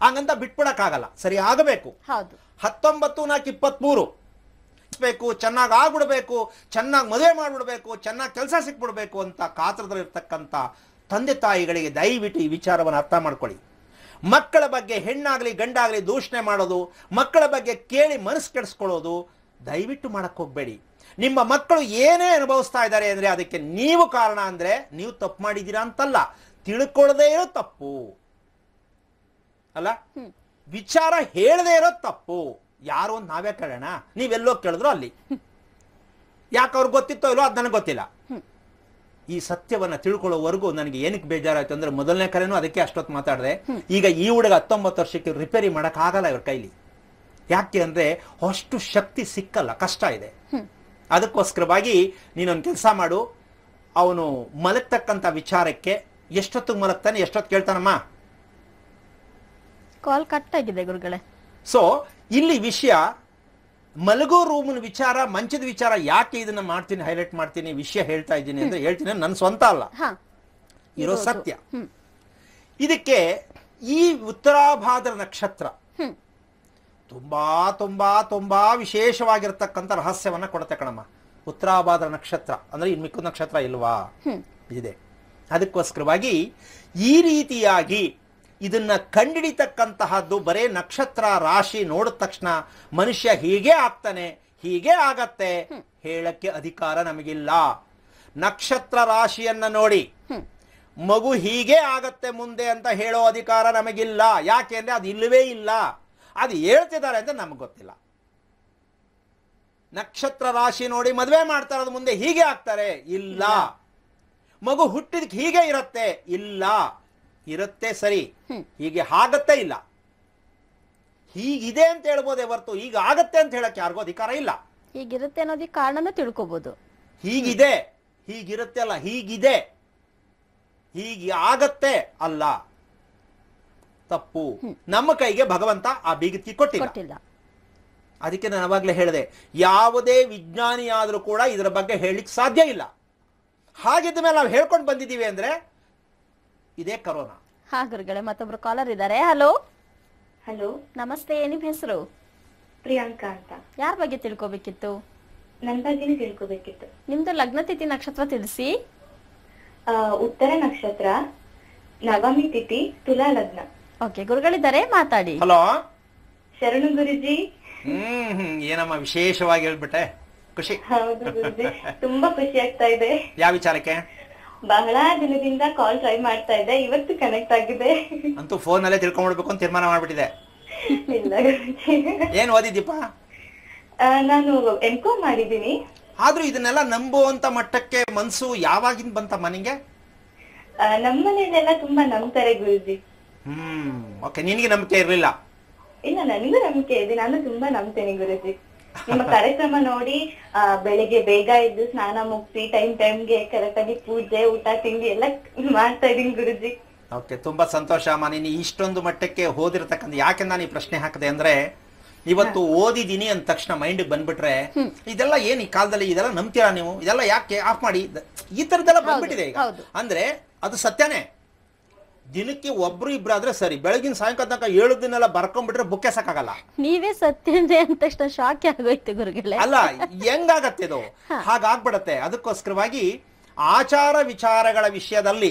ಹಂಗಂತ ಆಗಲ್ಲ ಸರಿ ಆಗಬೇಕು ಹತ್ತೊಂಬತ್ತು ನಾಲ್ಕು ಇಪ್ಪತ್ಮೂರು ಬೇಕು ಚೆನ್ನಾಗಿ ಆಗ್ಬಿಡ್ಬೇಕು ಚೆನ್ನಾಗಿ ಮದುವೆ ಮಾಡ್ಬಿಡ್ಬೇಕು ಚೆನ್ನಾಗಿ ಕೆಲಸ ಸಿಕ್ಬಿಡ್ಬೇಕು ಅಂತ ಕಾತ್ರದಲ್ಲಿರ್ತಕ್ಕಂಥ ತಂದೆ ತಾಯಿಗಳಿಗೆ ದಯವಿಟ್ಟು ಈ ವಿಚಾರವನ್ನು ಅರ್ಥ ಮಾಡ್ಕೊಳ್ಳಿ ಮಕ್ಕಳ ಬಗ್ಗೆ ಹೆಣ್ಣಾಗಲಿ ಗಂಡಾಗಲಿ ದೂಷಣೆ ಮಾಡೋದು ಮಕ್ಕಳ ಬಗ್ಗೆ ಕೇಳಿ ಮನಸ್ಸು ಕೆಡಿಸ್ಕೊಳ್ಳೋದು ದಯವಿಟ್ಟು ಮಾಡಕ್ಕೆ ಹೋಗಬೇಡಿ ನಿಮ್ಮ ಮಕ್ಕಳು ಏನೇ ಅನುಭವಿಸ್ತಾ ಇದ್ದಾರೆ ಅಂದರೆ ಅದಕ್ಕೆ ನೀವು ಕಾರಣ ಅಂದರೆ ನೀವು ತಪ್ಪು ಮಾಡಿದ್ದೀರಾ ಅಂತಲ್ಲ ತಿಳ್ಕೊಳ್ಳದೇ ಇರೋ ತಪ್ಪು ಅಲ್ಲ ವಿಚಾರ ಹೇಳದೇ ಇರೋ ತಪ್ಪು ಯಾರು ಅಂತ ನಾವೇ ಕೇಳೋಣ ನೀವೆಲ್ಲೋ ಕೇಳಿದ್ರು ಅಲ್ಲಿ ಯಾಕೆ ಅವ್ರಿಗೆ ಗೊತ್ತಿತ್ತೋ ಇಲ್ಲೋ ಅದು ನನಗೆ ಗೊತ್ತಿಲ್ಲ ಈ ಸತ್ಯವನ್ನ ತಿಳ್ಕೊಳ್ಳೋವರೆಗೂ ನನಗೆ ಏನಕ್ಕೆ ಬೇಜಾರಾಯ್ತು ಅಂದ್ರೆ ಮೊದಲನೇ ಕರೆನೂ ಅದಕ್ಕೆ ಅಷ್ಟೊತ್ತು ಮಾತಾಡಿದೆ ಈಗ ಈ ಹುಡುಗ ಹತ್ತೊಂಬತ್ತು ವರ್ಷಕ್ಕೆ ರಿಪೇರಿ ಆಗಲ್ಲ ಇವ್ರ ಕೈಲಿ ಯಾಕೆ ಅಂದ್ರೆ ಅಷ್ಟು ಶಕ್ತಿ ಸಿಕ್ಕಲ್ಲ ಕಷ್ಟ ಇದೆ ಅದಕ್ಕೋಸ್ಕರವಾಗಿ ನೀನೊಂದು ಕೆಲಸ ಮಾಡು ಅವನು ಮಲಗ್ತಕ್ಕಂಥ ವಿಚಾರಕ್ಕೆ ಎಷ್ಟೊತ್ತಿಗೆ ಮಲಗ್ತಾನೆ ಎಷ್ಟೊತ್ತು ಕೇಳ್ತಾನಮ್ಮ ಕಾಲ್ ಕಟ್ ಆಗಿದೆ ಗುರುಗಳೇ ಸೊ ಇಲ್ಲಿ ವಿಷಯ ಮಲಗೋ ರೂಮಿನ ವಿಚಾರ ಮಂಚದ ವಿಚಾರ ಯಾಕೆ ಇದನ್ನ ಮಾಡ್ತೀನಿ ಹೈಲೈಟ್ ಮಾಡ್ತೀನಿ ವಿಷಯ ಹೇಳ್ತಾ ಇದ್ದೀನಿ ಅಂತ ಹೇಳ್ತೀನಿ ನನ್ನ ಸ್ವಂತ ಅಲ್ಲ ಇರೋ ಸತ್ಯ ಇದಕ್ಕೆ ಈ ಉತ್ತರಾಭಾದ್ರ ನಕ್ಷತ್ರ ತುಂಬಾ ತುಂಬಾ ತುಂಬಾ ವಿಶೇಷವಾಗಿರ್ತಕ್ಕಂಥ ರಹಸ್ಯವನ್ನ ಕೊಡುತ್ತೆ ಕಣಮ್ಮ ಉತ್ತರಾಭಾದ್ರ ನಕ್ಷತ್ರ ಅಂದ್ರೆ ಇನ್ ಮಿಕ್ಕು ನಕ್ಷತ್ರ ಇಲ್ವಾ ಇದೆ ಅದಕ್ಕೋಸ್ಕರವಾಗಿ ಈ ರೀತಿಯಾಗಿ ಇದನ್ನ ಕಂಡಿಡಿತಕ್ಕಂತಹದ್ದು ಬರೇ ನಕ್ಷತ್ರ ರಾಶಿ ನೋಡಿದ ತಕ್ಷಣ ಮನುಷ್ಯ ಹೀಗೆ ಆಗ್ತಾನೆ ಹೀಗೆ ಆಗತ್ತೆ ಹೇಳಕ್ಕೆ ಅಧಿಕಾರ ನಮಗಿಲ್ಲ ನಕ್ಷತ್ರ ರಾಶಿಯನ್ನ ನೋಡಿ ಮಗು ಹೀಗೆ ಆಗತ್ತೆ ಮುಂದೆ ಅಂತ ಹೇಳೋ ಅಧಿಕಾರ ನಮಗಿಲ್ಲ ಯಾಕೆ ಅಂದ್ರೆ ಅದು ಇಲ್ಲವೇ ಇಲ್ಲ ಅದು ಹೇಳ್ತಿದ್ದಾರೆ ಅಂತ ನಮ್ಗೆ ಗೊತ್ತಿಲ್ಲ ನಕ್ಷತ್ರ ರಾಶಿ ನೋಡಿ ಮದುವೆ ಮಾಡ್ತಾರೆ ಅದು ಮುಂದೆ ಹೀಗೆ ಆಗ್ತಾರೆ ಇಲ್ಲ ಮಗು ಹುಟ್ಟಿದಕ್ಕೆ ಹೀಗೆ ಇರತ್ತೆ ಇಲ್ಲ ಇರುತ್ತೆ ಸರಿ ಹೀಗೆ ಆಗತ್ತೆ ಇಲ್ಲ ಹೀಗಿದೆ ಅಂತ ಹೇಳ್ಬೋದೇ ಹೊರತು ಈಗ ಆಗತ್ತೆ ಅಂತ ಹೇಳಕ್ ಯಾರಿಗೂ ಅಧಿಕಾರ ಇಲ್ಲ ಹೀಗಿರುತ್ತೆ ಅನ್ನೋದಕ್ಕೆ ಕಾರಣನೂ ತಿಳ್ಕೊಬಹುದು ಹೀಗಿದೆ ಹೀಗಿರುತ್ತೆ ಅಲ್ಲ ಹೀಗಿದೆ ಹೀಗೆ ಆಗತ್ತೆ ಅಲ್ಲ ತಪ್ಪು ನಮ್ಮ ಕೈಗೆ ಭಗವಂತ ಆ ಬೀಗತಿ ಕೊಟ್ಟಿಲ್ಲ ಅದಕ್ಕೆ ನಾನು ಅವಾಗ್ಲೇ ಹೇಳಿದೆ ಯಾವುದೇ ವಿಜ್ಞಾನಿಯಾದರೂ ಕೂಡ ಇದರ ಬಗ್ಗೆ ಹೇಳಲಿಕ್ಕೆ ಸಾಧ್ಯ ಇಲ್ಲ ಹಾಗಿದ್ದ ಮೇಲೆ ನಾವು ಹೇಳ್ಕೊಂಡು ಬಂದಿದ್ದೀವಿ ಅಂದ್ರೆ ಇದೇ ಕರೋನಾ ಹಾ ಗುರುಗಳೇ ಮತ್ತೊಬ್ರು ಕಾಲರ್ ಇದ್ದಾರೆ ಹಲೋ ಹಲೋ ನಮಸ್ತೆ ನಿಮ್ ಹೆಸರು ಪ್ರಿಯಾಂಕಾ ಅಂತ ಯಾರ ಬಗ್ಗೆ ತಿಳ್ಕೊಬೇಕಿತ್ತು ನನ್ನ ಬಗ್ಗೆನೇ ತಿಳ್ಕೊಬೇಕಿತ್ತು ನಿಮ್ದು ಲಗ್ನ ತಿಥಿ ನಕ್ಷತ್ರ ತಿಳಿಸಿ ಉತ್ತರ ನಕ್ಷತ್ರ ನವಮಿ ತಿಥಿ ತುಲಾ ಲಗ್ನ ಓಕೆ ಗುರುಗಳಿದ್ದಾರೆ ಮಾತಾಡಿ ಹಲೋ ಶರಣು ಗುರುಜಿ ಹ್ಮ್ ಹ್ಮ್. ಏನಮ್ಮ ವಿಶೇಷವಾಗಿ ಹೇಳ್ಬಿಟ್ಟೆ ಖುಷಿ ಹೌದು ತುಂಬಾ ಖುಷಿ ಆಗ್ತಾ ಇದೆ ಯಾವ ವಿಚಾರಕ್ಕೆ ಬಹಳ ದಿನದಿಂದ ಕಾಲ್ ಟ್ರೈ ಮಾಡ್ತಾ ಇದ್ದೆ ಇವತ್ತು ಕನೆಕ್ಟ್ ಆಗಿದೆ ಅಂತೂ ಫೋನ್ ಅಲ್ಲೇ ತಿಳ್ಕೊಂಡ್ಬಿಡ್ಬೇಕು ಅಂತ ತೀರ್ಮಾನ ಮಾಡ್ಬಿಟ್ಟಿದೆ ಏನ್ ಓದಿದ್ದೀಪ ನಾನು ಎಂ ಕಾಮ್ ಮಾಡಿದ್ದೀನಿ ಆದ್ರೂ ಇದನ್ನೆಲ್ಲ ನಂಬುವಂತ ಮಟ್ಟಕ್ಕೆ ಮನ್ಸು ಯಾವಾಗಿಂದ ಬಂತಮ್ಮ ಮನೆಗೆ ನಮ್ಮ ಮನೆಯಲ್ಲೆಲ್ಲ ತುಂಬಾ ನಂಬ್ತಾರೆ ಗುರುಜಿ ಹ್ಮ್ ಓಕೆ ನಿನಗೆ ನಂಬಿಕೆ ಇರ್ಲಿಲ್ಲ ಇಲ್ಲ ನನಗೂ ನಂಬಿಕೆ ಇದೆ ನಾನು ತುಂಬಾ ನಂಬ್ತೇನೆ ಗುರುಜಿ ನಿಮ್ಮ ಕಾರ್ಯಕ್ರಮ ನೋಡಿ ಆ ಬೆಳಿಗ್ಗೆ ಬೇಗ ಎದ್ದು ಸ್ನಾನ ಮುಗಿಸಿ ಟೈಮ್ ಟೈಮ್ಗೆ ಕರೆಕ್ಟ್ ಆಗಿ ಪೂಜೆ ಊಟ ತಿಂಡಿ ಎಲ್ಲ ಮಾಡ್ತಾ ಇದೀನಿ ಗುರುಜಿ ಓಕೆ ತುಂಬಾ ಸಂತೋಷ ಅಮ್ಮ ನೀನು ಇಷ್ಟೊಂದು ಮಟ್ಟಕ್ಕೆ ಓದಿರ್ತಕ್ಕಂಥ ಯಾಕೆ ನಾನು ಈ ಪ್ರಶ್ನೆ ಹಾಕದೆ ಅಂದ್ರೆ ಇವತ್ತು ಓದಿದೀನಿ ಅಂದ ತಕ್ಷಣ ಮೈಂಡ್ ಬಂದ್ಬಿಟ್ರೆ ಇದೆಲ್ಲ ಏನ್ ಈ ಕಾಲದಲ್ಲಿ ಇದೆಲ್ಲ ನಂಬ್ತೀರಾ ನೀವು ಇದೆಲ್ಲ ಯಾಕೆ ಆಫ್ ಮಾಡಿ ಈ ತರದೆಲ್ಲ ಬಂದ್ಬಿಟ್ಟಿದೆ ಈಗ ಅಂದ್ರೆ ಅದು ಸತ್ಯನೇ ದಿನಕ್ಕೆ ಒಬ್ರು ಇಬ್ರು ಆದ್ರೆ ಸರಿ ಬೆಳಗಿನ ಸಾಯಂಕಾಲ ತನಕ ಏಳು ದಿನ ಎಲ್ಲ ಬರ್ಕೊಂಡ್ಬಿಟ್ರೆ ಬುಕ್ಕೆ ಸಾಕಾಗಲ್ಲ ನೀವೇ ಸತ್ಯ ಅಂತ ಶಾಕ್ ಆಗೋಯ್ತು ಗುರುಗಳೇ ಅಲ್ಲ ಹೆಂಗಾಗತ್ತೆ ಇದು ಹಾಗಾಗ್ಬಿಡತ್ತೆ ಅದಕ್ಕೋಸ್ಕರವಾಗಿ ಆಚಾರ ವಿಚಾರಗಳ ವಿಷಯದಲ್ಲಿ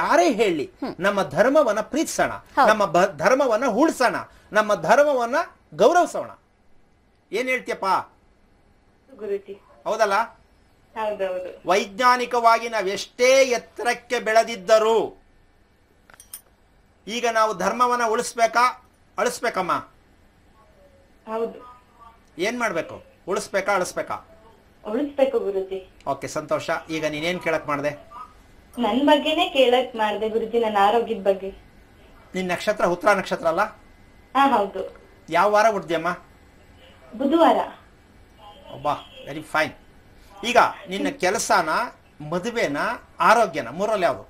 ಯಾರೇ ಹೇಳಿ ನಮ್ಮ ಧರ್ಮವನ್ನ ಪ್ರೀತಿಸೋಣ ನಮ್ಮ ಧರ್ಮವನ್ನ ಉಳಿಸೋಣ ನಮ್ಮ ಧರ್ಮವನ್ನ ಗೌರವಿಸೋಣ ಏನ್ ಹೇಳ್ತೀಯಪ್ಪ ಹೌದಲ್ಲ ವೈಜ್ಞಾನಿಕವಾಗಿ ನಾವೆಷ್ಟೇ ಎತ್ತರಕ್ಕೆ ಬೆಳೆದಿದ್ದರೂ ಈಗ ನಾವು ಧರ್ಮವನ್ನ ಉಳಿಸ್ಬೇಕಾ ಅಳಿಸ್ಬೇಕಮ್ಮ ಏನ್ ಮಾಡ್ಬೇಕು ಉಳಿಸ್ಬೇಕಾ ಅಳಿಸ್ಬೇಕಾ ಓಕೆ ಸಂತೋಷ ಈಗ ನೀನೇನ್ ಕೇಳಕ್ ಮಾಡ್ದೆ ನನ್ ಬಗ್ಗೆನೇ ಕೇಳಕ್ ಮಾಡ್ದೆ ಗುರುಜಿ ನನ್ನ ಆರೋಗ್ಯದ ಬಗ್ಗೆ ನಿನ್ ನಕ್ಷತ್ರ ಉತ್ತರ ನಕ್ಷತ್ರ ಅಲ್ಲ ಹೌದು ಯಾವ ವಾರ ಹುಡ್ದ್ಯಮ್ಮ ಬುಧವಾರ ಒಬ್ಬ ವೆರಿ ಫೈನ್ ಈಗ ನಿನ್ನ ಕೆಲಸನ ಮದುವೆನ ಆರೋಗ್ಯನ ಮೂರಲ್ಲಿ ಯಾವುದು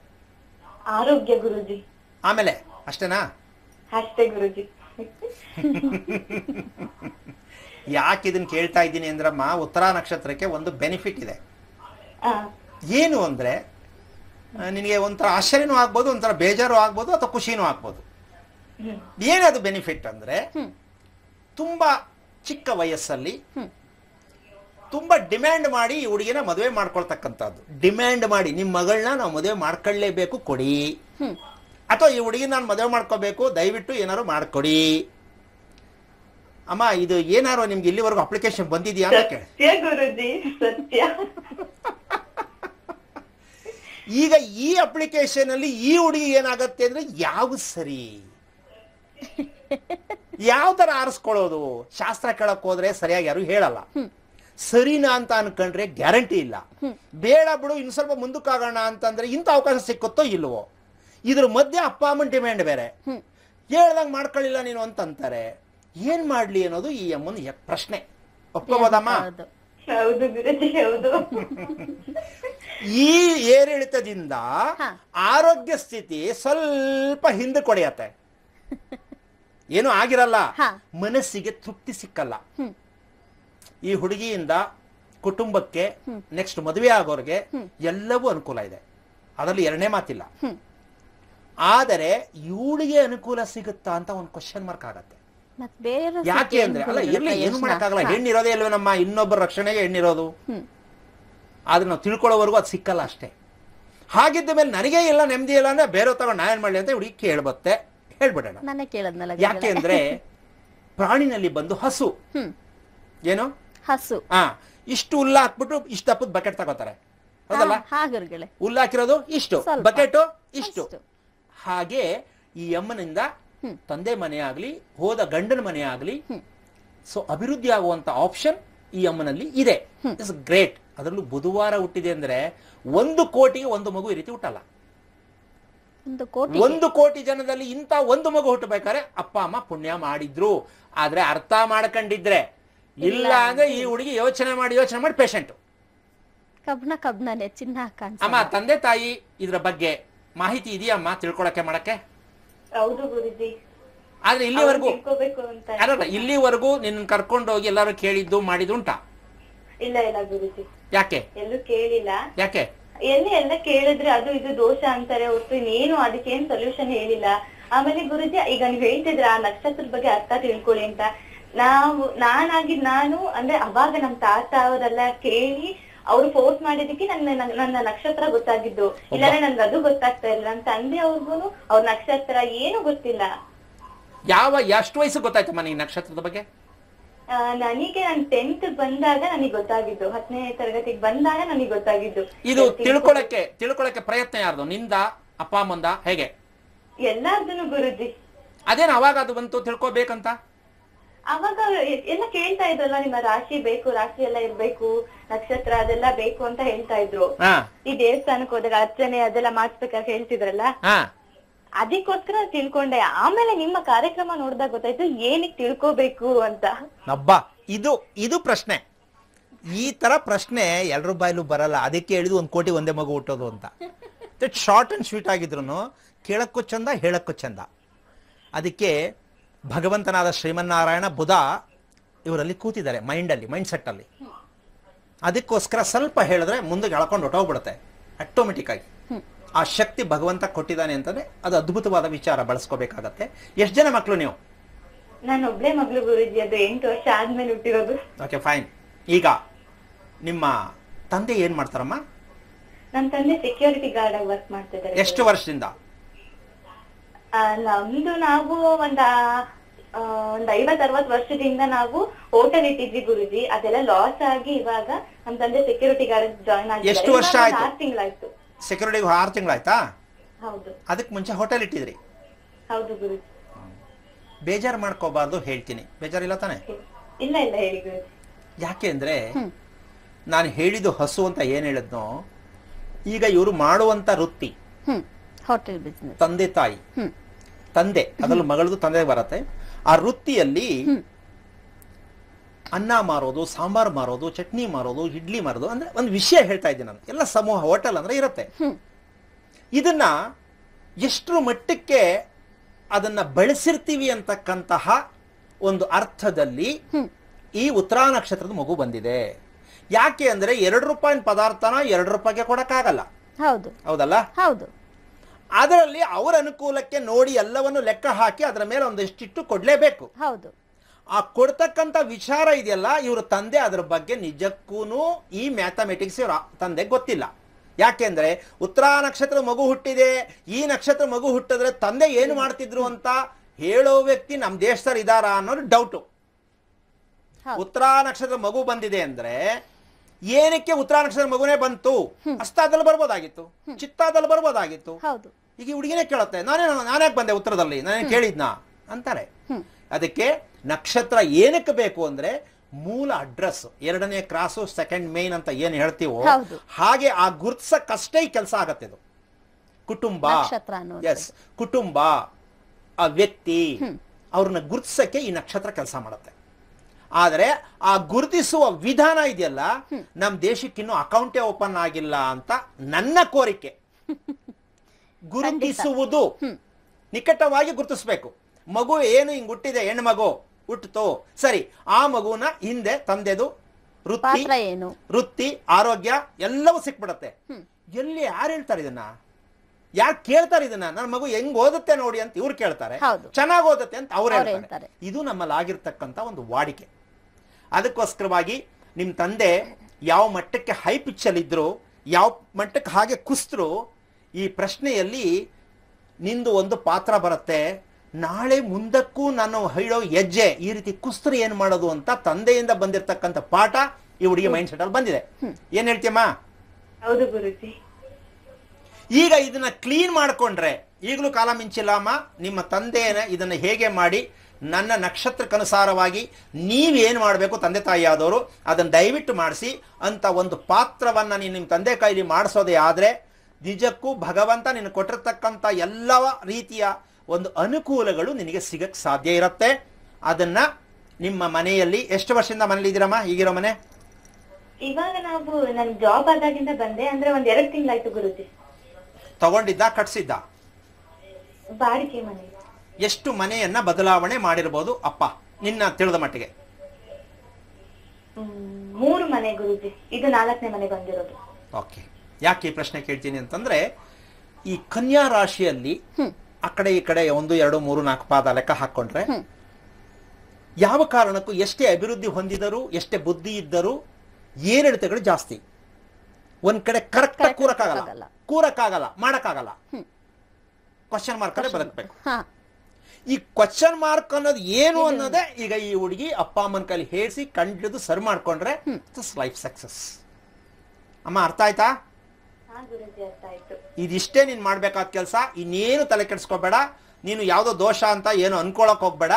ಆರೋಗ್ಯ ಗುರುಜಿ ಆಮೇಲೆ ಅಷ್ಟೇನಾ ಅಷ್ಟೇ ಗುರುಜಿ ಯಾಕೆ ಇದನ್ನ ಕೇಳ್ತಾ ಇದ್ದೀನಿ ಅಂದ್ರಮ್ಮ ಉತ್ತರ ನಕ್ಷತ್ರಕ್ಕೆ ಒಂದು ಬೆನಿಫಿಟ್ ಇದೆ ಏನು ಅಂದ್ರೆ ನಿನಗೆ ಒಂಥರ ಆಶ್ಚರ್ಯನೂ ಆಗ್ಬೋದು ಒಂಥರ ಬೇಜಾರು ಆಗ್ಬೋದು ಅಥವಾ ಖುಷಿನೂ ಆಗ್ಬೋದು ಏನದು ಬೆನಿಫಿಟ್ ಅಂದ್ರೆ ತುಂಬಾ ಚಿಕ್ಕ ವಯಸ್ಸಲ್ಲಿ ತುಂಬಾ ಡಿಮ್ಯಾಂಡ್ ಮಾಡಿ ಈ ಹುಡುಗಿನ ಮದುವೆ ಮಾಡ್ಕೊಳ್ತಕ್ಕಂಥದ್ದು ಡಿಮ್ಯಾಂಡ್ ಮಾಡಿ ನಿಮ್ಮ ಮಗಳನ್ನ ನಾವು ಮದುವೆ ಮಾಡ್ಕೊಳ್ಳೇಬೇಕು ಕೊಡಿ ಅಥವಾ ಈ ಹುಡುಗಿ ನಾನು ಮದುವೆ ಮಾಡ್ಕೋಬೇಕು ದಯವಿಟ್ಟು ಏನಾರು ಮಾಡ್ಕೊಡಿ ಅಮ್ಮ ಇದು ಏನಾರು ನಿಮ್ಗೆ ಇಲ್ಲಿವರೆಗೂ ಅಪ್ಲಿಕೇಶನ್ ಬಂದಿದ್ಯಾ ಅಂತ ಸತ್ಯ ಈಗ ಈ ಅಪ್ಲಿಕೇಶನ್ ಅಲ್ಲಿ ಈ ಹುಡುಗಿ ಏನಾಗತ್ತೆ ಅಂದ್ರೆ ಯಾವ ಸರಿ ಯಾವ ತರ ಆರಿಸ್ಕೊಳ್ಳೋದು ಶಾಸ್ತ್ರ ಕೇಳಕ್ ಹೋದ್ರೆ ಸರಿಯಾಗಿ ಯಾರು ಹೇಳಲ್ಲ ಸರಿನಾ ಅಂತ ಅನ್ಕೊಂಡ್ರೆ ಗ್ಯಾರಂಟಿ ಇಲ್ಲ ಬೇಡ ಬಿಡು ಇನ್ನು ಸ್ವಲ್ಪ ಮುಂದಕ್ಕಾಗೋಣ ಅಂತಂದ್ರೆ ಇಂಥ ಅವಕಾಶ ಸಿಕ್ಕುತ್ತೋ ಇಲ್ವೋ ಇದ್ರ ಮಧ್ಯೆ ಅಪ್ಪ ಅಮ್ಮನ್ ಡಿಮ್ಯಾಂಡ್ ಬೇರೆ ಹೇಳ್ದಂಗ್ ಮಾಡ್ಕೊಳ್ಳಿಲ್ಲ ನೀನು ಅಂತಂತಾರೆ ಅಂತಾರೆ ಏನ್ ಮಾಡ್ಲಿ ಅನ್ನೋದು ಈ ಅಮ್ಮನ ಪ್ರಶ್ನೆ ಒಪ್ಕೋಬೋದಮ್ಮ ಈ ಏರಿಳಿತದಿಂದ ಆರೋಗ್ಯ ಸ್ಥಿತಿ ಸ್ವಲ್ಪ ಹಿಂದೆ ಕೊಡೆಯತ್ತೆ ಏನು ಆಗಿರಲ್ಲ ಮನಸ್ಸಿಗೆ ತೃಪ್ತಿ ಸಿಕ್ಕಲ್ಲ ಈ ಹುಡುಗಿಯಿಂದ ಕುಟುಂಬಕ್ಕೆ ನೆಕ್ಸ್ಟ್ ಮದುವೆ ಆಗೋರ್ಗೆ ಎಲ್ಲವೂ ಅನುಕೂಲ ಇದೆ ಅದರಲ್ಲಿ ಎರಡನೇ ಮಾತಿಲ್ಲ ಆದರೆ ಇವಳಿಗೆ ಅನುಕೂಲ ಸಿಗುತ್ತಾ ಅಂತ ಒಂದು ಕ್ವಶನ್ ಮಾರ್ಕ್ ಆಗತ್ತೆ ಯಾಕೆ ಅಂದ್ರೆ ಅಲ್ಲ ಏನು ಮಾಡಕ್ಕಾಗಲ್ಲ ಹೆಣ್ಣಿರೋದೇ ಅಲ್ವೇ ನಮ್ಮ ಇನ್ನೊಬ್ಬರ ರಕ್ಷಣೆಗೆ ಹೆಣ್ಣಿರೋದು ಆದ್ರೆ ನಾವು ತಿಳ್ಕೊಳ್ಳೋವರೆಗೂ ಅದು ಸಿಕ್ಕಲ್ಲ ಅಷ್ಟೇ ಹಾಗಿದ್ದ ಮೇಲೆ ನನಗೆ ಇಲ್ಲ ನೆಮ್ಮದಿ ಇಲ್ಲ ಅಂದ್ರೆ ಬೇರೆ ತಗೊಂಡು ಏನ್ ಮಾಡಲಿ ಅಂತ ಹುಡುಗಿ ಕೇಳ್ಬತ್ತೆ ಹೇಳ್ಬಿಡೋಣ ಯಾಕೆ ಅಂದ್ರೆ ಪ್ರಾಣಿನಲ್ಲಿ ಬಂದು ಹಸು ಏನು ಹಸು ಹಾ ಇಷ್ಟು ಹುಲ್ಲ ಹಾಕ್ಬಿಟ್ಟು ಇಷ್ಟು ಬಕೆಟ್ ತಗೋತಾರೆ ಹೌದಲ್ಲ ಹುಲ್ಲ ಹಾಕಿರೋದು ಇಷ್ಟು ಬಕೆಟ್ ಇಷ್ಟು ಹಾಗೆ ಈ ಅಮ್ಮನಿಂದ ತಂದೆ ಮನೆ ಆಗ್ಲಿ ಹೋದ ಗಂಡನ ಮನೆ ಆಗಲಿ ಸೊ ಅಭಿವೃದ್ಧಿ ಆಗುವಂತ ಆಪ್ಷನ್ ಈ ಅಮ್ಮನಲ್ಲಿ ಇದೆ ಇಟ್ಸ್ ಗ್ರೇಟ್ ಅದರಲ್ಲೂ ಬುಧವಾರ ಹುಟ್ಟಿದೆ ಅಂದ್ರೆ ಒಂದು ಕೋಟಿಗೆ ಒಂದು ಮಗು ಈ ರೀತಿ ಹುಟ್ಟಲ್ಲ ಒಂದು ಕೋಟಿ ಜನದಲ್ಲಿ ಇಂತ ಒಂದು ಮಗು ಹುಟ್ಟಬೇಕಾದ್ರೆ ಅಪ್ಪ ಅಮ್ಮ ಪುಣ್ಯ ಮಾಡಿದ್ರು ಆದ್ರೆ ಅರ್ಥ ಮಾಡ್ಕೊಂಡಿದ್ರೆ ಇಲ್ಲ ಅಂದ್ರೆ ಈ ಹುಡುಗಿ ಯೋಚನೆ ಮಾಡಿ ಯೋಚನೆ ಮಾಡಿ ಪೇಷಂಟ್ ಕಬ್ನ ಕಬ್ನೇ ಚಿನ್ನ ಅಮ್ಮ ತಂದೆ ತಾಯಿ ಇದ್ರ ಬಗ್ಗೆ ಮಾಹಿತಿ ಇದೆಯಮ್ಮ ತಿಳ್ಕೊಳಕ್ಕೆ ಮಾಡಕ್ಕೆ ಹೌದು ಗುರುಜಿ ಆದ್ರೆ ಇಲ್ಲಿವರೆಗೂ ಅಂತ ಅಲ್ಲ ಇಲ್ಲಿವರೆಗೂ ನಿನ್ನ ಕರ್ಕೊಂಡು ಹೋಗಿ ಎಲ್ಲಾರು ಕೇಳಿದ್ದು ಮಾಡಿದ್ದು ಇಲ್ಲ ಇಲ್ಲ ಗುರುಜಿ ಯಾಕೆ ಎಲ್ಲೂ ಕೇಳಿಲ್ಲ ಯಾಕೆ ಎಲ್ಲಿ ಎಲ್ಲ ಕೇಳಿದ್ರೆ ಅದು ಇದು ದೋಷ ಅಂತಾರೆ ಹೊರತು ಇನ್ನೇನು ಅದಕ್ಕೇನ್ ಸೊಲ್ಯೂಷನ್ ಹೇಳಿಲ್ಲ ಆಮೇಲೆ ಗುರುಜಿ ಈಗ ನೀವ್ ಹೇಳ್ತಿದ್ರೆ ಆ ನಕ್ಷತ್ರದ ಬಗ್ಗೆ ಅರ್ಥ ತಿಳ್ಕೊಳ್ಳಿ ಅಂತ ನಾವು ನಾನಾಗಿ ನಾನು ಅಂದ್ರೆ ಅವಾಗ ನಮ್ ತಾತ ಅವರೆಲ್ಲ ಕೇಳಿ ಅವ್ರು ಫೋರ್ಸ್ ಮಾಡಿದಕ್ಕೆ ನನ್ನ ನನ್ನ ನಕ್ಷತ್ರ ಗೊತ್ತಾಗಿದ್ದು ಇಲ್ಲಾಂದ್ರೆ ನನ್ಗೆ ಅದು ಗೊತ್ತಾಗ್ತಾ ಇಲ್ಲ ನನ್ನ ತಂದೆ ಅವ್ರಿಗೂ ಅವ್ರ ನಕ್ಷತ್ರ ಏನು ಗೊತ್ತಿಲ್ಲ ಯಾವ ಎಷ್ಟು ವಯಸ್ಸು ಮನೆ ಈ ನಕ್ಷತ್ರದ ಬಗ್ಗೆ ನನಗೆ ನಾನು ಟೆಂತ್ ಬಂದಾಗ ನನಗೆ ಗೊತ್ತಾಗಿದ್ದು ಹತ್ತನೇ ತರಗತಿಗೆ ಬಂದಾಗ ನನಗೆ ಗೊತ್ತಾಗಿದ್ದು ಇದು ತಿಳ್ಕೊಳಕ್ಕೆ ತಿಳ್ಕೊಳಕ್ಕೆ ಪ್ರಯತ್ನ ಯಾರ್ದು ನಿಂದ ಅಪ್ಪ ಅಮ್ಮಂದ ಹೇಗೆ ಎಲ್ಲಾರ್ದು ಗುರುಜಿ ಅದೇನು ಅವಾಗ ಅದು ಬಂತು ತಿಳ್ಕೊಬೇಕಂತ ಅವಾಗ ಎಲ್ಲ ಕೇಳ್ತಾ ಇದ್ರಲ್ಲ ನಿಮ್ಮ ರಾಶಿ ಬೇಕು ರಾಶಿ ಎಲ್ಲ ಇರ್ಬೇಕು ನಕ್ಷತ್ರ ಅದೆಲ್ಲ ಬೇಕು ಅಂತ ಹೇಳ್ತಾ ಇದ್ರು ಈ ದೇವಸ್ಥಾನಕ್ಕೆ ಹೋದಾಗ ಅರ್ಚನೆ ಅದೆಲ್ಲ ಮಾಡಿಸ್ಬೇಕಾದ್ರೆ ಹೇಳ್ತಿದ್ರಲ್ಲ ಅದಕ್ಕೋಸ್ಕರ ತಿಳ್ಕೊಂಡೆ ಆಮೇಲೆ ನಿಮ್ಮ ಕಾರ್ಯಕ್ರಮ ನೋಡಿದಾಗ ಗೊತ್ತಾಯ್ತು ಏನಕ್ಕೆ ತಿಳ್ಕೋಬೇಕು ಅಂತ ಇದು ಇದು ಪ್ರಶ್ನೆ ಈ ತರ ಪ್ರಶ್ನೆ ಎಲ್ಲರ ಬಾಯಲ್ಲೂ ಬರಲ್ಲ ಅದಕ್ಕೆ ಹೇಳಿದ್ರು ಒಂದು ಕೋಟಿ ಒಂದೇ ಮಗು ಹುಟ್ಟೋದು ಅಂತ ಶಾರ್ಟ್ ಅಂಡ್ ಸ್ವೀಟ್ ಆಗಿದ್ರು ಕೇಳಕ್ಕೂ ಚಂದ ಹೇಳಕ್ಕೂ ಚಂದ ಅದಕ್ಕೆ ಭಗವಂತನಾದ ಶ್ರೀಮನ್ನಾರಾಯಣ ಬುಧ ಇವರಲ್ಲಿ ಕೂತಿದ್ದಾರೆ ಮೈಂಡಲ್ಲಿ ಮೈಂಡ್ ಸೆಟ್ ಅಲ್ಲಿ ಅದಕ್ಕೋಸ್ಕರ ಸ್ವಲ್ಪ ಹೇಳಿದ್ರೆ ಮುಂದೆ ಎಳ್ಕೊಂಡು ಹೊಟ್ಟೋಗ್ಬಿಡುತ್ತೆ ಆಟೋಮೆಟಿಕ್ ಆಗಿ ಆ ಶಕ್ತಿ ಭಗವಂತ ಕೊಟ್ಟಿದ್ದಾನೆ ಅಂತಂದ್ರೆ ಅದು ಅದ್ಭುತವಾದ ವಿಚಾರ ಬಳಸ್ಕೋಬೇಕಾಗತ್ತೆ ಎಷ್ಟು ಜನ ಮಕ್ಕಳು ನೀವು ಹುಟ್ಟಿರೋದು ಓಕೆ ಫೈನ್ ಈಗ ನಿಮ್ಮ ತಂದೆ ಏನ್ ಮಾಡ್ತಾರಮ್ಮ ಸೆಕ್ಯೂರಿಟಿ ಗಾರ್ಡ್ ಆಗಿ ಎಷ್ಟು ವರ್ಷದಿಂದ ನಮ್ದು ನಾವು ಒಂದ ಒಂದ್ ಐವತ್ ಅರವತ್ ವರ್ಷದಿಂದ ನಾವು ಹೋಟೆಲ್ ಇಟ್ಟಿದ್ವಿ ಗುರುಜಿ ಅದೆಲ್ಲ ಲಾಸ್ ಆಗಿ ಇವಾಗ ನಮ್ ತಂದೆ ಸೆಕ್ಯೂರಿಟಿ ಗಾರ್ಡ್ ಜಾಯ್ನ್ ಎಷ್ಟು ವರ್ಷ ಆಯ್ತು? ಆರ್ ತಿಂಗಳಾಯ್ತು ಸೆಕ್ಯೂರಿಟಿ ಆರ್ ತಿಂಗಳಾಯ್ತಾ ಹೌದು ಅದಕ್ಕೆ ಮುಂಚೆ ಹೋಟೆಲ್ ಇಟ್ಟಿದ್ರಿ ಹೌದು ಗುರುಜಿ ಬೇಜಾರು ಮಾಡ್ಕೋಬಾರ್ದು ಹೇಳ್ತೀನಿ ಇಲ್ಲ ತಾನೆ ಇಲ್ಲ ಇಲ್ಲ ಹೇಳಿ ಗುರುಜಿ ಯಾಕೆ ಅಂದ್ರೆ ನಾನು ಹೇಳಿದ್ದು ಹಸು ಅಂತ ಏನ್ ಹೇಳಿದ್ನೋ ಈಗ ಇವರು ಮಾಡುವಂತ ವೃತ್ತಿ ಹೋಟೆಲ್ ಬಿಸ್ನೆಸ್ ತಂದೆ ತಾಯಿ ಹ್ಮ್ ತಂದೆ ಅದರಲ್ಲೂ ಮಗಳದು ತಂದೆ ಬರತ್ತೆ ಆ ವೃತ್ತಿಯಲ್ಲಿ ಅನ್ನ ಮಾರೋದು ಸಾಂಬಾರ್ ಮಾರೋದು ಚಟ್ನಿ ಮಾರೋದು ಇಡ್ಲಿ ಮಾರೋದು ಅಂದ್ರೆ ಒಂದು ವಿಷಯ ಹೇಳ್ತಾ ಇದ್ದೀನಿ ನಾನು ಎಲ್ಲ ಸಮೂಹ ಹೋಟೆಲ್ ಅಂದ್ರೆ ಇರುತ್ತೆ ಇದನ್ನ ಎಷ್ಟು ಮಟ್ಟಕ್ಕೆ ಅದನ್ನ ಬಳಸಿರ್ತೀವಿ ಅಂತಕ್ಕಂತಹ ಒಂದು ಅರ್ಥದಲ್ಲಿ ಈ ಉತ್ತರ ನಕ್ಷತ್ರದ ಮಗು ಬಂದಿದೆ ಯಾಕೆ ಅಂದ್ರೆ ಎರಡು ರೂಪಾಯಿ ಪದಾರ್ಥನ ಎರಡು ರೂಪಾಯಿಗೆ ಕೊಡಕ್ಕಾಗಲ್ಲ ಹೌದು ಹೌದಲ್ಲ ಹೌದು ಅದರಲ್ಲಿ ಅವರ ಅನುಕೂಲಕ್ಕೆ ನೋಡಿ ಎಲ್ಲವನ್ನು ಲೆಕ್ಕ ಹಾಕಿ ಅದರ ಮೇಲೆ ಒಂದಿಷ್ಟಿಟ್ಟು ಕೊಡ್ಲೇಬೇಕು ಹೌದು ಆ ಕೊಡ್ತಕ್ಕಂಥ ವಿಚಾರ ಇದೆಯಲ್ಲ ಇವ್ರ ತಂದೆ ಅದರ ಬಗ್ಗೆ ನಿಜಕ್ಕೂ ಈ ಮ್ಯಾಥಮೆಟಿಕ್ಸ್ ಇವರ ತಂದೆ ಗೊತ್ತಿಲ್ಲ ಯಾಕೆಂದ್ರೆ ಉತ್ತರ ನಕ್ಷತ್ರ ಮಗು ಹುಟ್ಟಿದೆ ಈ ನಕ್ಷತ್ರ ಮಗು ಹುಟ್ಟಿದ್ರೆ ತಂದೆ ಏನು ಮಾಡ್ತಿದ್ರು ಅಂತ ಹೇಳೋ ವ್ಯಕ್ತಿ ನಮ್ಮ ದೇಶದಲ್ಲಿ ಇದಾರಾ ಅನ್ನೋದು ಡೌಟು ಉತ್ತರ ನಕ್ಷತ್ರ ಮಗು ಬಂದಿದೆ ಅಂದ್ರೆ ಏನಕ್ಕೆ ಉತ್ತರ ನಕ್ಷತ್ರ ಮಗುನೇ ಬಂತು ಅಷ್ಟಾದಲ್ಲಿ ಬರ್ಬೋದಾಗಿತ್ತು ಚಿತ್ತಾದಲ್ಲಿ ಬರ್ಬೋದಾಗಿತ್ತು ಈಗ ಹುಡುಗಿನೇ ಕೇಳುತ್ತೆ ನಾನೇ ನಾನೇ ಬಂದೆ ಉತ್ತರದಲ್ಲಿ ನಾನೇ ಕೇಳಿದ್ನಾ ಅಂತಾರೆ ಅದಕ್ಕೆ ನಕ್ಷತ್ರ ಏನಕ್ಕೆ ಬೇಕು ಅಂದ್ರೆ ಮೂಲ ಅಡ್ರೆಸ್ ಎರಡನೇ ಕ್ರಾಸು ಸೆಕೆಂಡ್ ಮೇನ್ ಅಂತ ಏನ್ ಹೇಳ್ತೀವೋ ಹಾಗೆ ಆ ಗುರ್ತಿಸಕ್ಕಷ್ಟೇ ಅಷ್ಟೇ ಕೆಲಸ ಆಗತ್ತೆ ಇದು ಕುಟುಂಬ ಎಸ್ ಕುಟುಂಬ ಆ ವ್ಯಕ್ತಿ ಅವ್ರನ್ನ ಗುರ್ತಿಸಕ್ಕೆ ಈ ನಕ್ಷತ್ರ ಕೆಲಸ ಮಾಡುತ್ತೆ ಆದರೆ ಆ ಗುರುತಿಸುವ ವಿಧಾನ ಇದೆಯಲ್ಲ ನಮ್ಮ ದೇಶಕ್ಕಿನ್ನೂ ಅಕೌಂಟೇ ಓಪನ್ ಆಗಿಲ್ಲ ಅಂತ ನನ್ನ ಕೋರಿಕೆ ಗುರುತಿಸುವುದು ನಿಕಟವಾಗಿ ಗುರುತಿಸಬೇಕು ಮಗು ಏನು ಹಿಂಗ್ ಹುಟ್ಟಿದೆ ಹೆಣ್ಮಗು ಮಗು ಹುಟ್ಟಿತು ಸರಿ ಆ ಮಗುನ ಹಿಂದೆ ತಂದೆದು ವೃತ್ತಿ ವೃತ್ತಿ ಆರೋಗ್ಯ ಎಲ್ಲವೂ ಸಿಕ್ಬಿಡತ್ತೆ ಎಲ್ಲಿ ಯಾರು ಹೇಳ್ತಾರೆ ಇದನ್ನ ಯಾರು ಕೇಳ್ತಾರೆ ಇದನ್ನ ನನ್ನ ಮಗು ಹೆಂಗ್ ಓದುತ್ತೆ ನೋಡಿ ಅಂತ ಇವ್ರು ಕೇಳ್ತಾರೆ ಚೆನ್ನಾಗಿ ಓದುತ್ತೆ ಅಂತ ಅವ್ರು ಹೇಳ್ತಾರೆ ಇದು ನಮ್ಮಲ್ಲಿ ಆಗಿರ್ತಕ್ಕಂತ ಒಂದು ವಾಡಿಕೆ ಅದಕ್ಕೋಸ್ಕರವಾಗಿ ನಿಮ್ಮ ತಂದೆ ಯಾವ ಮಟ್ಟಕ್ಕೆ ಹೈ ಪಿಚ್ಚಲ್ಲಿದ್ದರು ಇದ್ರು ಯಾವ ಮಟ್ಟಕ್ಕೆ ಹಾಗೆ ಕುಸಿದ್ರು ಈ ಪ್ರಶ್ನೆಯಲ್ಲಿ ನಿಂದು ಒಂದು ಪಾತ್ರ ಬರುತ್ತೆ ನಾಳೆ ಮುಂದಕ್ಕೂ ನಾನು ಹೇಳೋ ಹೆಜ್ಜೆ ಈ ರೀತಿ ಕುಸ್ತರು ಏನು ಮಾಡೋದು ಅಂತ ತಂದೆಯಿಂದ ಬಂದಿರತಕ್ಕಂಥ ಪಾಠ ಈ ಹುಡುಗಿ ಮೈಂಡ್ ಸೆಟ್ ಅಲ್ಲಿ ಬಂದಿದೆ ಏನ್ ಹೇಳ್ತೀಯಮ್ಮ ಈಗ ಇದನ್ನ ಕ್ಲೀನ್ ಮಾಡ್ಕೊಂಡ್ರೆ ಈಗಲೂ ಕಾಲ ಮಿಂಚಿಲ್ಲ ಅಮ್ಮ ನಿಮ್ಮ ತಂದೆಯನ್ನ ಇದನ್ನ ಹೇಗೆ ಮಾಡಿ ನನ್ನ ನಕ್ಷತ್ರಕ್ಕನುಸಾರವಾಗಿ ನೀವೇನು ಮಾಡಬೇಕು ತಂದೆ ತಾಯಿಯಾದವರು ಅದನ್ನು ದಯವಿಟ್ಟು ಮಾಡಿಸಿ ಅಂತ ಒಂದು ಪಾತ್ರವನ್ನು ನೀನು ನಿಮ್ಮ ತಂದೆ ಕೈಲಿ ಮಾಡಿಸೋದೇ ಆದರೆ ನಿಜಕ್ಕೂ ಭಗವಂತ ನಿನಗೆ ಕೊಟ್ಟಿರ್ತಕ್ಕಂಥ ಎಲ್ಲ ರೀತಿಯ ಒಂದು ಅನುಕೂಲಗಳು ನಿನಗೆ ಸಿಗಕ್ಕೆ ಸಾಧ್ಯ ಇರುತ್ತೆ ಅದನ್ನು ನಿಮ್ಮ ಮನೆಯಲ್ಲಿ ಎಷ್ಟು ವರ್ಷದಿಂದ ಮನೇಲಿ ಇದ್ದೀರಮ್ಮ ಈಗಿರೋ ಮನೆ ಇವಾಗ ನಾವು ನನ್ನ ಜಾಬ್ ಆದಾಗಿಂದ ಬಂದೆ ಅಂದ್ರೆ ಒಂದ್ ಎರಡು ತಿಂಗಳಾಯ್ತು ಗುರುಜಿ ತಗೊಂಡಿದ್ದ ಕಟ್ಸಿದ್ದ ಬಾಡಿಗೆ ಮನೆ ಎಷ್ಟು ಮನೆಯನ್ನ ಬದಲಾವಣೆ ಮಾಡಿರಬಹುದು ಅಪ್ಪ ನಿನ್ನ ತಿಳಿದ ಮಟ್ಟಿಗೆ ಮೂರು ಮನೆ ಗುರುಜಿ ಇದು ನಾಲ್ಕನೇ ಮನೆ ಬಂದಿರೋದು ಓಕೆ ಯಾಕೆ ಈ ಪ್ರಶ್ನೆ ಕೇಳ್ತೀನಿ ಅಂತಂದ್ರೆ ಈ ಕನ್ಯಾ ರಾಶಿಯಲ್ಲಿ ಆ ಕಡೆ ಈ ಕಡೆ ಒಂದು ಎರಡು ಮೂರು ನಾಲ್ಕು ಪಾದ ಲೆಕ್ಕ ಹಾಕೊಂಡ್ರೆ ಯಾವ ಕಾರಣಕ್ಕೂ ಎಷ್ಟೇ ಅಭಿವೃದ್ಧಿ ಹೊಂದಿದರೂ ಎಷ್ಟೇ ಬುದ್ಧಿ ಇದ್ದರೂ ಏರಿಳಿತಗಳು ಜಾಸ್ತಿ ಒಂದ್ ಕಡೆ ಕರೆಕ್ಟ್ ಕೂರಕ್ಕಾಗಲ್ಲ ಕೂರಕ್ಕಾಗಲ್ಲ ಮಾಡಕ್ಕಾಗಲ್ಲ ಕ್ವಶನ್ ಮಾರ್ಕ್ ಬದುಕಬೇಕು ಈ ಕ್ವಶನ್ ಮಾರ್ಕ್ ಅನ್ನೋದು ಏನು ಅನ್ನೋದೇ ಈಗ ಈ ಹುಡುಗಿ ಅಪ್ಪ ಅಮ್ಮನ ಕೈಲಿ ಹೇಳಿಸಿ ಕಂಡಿಡಿದು ಸರ್ ಮಾಡ್ಕೊಂಡ್ರೆ ಲೈಫ್ ಸಕ್ಸಸ್ ಅಮ್ಮ ಅರ್ಥ ಆಯ್ತಾ ಇದಿಷ್ಟೇ ನೀನ್ ಮಾಡ್ಬೇಕಾದ ಕೆಲಸ ಇನ್ನೇನು ತಲೆ ಕೆಡಿಸ್ಕೋಬೇಡ ನೀನು ಯಾವ್ದೋ ದೋಷ ಅಂತ ಏನು ಅನ್ಕೊಳಕ್ ಹೋಗ್ಬೇಡ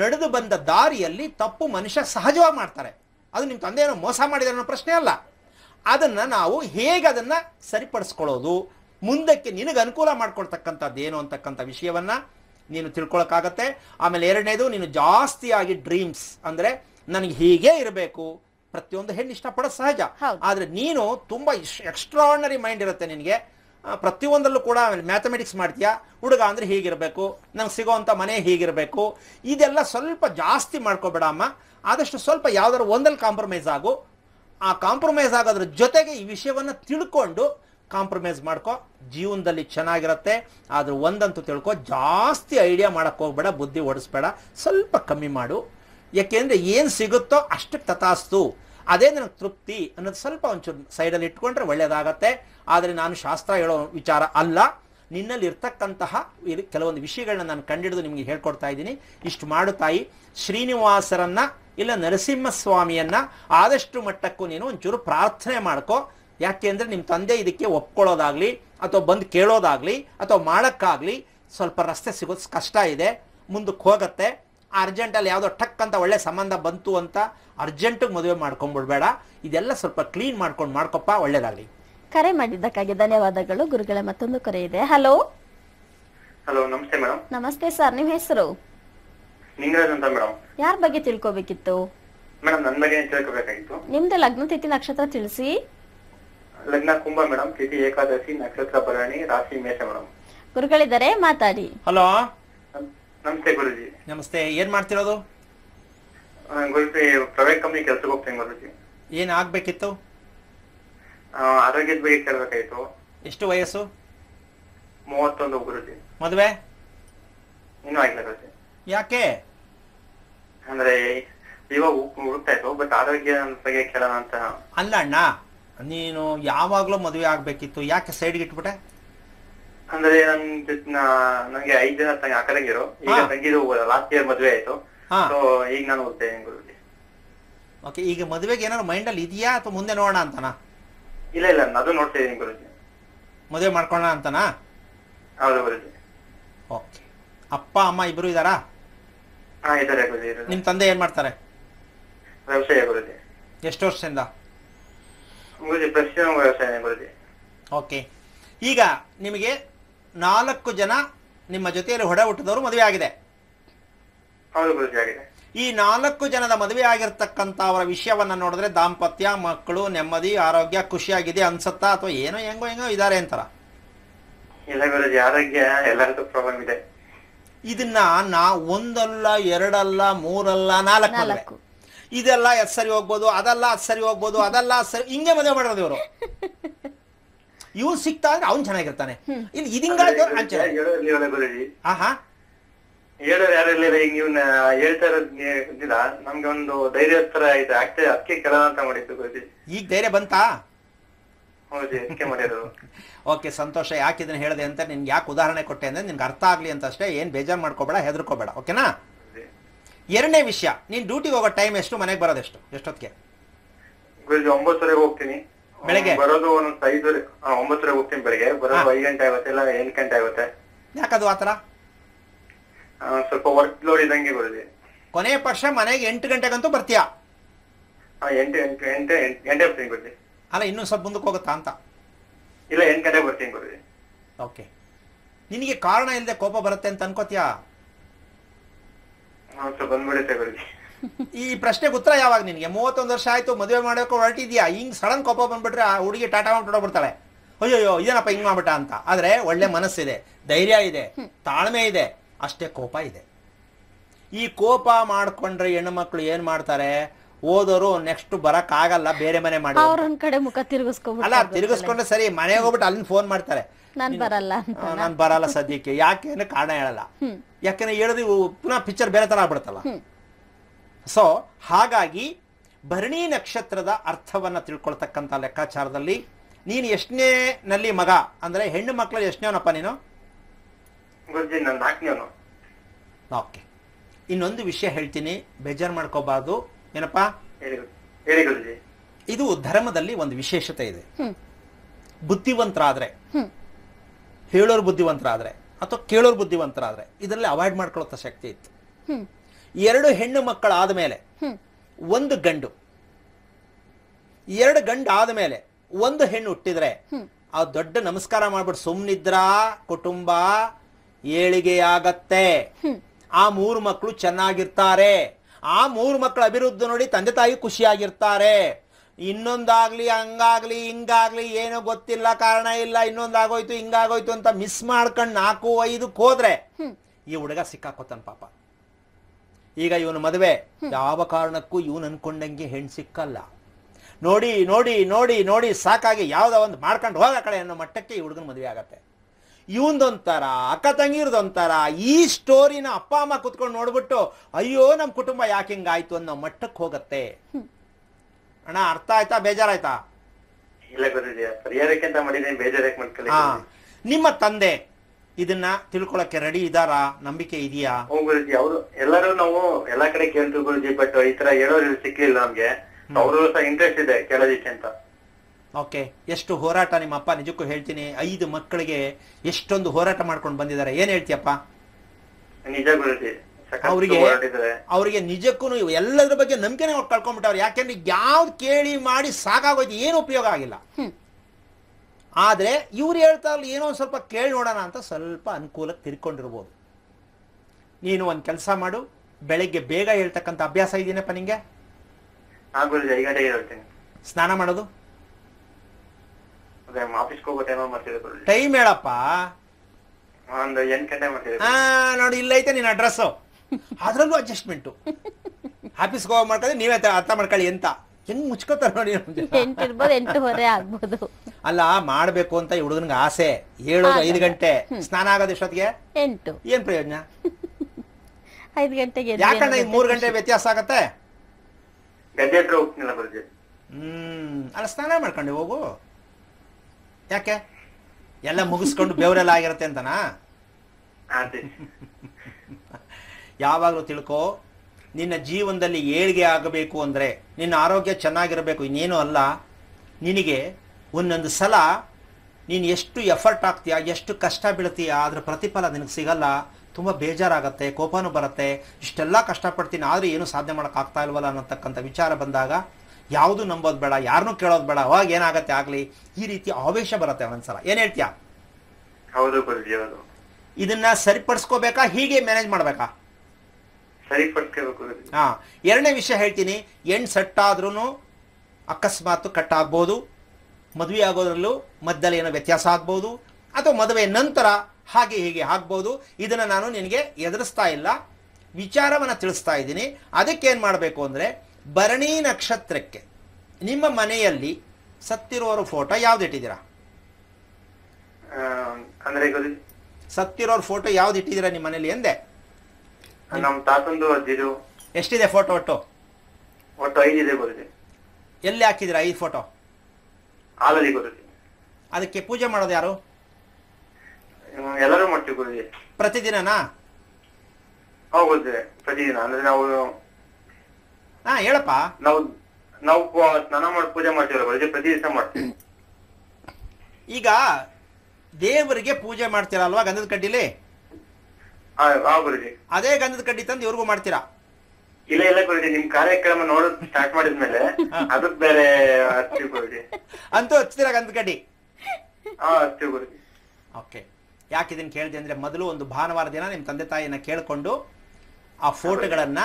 ನಡೆದು ಬಂದ ದಾರಿಯಲ್ಲಿ ತಪ್ಪು ಮನುಷ್ಯ ಸಹಜವಾಗಿ ಮಾಡ್ತಾರೆ ಅದು ನಿಮ್ಮ ತಂದೆ ಏನೋ ಮೋಸ ಮಾಡಿದ ಅನ್ನೋ ಪ್ರಶ್ನೆ ಅಲ್ಲ ಅದನ್ನ ನಾವು ಹೇಗೆ ಅದನ್ನ ಸರಿಪಡಿಸ್ಕೊಳ್ಳೋದು ಮುಂದಕ್ಕೆ ನಿನಗೆ ಅನುಕೂಲ ಮಾಡ್ಕೊಳ್ತಕ್ಕಂಥದ್ದೇನು ಏನು ಅಂತಕ್ಕಂಥ ವಿಷಯವನ್ನ ನೀನು ತಿಳ್ಕೊಳಕ್ಕಾಗತ್ತೆ ಆಮೇಲೆ ಎರಡನೇದು ನೀನು ಜಾಸ್ತಿಯಾಗಿ ಡ್ರೀಮ್ಸ್ ಅಂದರೆ ನನಗೆ ಹೀಗೆ ಇರಬೇಕು ಪ್ರತಿಯೊಂದು ಹೆಣ್ಣು ಇಷ್ಟಪಡೋದು ಸಹಜ ಆದರೆ ನೀನು ತುಂಬ ಎಕ್ಸ್ಟ್ರಾರ್ನರಿ ಮೈಂಡ್ ಇರುತ್ತೆ ನಿನಗೆ ಪ್ರತಿಯೊಂದರಲ್ಲೂ ಕೂಡ ಮ್ಯಾಥಮೆಟಿಕ್ಸ್ ಮಾಡ್ತೀಯಾ ಹುಡುಗ ಅಂದರೆ ಹೀಗಿರಬೇಕು ನಂಗೆ ಸಿಗೋವಂಥ ಮನೆ ಹೀಗಿರಬೇಕು ಇದೆಲ್ಲ ಸ್ವಲ್ಪ ಜಾಸ್ತಿ ಮಾಡ್ಕೋಬೇಡ ಅಮ್ಮ ಆದಷ್ಟು ಸ್ವಲ್ಪ ಯಾವ್ದಾದ್ರು ಒಂದಲ್ಲಿ ಕಾಂಪ್ರಮೈಸ್ ಆಗು ಆ ಕಾಂಪ್ರಮೈಸ್ ಆಗೋದ್ರ ಜೊತೆಗೆ ಈ ವಿಷಯವನ್ನು ತಿಳ್ಕೊಂಡು ಕಾಂಪ್ರಮೈಸ್ ಮಾಡ್ಕೋ ಜೀವನದಲ್ಲಿ ಚೆನ್ನಾಗಿರುತ್ತೆ ಆದ್ರೆ ಒಂದಂತೂ ತಿಳ್ಕೊ ಜಾಸ್ತಿ ಐಡಿಯಾ ಮಾಡಕ್ ಹೋಗ್ಬೇಡ ಬುದ್ಧಿ ಓಡಿಸ್ಬೇಡ ಸ್ವಲ್ಪ ಕಮ್ಮಿ ಮಾಡು ಯಾಕೆಂದ್ರೆ ಏನು ಸಿಗುತ್ತೋ ಅಷ್ಟಕ್ಕೆ ತಥಾಸ್ತು ಅದೇ ನನಗೆ ತೃಪ್ತಿ ಅನ್ನೋದು ಸ್ವಲ್ಪ ಒಂಚೂರು ಸೈಡಲ್ಲಿ ಇಟ್ಕೊಂಡ್ರೆ ಒಳ್ಳೇದಾಗತ್ತೆ ಆದರೆ ನಾನು ಶಾಸ್ತ್ರ ಹೇಳೋ ವಿಚಾರ ಅಲ್ಲ ನಿನ್ನಲ್ಲಿ ಇರ್ತಕ್ಕಂತಹ ಕೆಲವೊಂದು ವಿಷಯಗಳನ್ನ ನಾನು ಕಂಡಿಡಿದು ನಿಮಗೆ ಹೇಳ್ಕೊಡ್ತಾ ಇದ್ದೀನಿ ಇಷ್ಟು ಮಾಡು ತಾಯಿ ಶ್ರೀನಿವಾಸರನ್ನ ಇಲ್ಲ ನರಸಿಂಹಸ್ವಾಮಿಯನ್ನ ಆದಷ್ಟು ಮಟ್ಟಕ್ಕೂ ನೀನು ಒಂಚೂರು ಪ್ರಾರ್ಥನೆ ಮಾಡ್ಕೋ ಯಾಕೆ ಅಂದರೆ ನಿಮ್ಮ ತಂದೆ ಇದಕ್ಕೆ ಒಪ್ಕೊಳ್ಳೋದಾಗಲಿ ಅಥವಾ ಬಂದು ಕೇಳೋದಾಗಲಿ ಅಥವಾ ಮಾಡೋಕ್ಕಾಗಲಿ ಸ್ವಲ್ಪ ರಸ್ತೆ ಸಿಗೋದು ಕಷ್ಟ ಇದೆ ಮುಂದಕ್ಕೆ ಹೋಗುತ್ತೆ ಅರ್ಜೆಂಟಲ್ಲಿ ಯಾವುದೋ ಟಕ್ ಅಂತ ಒಳ್ಳೆ ಸಂಬಂಧ ಬಂತು ಅಂತ ಅರ್ಜೆಂಟಿಗೆ ಮದುವೆ ಮಾಡ್ಕೊಂಡ್ಬಿಡ್ಬೇಡ ಇದೆಲ್ಲ ಸ್ವಲ್ಪ ಕ್ಲೀನ್ ಮಾಡ್ಕೊಂಡು ಮಾಡ್ಕೊಪ್ಪ ಒಳ್ಳೇದಾಗಲಿ ಕರೆ ಮಾಡಿದ್ದಕ್ಕಾಗಿ ಧನ್ಯವಾದಗಳು ಗುರುಗಳ ಮತ್ತೊಂದು ಕರೆ ಇದೆ ಹಲೋ ಹಲೋ ನಮಸ್ತೆ ಮೇಡಮ್ ನಮಸ್ತೆ ಸರ್ ನಿಮ್ಮ ಹೆಸರು ನಿಂಗರಾಜ್ ಯಾರ ಬಗ್ಗೆ ತಿಳ್ಕೊಬೇಕಿತ್ತು ಮೇಡಂ ನನ್ನ ಬಗ್ಗೆ ತಿಳ್ಕೊಬೇಕಾಗಿತ್ತು ನಿಮ್ದು ಲಗ್ನ ತಿಥಿ ನಕ್ಷತ್ರ ತಿಳಿಸಿ ಲಗ್ನ ಕುಂಭ ಮೇಡಮ್ ತಿಥಿ ಏಕಾದಶಿ ನಕ್ಷತ್ರ ಭರಣಿ ರಾಶಿ ಮೇಷ ಮೇಡಮ್ ಗುರುಗಳಿದ್ದಾರೆ ಮಾತಾಡಿ ಹಲೋ ನಮಸ್ತೆ ಗುರುಜಿ ನಮಸ್ತೆ ಏನ್ ಮಾಡ್ತಿರೋದು ಗುರುಜಿ ಪ್ರೈವೇಟ್ ಕಂಪ್ನಿ ಕೆಲ್ಸಕ್ಕೆ ಹೋಗ್ತೀನಿ ಗುರುಜಿ ಏನ್ ಆಗ್ಬೇಕಿತ್ತು ಆರೋಗ್ಯದ ಬಗ್ಗೆ ಕೇಳ್ಬೇಕಾಯ್ತು ಎಷ್ಟು ವಯಸ್ಸು ಮೂವತ್ತೊಂದು ಗುರುಜಿ ಮದ್ವೆ ಇನ್ನೂ ಆಗಿಲ್ಲ ಗುರುಜಿ ಯಾಕೆ ಅಂದ್ರೆ ಇವಾಗ ಹುಡುಕ್ತಾ ಇತ್ತು ಬಟ್ ಆರೋಗ್ಯ ಬಗ್ಗೆ ಕೇಳೋಣ ಅಂತ ಅಲ್ಲ ಅಣ್ಣ ನೀನು ಯಾವಾಗ್ಲೂ ಮದುವೆ ಆಗ್ಬೇಕಿತ್ತು ಯಾಕೆ ಸೈಡ್ ಇಟ್ಬಿಟ್ಟೆ ಅಂದ್ರೆ ನಂಗೆ ಐದು ದಿನ ತಂಗಿ ಅಕ್ಕಂಗಿರು ಈಗ ತಂಗಿದು ಲಾಸ್ಟ್ ಇಯರ್ ಮದುವೆ ಆಯ್ತು ಸೊ ಈಗ ನಾನು ಓದ್ತೇನೆ ಗುರುಜಿ ಓಕೆ ಈಗ ಮದುವೆಗೆ ಏನಾದ್ರು ಅಲ್ಲಿ ಇದೆಯಾ ಅಥವಾ ಮುಂದೆ ನೋಡೋಣ ಅಂತಾನ ಇಲ್ಲ ಇಲ್ಲ ಅದು ನೋಡ್ತಾ ಇದ್ದೀನಿ ಗುರುಜಿ ಮದುವೆ ಮಾಡ್ಕೊಳ್ಳೋಣ ಅಂತಾನ ಹೌದು ಗುರುಜಿ ಓಕೆ ಅಪ್ಪ ಅಮ್ಮ ಇಬ್ರು ಇದಾರಾ ಹಾ ಇದ್ದಾರೆ ಗುರುಜಿ ನಿಮ್ಮ ತಂದೆ ಏನ್ ಮಾಡ್ತಾರೆ ವ್ಯವಸಾಯ ಗುರುಜಿ ಎಷ್ಟು ವರ್ಷದಿಂದ ಓಕೆ ಈಗ ನಿಮಗೆ ನಾಲ್ಕು ಜನ ನಿಮ್ಮ ಜೊತೆಯಲ್ಲಿ ಹೊಡ ಹುಟ್ಟಿದವರು ಮದುವೆ ಆಗಿದೆ ಈ ನಾಲ್ಕು ಜನದ ಮದುವೆ ಆಗಿರ್ತಕ್ಕಂಥ ಅವರ ವಿಷಯವನ್ನ ನೋಡಿದ್ರೆ ದಾಂಪತ್ಯ ಮಕ್ಕಳು ನೆಮ್ಮದಿ ಆರೋಗ್ಯ ಖುಷಿಯಾಗಿದೆ ಅನ್ಸತ್ತಾ ಅಥವಾ ಏನೋ ಹೆಂಗೋ ಹೆಂಗೋ ಇದಾರೆ ಅಂತಾರ ಇದೆ ಇದನ್ನ ನಾ ಒಂದಲ್ಲ ಎರಡಲ್ಲ ಮೂರಲ್ಲ ನಾಲ್ಕು ಇದೆಲ್ಲ ಅದು ಸರಿ ಹೋಗ್ಬೋದು ಅದೆಲ್ಲ ಅದು ಸರಿ ಹೋಗ್ಬೋದು ಅದೆಲ್ಲ ಸರಿ ಹಿಂಗೆ ಮದುವೆ ಮಾಡಿರೋದು ಇವರು ಇವ್ ಸಿಕ್ತಾ ಅಂದ್ರೆ ಅವ್ನು ಚೆನ್ನಾಗಿರ್ತಾನೆ ಇಲ್ಲಿ ಇದಿಂಗ ಆಹಾ ಹೇಳೋರು ಯಾರು ಈಗ ಇವ್ನ ಹೇಳ್ತಾ ಇರೋದಿಲ್ಲ ನಮ್ಗೆ ಒಂದು ಧೈರ್ಯ ತರ ಇದೆ ಅಕ್ಕೆ ಅಕ್ಕಿ ಅಂತ ಮಾಡಿದ್ದು ಈಗ ಧೈರ್ಯ ಬಂತಾ ಓಕೆ ಸಂತೋಷ ಯಾಕೆ ಇದನ್ನ ಹೇಳಿದೆ ಅಂತ ನಿನ್ಗೆ ಯಾಕೆ ಉದಾಹರಣೆ ಕೊಟ್ಟೆ ಅಂದ್ರೆ ನಿನ್ಗೆ ಅರ್ಥ ಆಗ್ಲಿ ಅಂತ ಅಷ್ಟೇ ಏನ್ ಬೇಜಾರ್ ಮಾಡ್ಕೋಬೇಡ ಹೆದರ್ಕೋಬೇಡ ಓಕೆನಾ ಎರಡನೇ ವಿಷಯ ನೀನ್ ಡ್ಯೂಟಿಗೆ ಹೋಗೋ ಟೈಮ್ ಎಷ್ಟು ಮನೆಗೆ ಬರೋದೆಷ್ಟು ಎಷ್ಟೊತ್ತಿಗೆ ಬೆಳಿಗ್ಗೆ ಒಂಬತ್ತುವರೆಗೆ ಹೋಗ್ತೀನಿ ಬೆಳಗ್ಗೆ ಬರೋದು ಒಂದ್ ಐದು ಒಂಬತ್ತುವರೆಗೆ ಹೋಗ್ತೀನಿ ಬೆಳಗ್ಗೆ ಬರೋದು ಐದು ಗಂಟೆ ಆಗುತ್ತೆ ಇಲ್ಲ ಎಂಟು ಗಂಟೆ ಆಗುತ್ತೆ ಯಾಕದು ಆತರ ಸ್ವಲ್ಪ ವರ್ಕ್ ಲೋಡ್ ಇದಂಗೆ ಬರುತ್ತೆ ಕೊನೆ ಪಕ್ಷ ಮನೆಗೆ ಎಂಟು ಗಂಟೆಗಂತೂ ಬರ್ತೀಯಾ ಎಂಟು ಎಂಟು ಎಂಟು ಎಂಟೆ ಬರ್ತೀನಿ ಬರ್ತೀನಿ ಅಲ್ಲ ಇನ್ನೂ ಸ್ವಲ್ಪ ಮುಂದಕ್ಕೆ ಹೋಗುತ್ತಾ ಅಂತ ಇಲ್ಲ ಎಂಟು ಗಂಟೆ ಬರ್ತೀನಿ ಬರ್ತೀನಿ ಓಕೆ ನಿನಗೆ ಕಾರಣ ಇಲ್ಲದೆ ಕೋಪ ಬರುತ್ತೆ ಅಂತ ಅನ್ಕೋತೀಯಾ ಈ ಪ್ರಶ್ನೆಗೆ ಉತ್ತರ ಯಾವಾಗ ನಿನ್ಗೆ ಮೂವತ್ತೊಂದು ವರ್ಷ ಆಯ್ತು ಮದುವೆ ಮಾಡೋಕೆ ಹೊರಟಿದ್ಯಾ ಹಿಂಗ್ ಸಡನ್ ಕೋಪ ಬಂದ್ಬಿಟ್ರೆ ಆ ಹುಡುಗಿ ಟಾಟಾ ಮಾಡಿ ಬಿಡ್ತಾಳೆ ಅಯ್ಯೋಯ್ಯೋ ಇದೇನಪ್ಪ ಹಿಂಗ್ ಮಾಡ್ಬಿಟ್ಟ ಅಂತ ಆದ್ರೆ ಒಳ್ಳೆ ಮನಸ್ಸಿದೆ ಧೈರ್ಯ ಇದೆ ತಾಳ್ಮೆ ಇದೆ ಅಷ್ಟೇ ಕೋಪ ಇದೆ ಈ ಕೋಪ ಮಾಡ್ಕೊಂಡ್ರೆ ಹೆಣ್ಣು ಮಕ್ಕಳು ಏನ್ ಮಾಡ್ತಾರೆ ಓದೋರು ನೆಕ್ಸ್ಟ್ ಬರಕ್ ಆಗಲ್ಲ ಬೇರೆ ಮನೆ ಮಾಡಿ ಕಡೆ ಮುಖ ತಿರುಗಿಸ್ಕೊಂಡ್ ಅಲ್ಲ ತಿರ್ಗಿಸ್ಕೊಂಡ್ರೆ ಸರಿ ಮನೆಗೆ ಹೋಗ್ಬಿಟ್ಟು ಅಲ್ಲಿ ಫೋನ್ ಮಾಡ್ತಾರೆ ನಾನು ಬರಲ್ಲ ಸದ್ಯಕ್ಕೆ ಯಾಕೆ ಕಾರಣ ಹೇಳಲ್ಲ ಯಾಕೆಂದ್ರೆ ಹೇಳಿದ್ರೆ ಪುನಃ ಪಿಕ್ಚರ್ ಬೇರೆ ತರ ಆಗ್ಬಿಡುತ್ತಲ್ಲ ಸೊ ಹಾಗಾಗಿ ಭರಣಿ ನಕ್ಷತ್ರದ ಅರ್ಥವನ್ನ ತಿಳ್ಕೊಳ್ತಕ್ಕಂಥ ಲೆಕ್ಕಾಚಾರದಲ್ಲಿ ನೀನು ಎಷ್ಟನೇ ನಲ್ಲಿ ಮಗ ಅಂದ್ರೆ ಹೆಣ್ಣು ಮಕ್ಕಳು ಎಷ್ಟನೇವನಪ್ಪ ನೀನು ಓಕೆ ಇನ್ನೊಂದು ವಿಷಯ ಹೇಳ್ತೀನಿ ಬೇಜಾರು ಮಾಡ್ಕೋಬಾರ್ದು ಏನಪ್ಪಾ ಇದು ಧರ್ಮದಲ್ಲಿ ಒಂದು ವಿಶೇಷತೆ ಇದೆ ಬುದ್ಧಿವಂತರಾದ್ರೆ ಹೇಳೋರು ಬುದ್ಧಿವಂತರಾದ್ರೆ ಅಥವಾ ಕೇಳೋರು ಬುದ್ಧಿವಂತರಾದ್ರೆ ಇದರಲ್ಲಿ ಅವಾಯ್ಡ್ ಮಾಡ್ಕೊಳ್ಳೋ ಶಕ್ತಿ ಇತ್ತು ಎರಡು ಹೆಣ್ಣು ಮಕ್ಕಳಾದ ಮೇಲೆ ಒಂದು ಗಂಡು ಎರಡು ಗಂಡು ಆದ ಮೇಲೆ ಒಂದು ಹೆಣ್ಣು ಹುಟ್ಟಿದ್ರೆ ಆ ದೊಡ್ಡ ನಮಸ್ಕಾರ ಮಾಡ್ಬಿಟ್ಟು ಸುಮ್ಮನಿದ್ರ ಕುಟುಂಬ ಏಳಿಗೆಯಾಗತ್ತೆ ಆ ಮೂರು ಮಕ್ಕಳು ಚೆನ್ನಾಗಿರ್ತಾರೆ ಆ ಮೂರು ಮಕ್ಕಳ ಅಭಿವೃದ್ಧಿ ನೋಡಿ ತಂದೆ ತಾಯಿ ಖುಷಿಯಾಗಿರ್ತಾರೆ ಇನ್ನೊಂದಾಗ್ಲಿ ಹಂಗಾಗ್ಲಿ ಹಿಂಗಾಗ್ಲಿ ಏನು ಗೊತ್ತಿಲ್ಲ ಕಾರಣ ಇಲ್ಲ ಇನ್ನೊಂದಾಗೋಯ್ತು ಹಿಂಗಾಗೋಯ್ತು ಅಂತ ಮಿಸ್ ಮಾಡ್ಕೊಂಡು ನಾಲ್ಕು ಐದಕ್ಕೆ ಹೋದ್ರೆ ಈ ಹುಡುಗ ಸಿಕ್ಕಾಕೋತಾನ ಪಾಪ ಈಗ ಇವನ ಮದುವೆ ಯಾವ ಕಾರಣಕ್ಕೂ ಇವನ್ ಅನ್ಕೊಂಡಂಗೆ ಹೆಣ್ ಸಿಕ್ಕಲ್ಲ ನೋಡಿ ನೋಡಿ ನೋಡಿ ನೋಡಿ ಸಾಕಾಗಿ ಯಾವ್ದ ಒಂದು ಮಾಡ್ಕೊಂಡು ಹೋಗ ಕಡೆ ಅನ್ನೋ ಮಟ್ಟಕ್ಕೆ ಈ ಹುಡುಗನ ಮದುವೆ ಆಗತ್ತೆ ಇವನ್ದೊಂಥರ ಅಕ್ಕ ತಂಗಿರ್ದೊಂಥರ ಈ ಸ್ಟೋರಿನ ಅಪ್ಪ ಅಮ್ಮ ಕುತ್ಕೊಂಡು ನೋಡ್ಬಿಟ್ಟು ಅಯ್ಯೋ ನಮ್ಮ ಕುಟುಂಬ ಯಾಕೆ ಹಿಂಗಾಯ್ತು ಅನ್ನೋ ಮಟ್ಟಕ್ಕೆ ಹೋಗತ್ತೆ ಅಣ್ಣ ಅರ್ಥ ಆಯ್ತಾ ಬೇಜಾರಾಯ್ತಾ ಇಲ್ಲ ಗುರುಜಿ ಪರಿಹಾರಕ್ಕೆ ಅಂತ ಮಾಡಿದೀನಿ ನಿಮ್ಮ ತಂದೆ ಇದನ್ನ ತಿಳ್ಕೊಳಕ್ಕೆ ರೆಡಿ ಇದಾರಾ ನಂಬಿಕೆ ಇದೆಯಾ ಗುರುಜಿ ಅವರು ಎಲ್ಲರೂ ನಾವು ಎಲ್ಲಾ ಕಡೆ ಕೇಳ್ತೀವಿ ಗುರುಜಿ ಬಟ್ ಈ ತರ ಹೇಳೋರು ಸಿಕ್ಕಿಲ್ಲ ನಮ್ಗೆ ಅವರು ಸಹ ಇಂಟ್ರೆಸ್ಟ್ ಇದೆ ಕೇಳೋದಿಕ್ಕೆ ಅಂತ ಓಕೆ ಎಷ್ಟು ಹೋರಾಟ ನಿಮ್ಮ ಅಪ್ಪ ನಿಜಕ್ಕೂ ಹೇಳ್ತೀನಿ ಐದು ಮಕ್ಕಳಿಗೆ ಎಷ್ಟೊಂದು ಹೋರಾಟ ಮಾಡ್ಕೊಂಡು ಬಂದಿದ್ದಾರೆ ಏನ್ ಹೇಳ್ತೀಯಪ್ಪ ನಿಜ ಗುರುಜಿ ಅವರಿಗೆ ಅವರಿಗೆ ನಿಜಕ್ಕೂ ಎಲ್ಲದರ ಬಗ್ಗೆ ನಂಬಿಕೆನೇ ಕಳ್ಕೊಂಡ್ಬಿಟ್ಟವ್ರು ಯಾಕೆಂದ್ರೆ ಯಾವ್ದು ಕೇಳಿ ಮಾಡಿ ಸಾಕಾಗೋಯ್ತು ಏನು ಉಪಯೋಗ ಆಗಿಲ್ಲ ಆದ್ರೆ ಇವ್ರು ಹೇಳ್ತಾ ಏನೋ ಸ್ವಲ್ಪ ಕೇಳಿ ನೋಡೋಣ ಅಂತ ಸ್ವಲ್ಪ ಅನುಕೂಲಕ್ಕೆ ತಿರ್ಕೊಂಡಿರ್ಬೋದು ನೀನು ಒಂದು ಕೆಲಸ ಮಾಡು ಬೆಳಿಗ್ಗೆ ಬೇಗ ಹೇಳ್ತಕ್ಕಂತ ಅಭ್ಯಾಸ ಇದೀನಪ್ಪ ನಿಂಗೆ ಸ್ನಾನ ಮಾಡೋದು ಟೈಮ್ ಹೇಳಪ್ಪ ನೋಡಿ ಇಲ್ಲೈತೆ ನಿನ್ನ ಅಡ್ರೆಸ್ಸು ಅದರಲ್ಲೂ ಅಡ್ಜಸ್ಟ್ಮೆಂಟು ಆಫೀಸ್ಗೆ ಹೋಗಿ ಮಾಡ್ಕೊಂಡ್ರೆ ನೀವೇ ಅರ್ಥ ಮಾಡ್ಕೊಳ್ಳಿ ಎಂತ ಹೆಂಗ್ ಮುಚ್ಕೋತಾರ ನೋಡಿ ಎಂಟು ಆಗ್ಬೋದು ಅಲ್ಲ ಮಾಡ್ಬೇಕು ಅಂತ ಈ ಹುಡುಗನ್ಗೆ ಆಸೆ ಏಳು ಐದು ಗಂಟೆ ಸ್ನಾನ ಆಗೋದು ಎಷ್ಟೊತ್ತಿಗೆ ಎಂಟು ಏನ್ ಪ್ರಯೋಜನ ಐದು ಗಂಟೆಗೆ ಯಾಕಂದ್ರೆ ಮೂರು ಗಂಟೆ ವ್ಯತ್ಯಾಸ ಆಗತ್ತೆ ಹ್ಮ್ ಅಲ್ಲ ಸ್ನಾನ ಮಾಡ್ಕೊಂಡು ಹೋಗು ಯಾಕೆ ಎಲ್ಲ ಮುಗಿಸ್ಕೊಂಡು ಬೆವರೆಲ್ಲ ಆಗಿರತ್ತೆ ಅಂತನಾ ಯಾವಾಗಲೂ ತಿಳ್ಕೋ ನಿನ್ನ ಜೀವನದಲ್ಲಿ ಏಳಿಗೆ ಆಗಬೇಕು ಅಂದರೆ ನಿನ್ನ ಆರೋಗ್ಯ ಚೆನ್ನಾಗಿರಬೇಕು ಇನ್ನೇನು ಅಲ್ಲ ನಿನಗೆ ಒಂದೊಂದು ಸಲ ನೀನು ಎಷ್ಟು ಎಫರ್ಟ್ ಆಗ್ತೀಯಾ ಎಷ್ಟು ಕಷ್ಟ ಬೀಳ್ತೀಯ ಅದ್ರ ಪ್ರತಿಫಲ ನಿನಗೆ ಸಿಗಲ್ಲ ತುಂಬ ಬೇಜಾರಾಗತ್ತೆ ಕೋಪನೂ ಬರುತ್ತೆ ಇಷ್ಟೆಲ್ಲ ಕಷ್ಟಪಡ್ತೀನಿ ಆದರೂ ಏನು ಸಾಧನೆ ಮಾಡೋಕ್ಕಾಗ್ತಾ ಇಲ್ವಲ್ಲ ಅನ್ನತಕ್ಕಂಥ ವಿಚಾರ ಬಂದಾಗ ಯಾವುದು ನಂಬೋದು ಬೇಡ ಯಾರನ್ನೂ ಕೇಳೋದು ಬೇಡ ಅವಾಗ ಏನಾಗತ್ತೆ ಆಗಲಿ ಈ ರೀತಿ ಆವೇಶ ಬರುತ್ತೆ ಸಲ ಏನು ಹೇಳ್ತೀಯಾ ಹೌದು ಇದನ್ನ ಸರಿಪಡಿಸ್ಕೋಬೇಕಾ ಹೀಗೆ ಮ್ಯಾನೇಜ್ ಮಾಡಬೇಕಾ ಹಾ ಎರಡನೇ ವಿಷಯ ಹೇಳ್ತೀನಿ ಎಣ್ ಸೆಟ್ ಆದ್ರೂ ಅಕಸ್ಮಾತ್ ಕಟ್ ಆಗ್ಬೋದು ಮದುವೆ ಆಗೋದ್ರಲ್ಲೂ ಮದ್ದಲ್ಲಿ ಏನೋ ವ್ಯತ್ಯಾಸ ಆಗ್ಬೋದು ಅಥವಾ ಮದುವೆ ನಂತರ ಹಾಗೆ ಹೀಗೆ ಆಗ್ಬೋದು ಇದನ್ನ ನಾನು ನಿನಗೆ ಎದುರಿಸ್ತಾ ಇಲ್ಲ ವಿಚಾರವನ್ನು ತಿಳಿಸ್ತಾ ಇದ್ದೀನಿ ಅದಕ್ಕೇನು ಮಾಡಬೇಕು ಅಂದರೆ ಭರಣಿ ನಕ್ಷತ್ರಕ್ಕೆ ನಿಮ್ಮ ಮನೆಯಲ್ಲಿ ಸತ್ತಿರೋರ ಫೋಟೋ ಯಾವ್ದು ಇಟ್ಟಿದ್ದೀರಾ ಸತ್ತಿರೋರ ಫೋಟೋ ಯಾವ್ದು ಇಟ್ಟಿದ್ದೀರಾ ನಿಮ್ಮ ಮನೆಯಲ್ಲಿ ಎಂದೆ ನಮ್ ತಾತಂದು ಅಜ್ಜಿದು ಎಷ್ಟಿದೆ ಫೋಟೋ ಒಟ್ಟು ಒಟ್ಟು ಐದಿದೆ ಗುರುಜಿ ಎಲ್ಲಿ ಹಾಕಿದ್ರ ಐದು ಫೋಟೋ ಆಲಲ್ಲಿ ಗುರುಜಿ ಅದಕ್ಕೆ ಪೂಜೆ ಮಾಡೋದು ಯಾರು ಎಲ್ಲರೂ ಮಾಡ್ತೀವಿ ಗುರುಜಿ ಪ್ರತಿದಿನನಾ ಹಾ ಪ್ರತಿದಿನ ಅಂದ್ರೆ ನಾವು ಹಾ ಹೇಳಪ್ಪ ನಾವು ನಾವು ಸ್ನಾನ ಮಾಡಿ ಪೂಜೆ ಮಾಡ್ತೀವಲ್ಲ ಗುರುಜಿ ಪ್ರತಿ ದಿವಸ ಮಾಡ್ತೀವಿ ಈಗ ದೇವರಿಗೆ ಪೂಜೆ ಮಾಡ್ತೀರಲ್ವಾ ಗಂಧದ ಕಡ್ಡಿಲಿ ಅದೇ ಗಂಧದ ಕಡ್ಡಿ ತಂದು ಇವ್ರಿಗೂ ಮಾಡ್ತೀರಾ ಇಲ್ಲ ಇಲ್ಲ ಗುರುಜಿ ನಿಮ್ ಕಾರ್ಯಕ್ರಮ ನೋಡೋದ್ ಸ್ಟಾರ್ಟ್ ಮಾಡಿದ್ಮೇಲೆ ಅದಕ್ ಬೇರೆ ಹಚ್ಚಿ ಗುರುಜಿ ಅಂತೂ ಹಚ್ತೀರಾ ಗಂಧದ ಕಡ್ಡಿ ಓಕೆ ಯಾಕೆ ಇದನ್ನ ಕೇಳಿದೆ ಅಂದ್ರೆ ಮೊದಲು ಒಂದು ಭಾನುವಾರ ದಿನ ನಿಮ್ ತಂದೆ ತಾಯಿಯನ್ನ ಕೇಳಿಕೊಂಡು ಆ ಫೋಟೋಗಳನ್ನ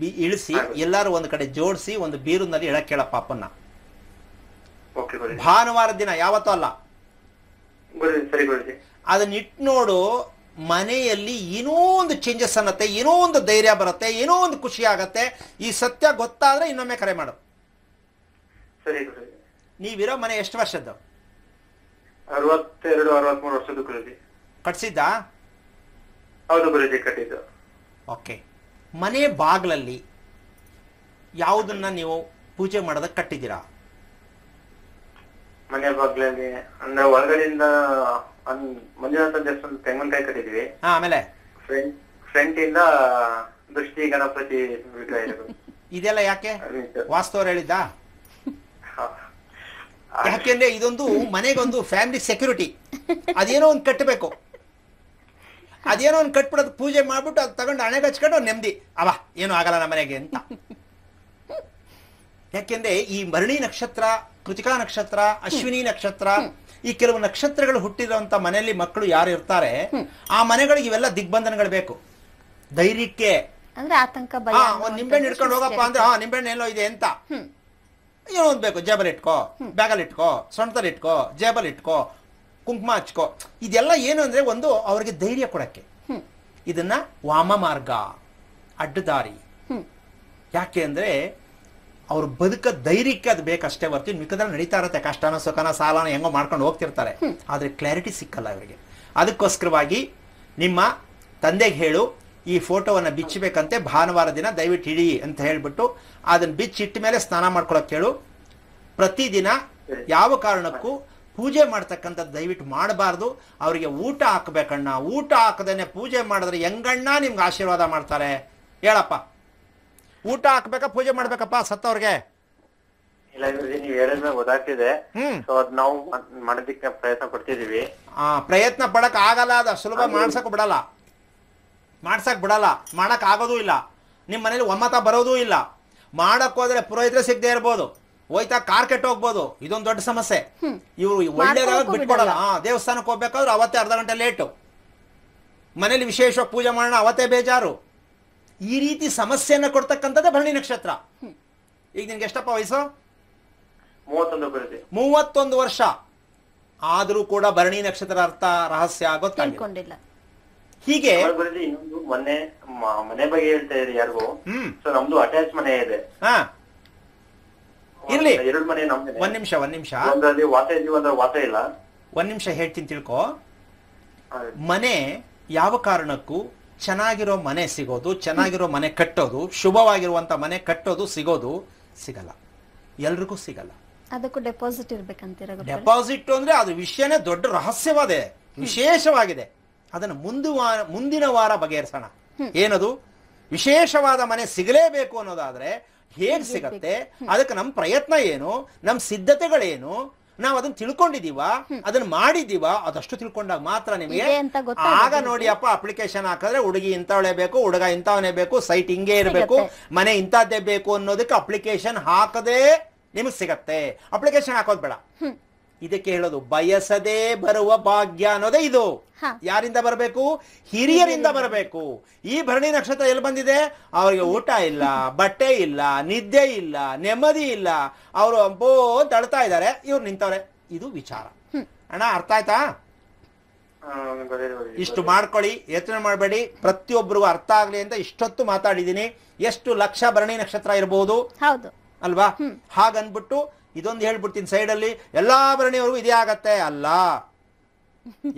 ಬಿ ಇಳಿಸಿ ಎಲ್ಲಾರು ಒಂದ್ ಕಡೆ ಜೋಡಿಸಿ ಒಂದು ಬೀರುನಲ್ಲಿ ಇಳಕ್ ಕೇಳ ಪಾಪನ್ನ ಭಾನುವಾರ ದಿನ ಯಾವತ್ತೂ ಅಲ್ಲ ಅದನ್ನ ಇಟ್ ನೋಡು ಮನೆಯಲ್ಲಿ ಏನೋ ಒಂದು ಚೇಂಜಸ್ ಅನ್ನತ್ತೆ ಏನೋ ಒಂದು ಧೈರ್ಯ ಬರುತ್ತೆ ಏನೋ ಒಂದು ಖುಷಿ ಆಗತ್ತೆ ಈ ಸತ್ಯ ಗೊತ್ತಾದ್ರೆ ಇನ್ನೊಮ್ಮೆ ಕರೆ ಮಾಡು ನೀವಿರೋ ಮನೆ ಎಷ್ಟು ವರ್ಷದ್ದು ಅರವತ್ತೆರಡು ಅರವತ್ಮೂರು ವರ್ಷದ್ದು ಗುರುಜಿ ಕಟ್ಸಿದ್ದ ಹೌದು ಕಟ್ಟಿದ್ದು ಓಕೆ ಮನೆ ಬಾಗ್ಲಲ್ಲಿ ಯಾವುದನ್ನ ನೀವು ಪೂಜೆ ಮಾಡೋದಕ್ಕೆ ಕಟ್ಟಿದ್ದೀರಾ ಮನೆ ಬಾಗ್ಲಲ್ಲಿ ಅಂದ್ರೆ ಒಳಗಡೆಯಿಂದ ಮಂಜುನಾಥ ದೇವಸ್ಥಾನ ತೆಂಗಿನಕಾಯಿ ಕಟ್ಟಿದ್ವಿ ಆಮೇಲೆ ಫ್ರಂಟ್ ಇಂದ ದೃಷ್ಟಿ ಗಣಪತಿ ವಿಗ್ರಹ ಇದೆಲ್ಲ ಯಾಕೆ ವಾಸ್ತವ ಹೇಳಿದ್ದ ಯಾಕೆಂದ್ರೆ ಇದೊಂದು ಮನೆಗೊಂದು ಫ್ಯಾಮಿಲಿ ಸೆಕ್ಯೂರಿಟಿ ಅದೇನೋ ಒಂದು ಕಟ್ಟಬೇಕು ಅದೇನೋ ಒಂದು ಕಟ್ಬಿಡೋದು ಪೂಜೆ ಮಾಡ್ಬಿಟ್ಟು ಅದು ತಗೊಂಡು ಹಣೆ ಹಚ್ಕೊಂಡು ನೆಮ್ಮದಿ ಅವ ಏನು ಆಗಲ್ಲ ನಮ್ಮ ಮನೆಗೆ ಅಂತ ಯಾಕೆಂದ್ರೆ ಈ ಮರಣಿ ನಕ್ಷತ್ರ ಕೃತಿಕಾ ನಕ್ಷತ್ರ ಅಶ್ವಿನಿ ನಕ್ಷತ್ರ ಈ ಕೆಲವು ನಕ್ಷತ್ರಗಳು ಹುಟ್ಟಿರುವಂತ ಮನೆಯಲ್ಲಿ ಮಕ್ಕಳು ಯಾರು ಇರ್ತಾರೆ ಆ ಮನೆಗಳಿಗೆ ಇವೆಲ್ಲ ದಿಗ್ಬಂಧನಗಳು ಬೇಕು ಧೈರ್ಯಕ್ಕೆ ಅಂದ್ರೆ ಆತಂಕ ಹೋಗಪ್ಪ ಅಂದ್ರೆ ಹಾ ನಿಂಬೆಹಣ್ಣು ಇದೆ ಅಂತ ಏನೋ ಒಂದ್ ಬೇಕು ಜೇಬಲ್ ಇಟ್ಕೋ ಬ್ಯಾಗಲ್ ಇಟ್ಕೋ ಸೊಂಟದಲ್ಲಿ ಇಟ್ಕೋ ಜೇಬಲ್ ಇಟ್ಕೋ ಕುಂಕುಮ ಹಚ್ಕೋ ಇದೆಲ್ಲ ಏನು ಅಂದ್ರೆ ಒಂದು ಅವರಿಗೆ ಧೈರ್ಯ ಕೊಡಕ್ಕೆ ಇದನ್ನ ವಾಮ ಮಾರ್ಗ ಅಡ್ಡದಾರಿ ಯಾಕೆ ಅಂದ್ರೆ ಅವ್ರ ಬದುಕ ಧೈರ್ಯಕ್ಕೆ ಅದು ಬೇಕಷ್ಟೇ ಬರ್ತೀವಿ ಮಿಕ್ಕದ್ರೆ ನಡೀತಾ ಇರತ್ತೆ ಕಷ್ಟನ ಸುಖನ ಸಾಲನ ಹೆಂಗೋ ಮಾಡ್ಕೊಂಡು ಹೋಗ್ತಿರ್ತಾರೆ ಆದರೆ ಕ್ಲಾರಿಟಿ ಸಿಕ್ಕಲ್ಲ ಅವರಿಗೆ ಅದಕ್ಕೋಸ್ಕರವಾಗಿ ನಿಮ್ಮ ತಂದೆಗೆ ಹೇಳು ಈ ಫೋಟೋವನ್ನು ಬಿಚ್ಚಬೇಕಂತೆ ಭಾನುವಾರ ದಿನ ದಯವಿಟ್ಟು ಹಿಡಿ ಅಂತ ಹೇಳಿಬಿಟ್ಟು ಅದನ್ನು ಬಿಚ್ಚಿಟ್ಟ ಮೇಲೆ ಸ್ನಾನ ಮಾಡ್ಕೊಳಕ್ಕೆ ಹೇಳು ಪ್ರತಿದಿನ ಯಾವ ಕಾರಣಕ್ಕೂ ಪೂಜೆ ಮಾಡ್ತಕ್ಕಂಥದ್ದು ದಯವಿಟ್ಟು ಮಾಡಬಾರ್ದು ಅವರಿಗೆ ಊಟ ಹಾಕ್ಬೇಕಣ್ಣ ಊಟ ಹಾಕದೇನೆ ಪೂಜೆ ಮಾಡಿದ್ರೆ ಹೆಂಗಣ್ಣ ನಿಮ್ಗೆ ಆಶೀರ್ವಾದ ಮಾಡ್ತಾರೆ ಹೇಳಪ್ಪ ಊಟ ಹಾಕ್ಬೇಕಾ ಪೂಜೆ ಮಾಡ್ಬೇಕಪ್ಪ ಸತ್ತವ್ರಿಗೆ ಇಲ್ಲ ನೀವು ಪ್ರಯತ್ನ ಆ ಪಡಕ್ ಆಗಲ್ಲ ಅದು ಸುಲಭ ಮಾಡ್ಸಕ್ ಬಿಡಲ್ಲ ಮಾಡ್ಸಕ್ ಬಿಡಲ್ಲ ಮಾಡಕ್ ಆಗೋದೂ ಇಲ್ಲ ನಿಮ್ ಮನೇಲಿ ಒಮ್ಮತ ಬರೋದೂ ಇಲ್ಲ ಮಾಡಕ್ ಹೋದ್ರೆ ಪುರೋಹಿತರೆ ಸಿಗದೆ ಇರ್ಬೋದು ಹೋಯ್ತಾ ಕಾರ್ ಕೆಟ್ಟ ಹೋಗ್ಬೋದು ಇದೊಂದು ದೊಡ್ಡ ಸಮಸ್ಯೆ ಇವ್ರು ಒಳ್ಳೆಯದಾಗ ಬಿಟ್ಕೊಡಲ್ಲ ಹಾ ದೇವಸ್ಥಾನಕ್ಕೆ ಹೋಗ್ಬೇಕಾದ್ರೆ ಅವತ್ತೇ ಅರ್ಧ ಗಂಟೆ ಲೇಟು ಮನೇಲಿ ವಿಶೇಷವಾಗಿ ಪೂಜೆ ಮಾಡೋಣ ಅವತ್ತೇ ಬೇಜಾರು ಈ ರೀತಿ ಸಮಸ್ಯೆಯನ್ನ ಕೊಡ್ತಕ್ಕಂಥದ್ದೇ ಭರಣಿ ನಕ್ಷತ್ರ ಈಗ ನಿನ್ಗೆ ಎಷ್ಟಪ್ಪ ವಯಸ್ಸು ಮೂವತ್ತೊಂದು ವರ್ಷ ಆದರೂ ಕೂಡ ಭರಣಿ ನಕ್ಷತ್ರ ಅರ್ಥ ರಹಸ್ಯ ಗೊತ್ತಿಲ್ಲ ಹೀಗೆ ಮೊನ್ನೆ ಮನೆ ಬಗ್ಗೆ ಹೇಳ್ತಾ ಇದ್ರಿ ಯಾರಿಗೂ ಸೊ ನಮ್ದು ಅಟ್ಯಾಚ್ ಮನೆ ಇದೆ ಇರ್ಲಿ ಎರಡು ಮನೆ ನಮ್ದು ಒಂದ್ ನಿಮಿಷ ಒಂದ್ ನಿಮಿಷ ಒಂದ್ರಲ್ಲಿ ವಾತ ಇದೀವಿ ಒಂದ್ರ ವಾತ ಇಲ್ಲ ಒಂದ್ ನಿಮಿಷ ಹೇಳ್ತೀನಿ ತಿಳ್ಕೊ ಮನೆ ಯಾವ ಕಾರಣಕ್ಕೂ ಚೆನ್ನಾಗಿರೋ ಮನೆ ಸಿಗೋದು ಚೆನ್ನಾಗಿರೋ ಮನೆ ಕಟ್ಟೋದು ಶುಭವಾಗಿರುವಂತ ಮನೆ ಕಟ್ಟೋದು ಸಿಗೋದು ಸಿಗಲ್ಲ ಎಲ್ರಿಗೂ ಸಿಗಲ್ಲ ಅದಕ್ಕೂ ಡೆಪಾಸಿಟ್ ಇರ್ಬೇಕಂತೀರ ಡೆಪಾಸಿಟ್ ಅಂದ್ರೆ ಅದು ವಿಷಯನೇ ದೊಡ್ಡ ರಹಸ್ಯವಾದೆ ವಿಶೇಷವಾಗಿದೆ ಅದನ್ನು ಮುಂದು ಮುಂದಿನ ವಾರ ಬಗೆಹರಿಸೋಣ ಏನದು ವಿಶೇಷವಾದ ಮನೆ ಸಿಗಲೇಬೇಕು ಅನ್ನೋದಾದ್ರೆ ಹೇಗೆ ಸಿಗತ್ತೆ ಅದಕ್ಕೆ ನಮ್ಮ ಪ್ರಯತ್ನ ಏನು ನಮ್ಮ ಸಿದ್ಧತೆಗಳೇನು ನಾವ್ ಅದನ್ನ ತಿಳ್ಕೊಂಡಿದೀವ ಅದನ್ನ ಮಾಡಿದೀವ ಅದಷ್ಟು ತಿಳ್ಕೊಂಡಾಗ ಮಾತ್ರ ನಿಮಗೆ ಆಗ ನೋಡಿ ಅಪ್ಪ ಅಪ್ಲಿಕೇಶನ್ ಹಾಕಿದ್ರೆ ಹುಡುಗಿ ಇಂಥವಳೆ ಬೇಕು ಹುಡುಗ ಇಂಥವನೇ ಬೇಕು ಸೈಟ್ ಹಿಂಗೆ ಇರಬೇಕು ಮನೆ ಇಂಥದ್ದೇ ಬೇಕು ಅನ್ನೋದಕ್ಕೆ ಅಪ್ಲಿಕೇಶನ್ ಹಾಕದೆ ನಿಮಗೆ ಸಿಗತ್ತೆ ಅಪ್ಲಿಕೇಶನ್ ಹಾಕೋದ್ ಬೇಡ ಇದಕ್ಕೆ ಹೇಳೋದು ಬಯಸದೆ ಬರುವ ಭಾಗ್ಯ ಅನ್ನೋದೇ ಇದು ಯಾರಿಂದ ಬರಬೇಕು ಹಿರಿಯರಿಂದ ಬರಬೇಕು ಈ ಭರಣಿ ನಕ್ಷತ್ರ ಎಲ್ಲಿ ಬಂದಿದೆ ಅವರಿಗೆ ಊಟ ಇಲ್ಲ ಬಟ್ಟೆ ಇಲ್ಲ ನಿದ್ದೆ ಇಲ್ಲ ನೆಮ್ಮದಿ ಇಲ್ಲ ಅವರು ಅಂಬೋ ತಳ್ತಾ ಅಳ್ತಾ ಇದ್ದಾರೆ ಇವ್ರು ನಿಂತವ್ರೆ ಇದು ವಿಚಾರ ಅಣ್ಣ ಅರ್ಥ ಆಯ್ತಾ ಇಷ್ಟು ಮಾಡ್ಕೊಳ್ಳಿ ಯೋಚನೆ ಮಾಡಬೇಡಿ ಪ್ರತಿಯೊಬ್ಬರಿಗೂ ಅರ್ಥ ಆಗ್ಲಿ ಅಂತ ಇಷ್ಟೊತ್ತು ಮಾತಾಡಿದೀನಿ ಎಷ್ಟು ಲಕ್ಷ ಭರಣಿ ನಕ್ಷತ್ರ ಇರಬಹುದು ಅಲ್ವಾ ಹಾಗನ್ಬಿಟ್ಟು ಇದೊಂದು ಹೇಳ್ಬಿಡ್ತೀನಿ ಸೈಡಲ್ಲಿ ಎಲ್ಲ ಭರಣಿಯವರೆಗೂ ಇದೇ ಆಗತ್ತೆ ಅಲ್ಲ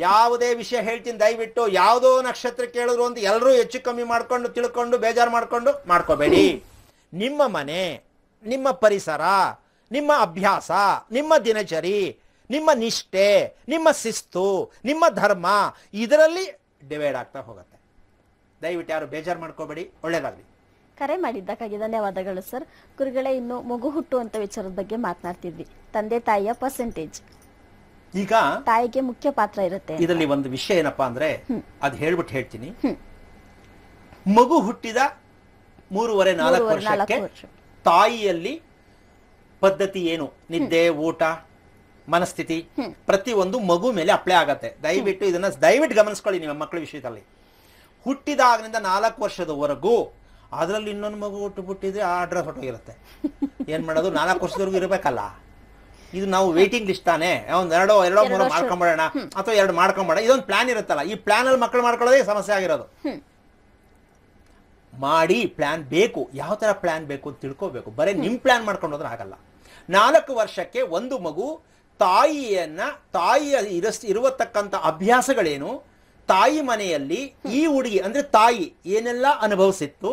ಯಾವುದೇ ವಿಷಯ ಹೇಳ್ತೀನಿ ದಯವಿಟ್ಟು ಯಾವುದೋ ನಕ್ಷತ್ರ ಕೇಳಿದ್ರು ಅಂತ ಎಲ್ಲರೂ ಹೆಚ್ಚು ಕಮ್ಮಿ ಮಾಡ್ಕೊಂಡು ತಿಳ್ಕೊಂಡು ಬೇಜಾರು ಮಾಡ್ಕೊಂಡು ಮಾಡ್ಕೋಬೇಡಿ ನಿಮ್ಮ ಮನೆ ನಿಮ್ಮ ಪರಿಸರ ನಿಮ್ಮ ಅಭ್ಯಾಸ ನಿಮ್ಮ ದಿನಚರಿ ನಿಮ್ಮ ನಿಷ್ಠೆ ನಿಮ್ಮ ಶಿಸ್ತು ನಿಮ್ಮ ಧರ್ಮ ಇದರಲ್ಲಿ ಡಿವೈಡ್ ಆಗ್ತಾ ಹೋಗುತ್ತೆ ದಯವಿಟ್ಟು ಯಾರು ಬೇಜಾರು ಮಾಡ್ಕೋಬೇಡಿ ಒಳ್ಳೇದಾಗಲಿ ಕರೆ ಮಾಡಿದ್ದಕ್ಕಾಗಿ ಧನ್ಯವಾದಗಳು ಸರ್ ಗುರುಗಳೇ ಇನ್ನು ಮಗು ಹುಟ್ಟುವಂತ ವಿಚಾರದ ಬಗ್ಗೆ ಮಾತನಾಡ್ತಿದ್ವಿ ತಂದೆ ತಾಯಿಯ ಪರ್ಸೆಂಟೇಜ್ ಈಗ ತಾಯಿಗೆ ಮುಖ್ಯ ಪಾತ್ರ ಇರುತ್ತೆ ಇದರಲ್ಲಿ ಒಂದು ವಿಷಯ ಏನಪ್ಪಾ ಅಂದ್ರೆ ಅದ್ ಹೇಳ್ಬಿಟ್ಟು ಹೇಳ್ತೀನಿ ಮಗು ಹುಟ್ಟಿದ ಮೂರುವರೆ ನಾಲ್ಕು ವರ್ಷಕ್ಕೆ ತಾಯಿಯಲ್ಲಿ ಪದ್ಧತಿ ಏನು ನಿದ್ದೆ ಊಟ ಮನಸ್ಥಿತಿ ಪ್ರತಿಯೊಂದು ಮಗು ಮೇಲೆ ಅಪ್ಲೈ ಆಗತ್ತೆ ದಯವಿಟ್ಟು ಇದನ್ನ ದಯವಿಟ್ಟು ಗಮನಿಸ್ಕೊಳ್ಳಿ ನಿಮ್ಮ ಮಕ್ಕಳ ವಿಷಯದಲ್ಲಿ ಹುಟ್ಟಿದಾಗಿನಿಂದ ನಾಲ್ಕು ವರ್ಷದವರೆಗೂ ಅದರಲ್ಲಿ ಇನ್ನೊಂದು ಮಗು ಹುಟ್ಟು ಬಿಟ್ಟಿದ್ರೆ ಆ ಅಡ್ರೆಸ್ ಹೊಟ್ಟೋಗಿರುತ್ತೆ ಏನು ಮಾಡೋದು ನಾಲ್ಕು ವರ್ಷದವರೆಗೂ ಇರಬೇಕಲ್ಲ ಇದು ನಾವು ವೇಟಿಂಗ್ ಲಿಸ್ಟ್ ತಾನೇ ಒಂದು ಎರಡೋ ಎರಡೋ ಮೂರೋ ಮಾಡ್ಕೊಂಬಿಡೋಣ ಅಥವಾ ಎರಡು ಮಾಡ್ಕೊಂಬೇಡ ಇದೊಂದು ಪ್ಲಾನ್ ಇರುತ್ತಲ್ಲ ಈ ಪ್ಲಾನ್ ಅಲ್ಲಿ ಮಕ್ಕಳು ಮಾಡ್ಕೊಳ್ಳೋದೇ ಸಮಸ್ಯೆ ಆಗಿರೋದು ಮಾಡಿ ಪ್ಲಾನ್ ಬೇಕು ಯಾವ ತರ ಪ್ಲಾನ್ ಬೇಕು ಅಂತ ತಿಳ್ಕೋಬೇಕು ಬರೀ ನಿಮ್ಮ ಪ್ಲಾನ್ ಹೋದ್ರೆ ಆಗಲ್ಲ ನಾಲ್ಕು ವರ್ಷಕ್ಕೆ ಒಂದು ಮಗು ತಾಯಿಯನ್ನ ತಾಯಿಯ ಇರಸ್ ತಕ್ಕಂತ ಅಭ್ಯಾಸಗಳೇನು ತಾಯಿ ಮನೆಯಲ್ಲಿ ಈ ಹುಡುಗಿ ಅಂದ್ರೆ ತಾಯಿ ಏನೆಲ್ಲ ಅನುಭವಿಸಿತ್ತು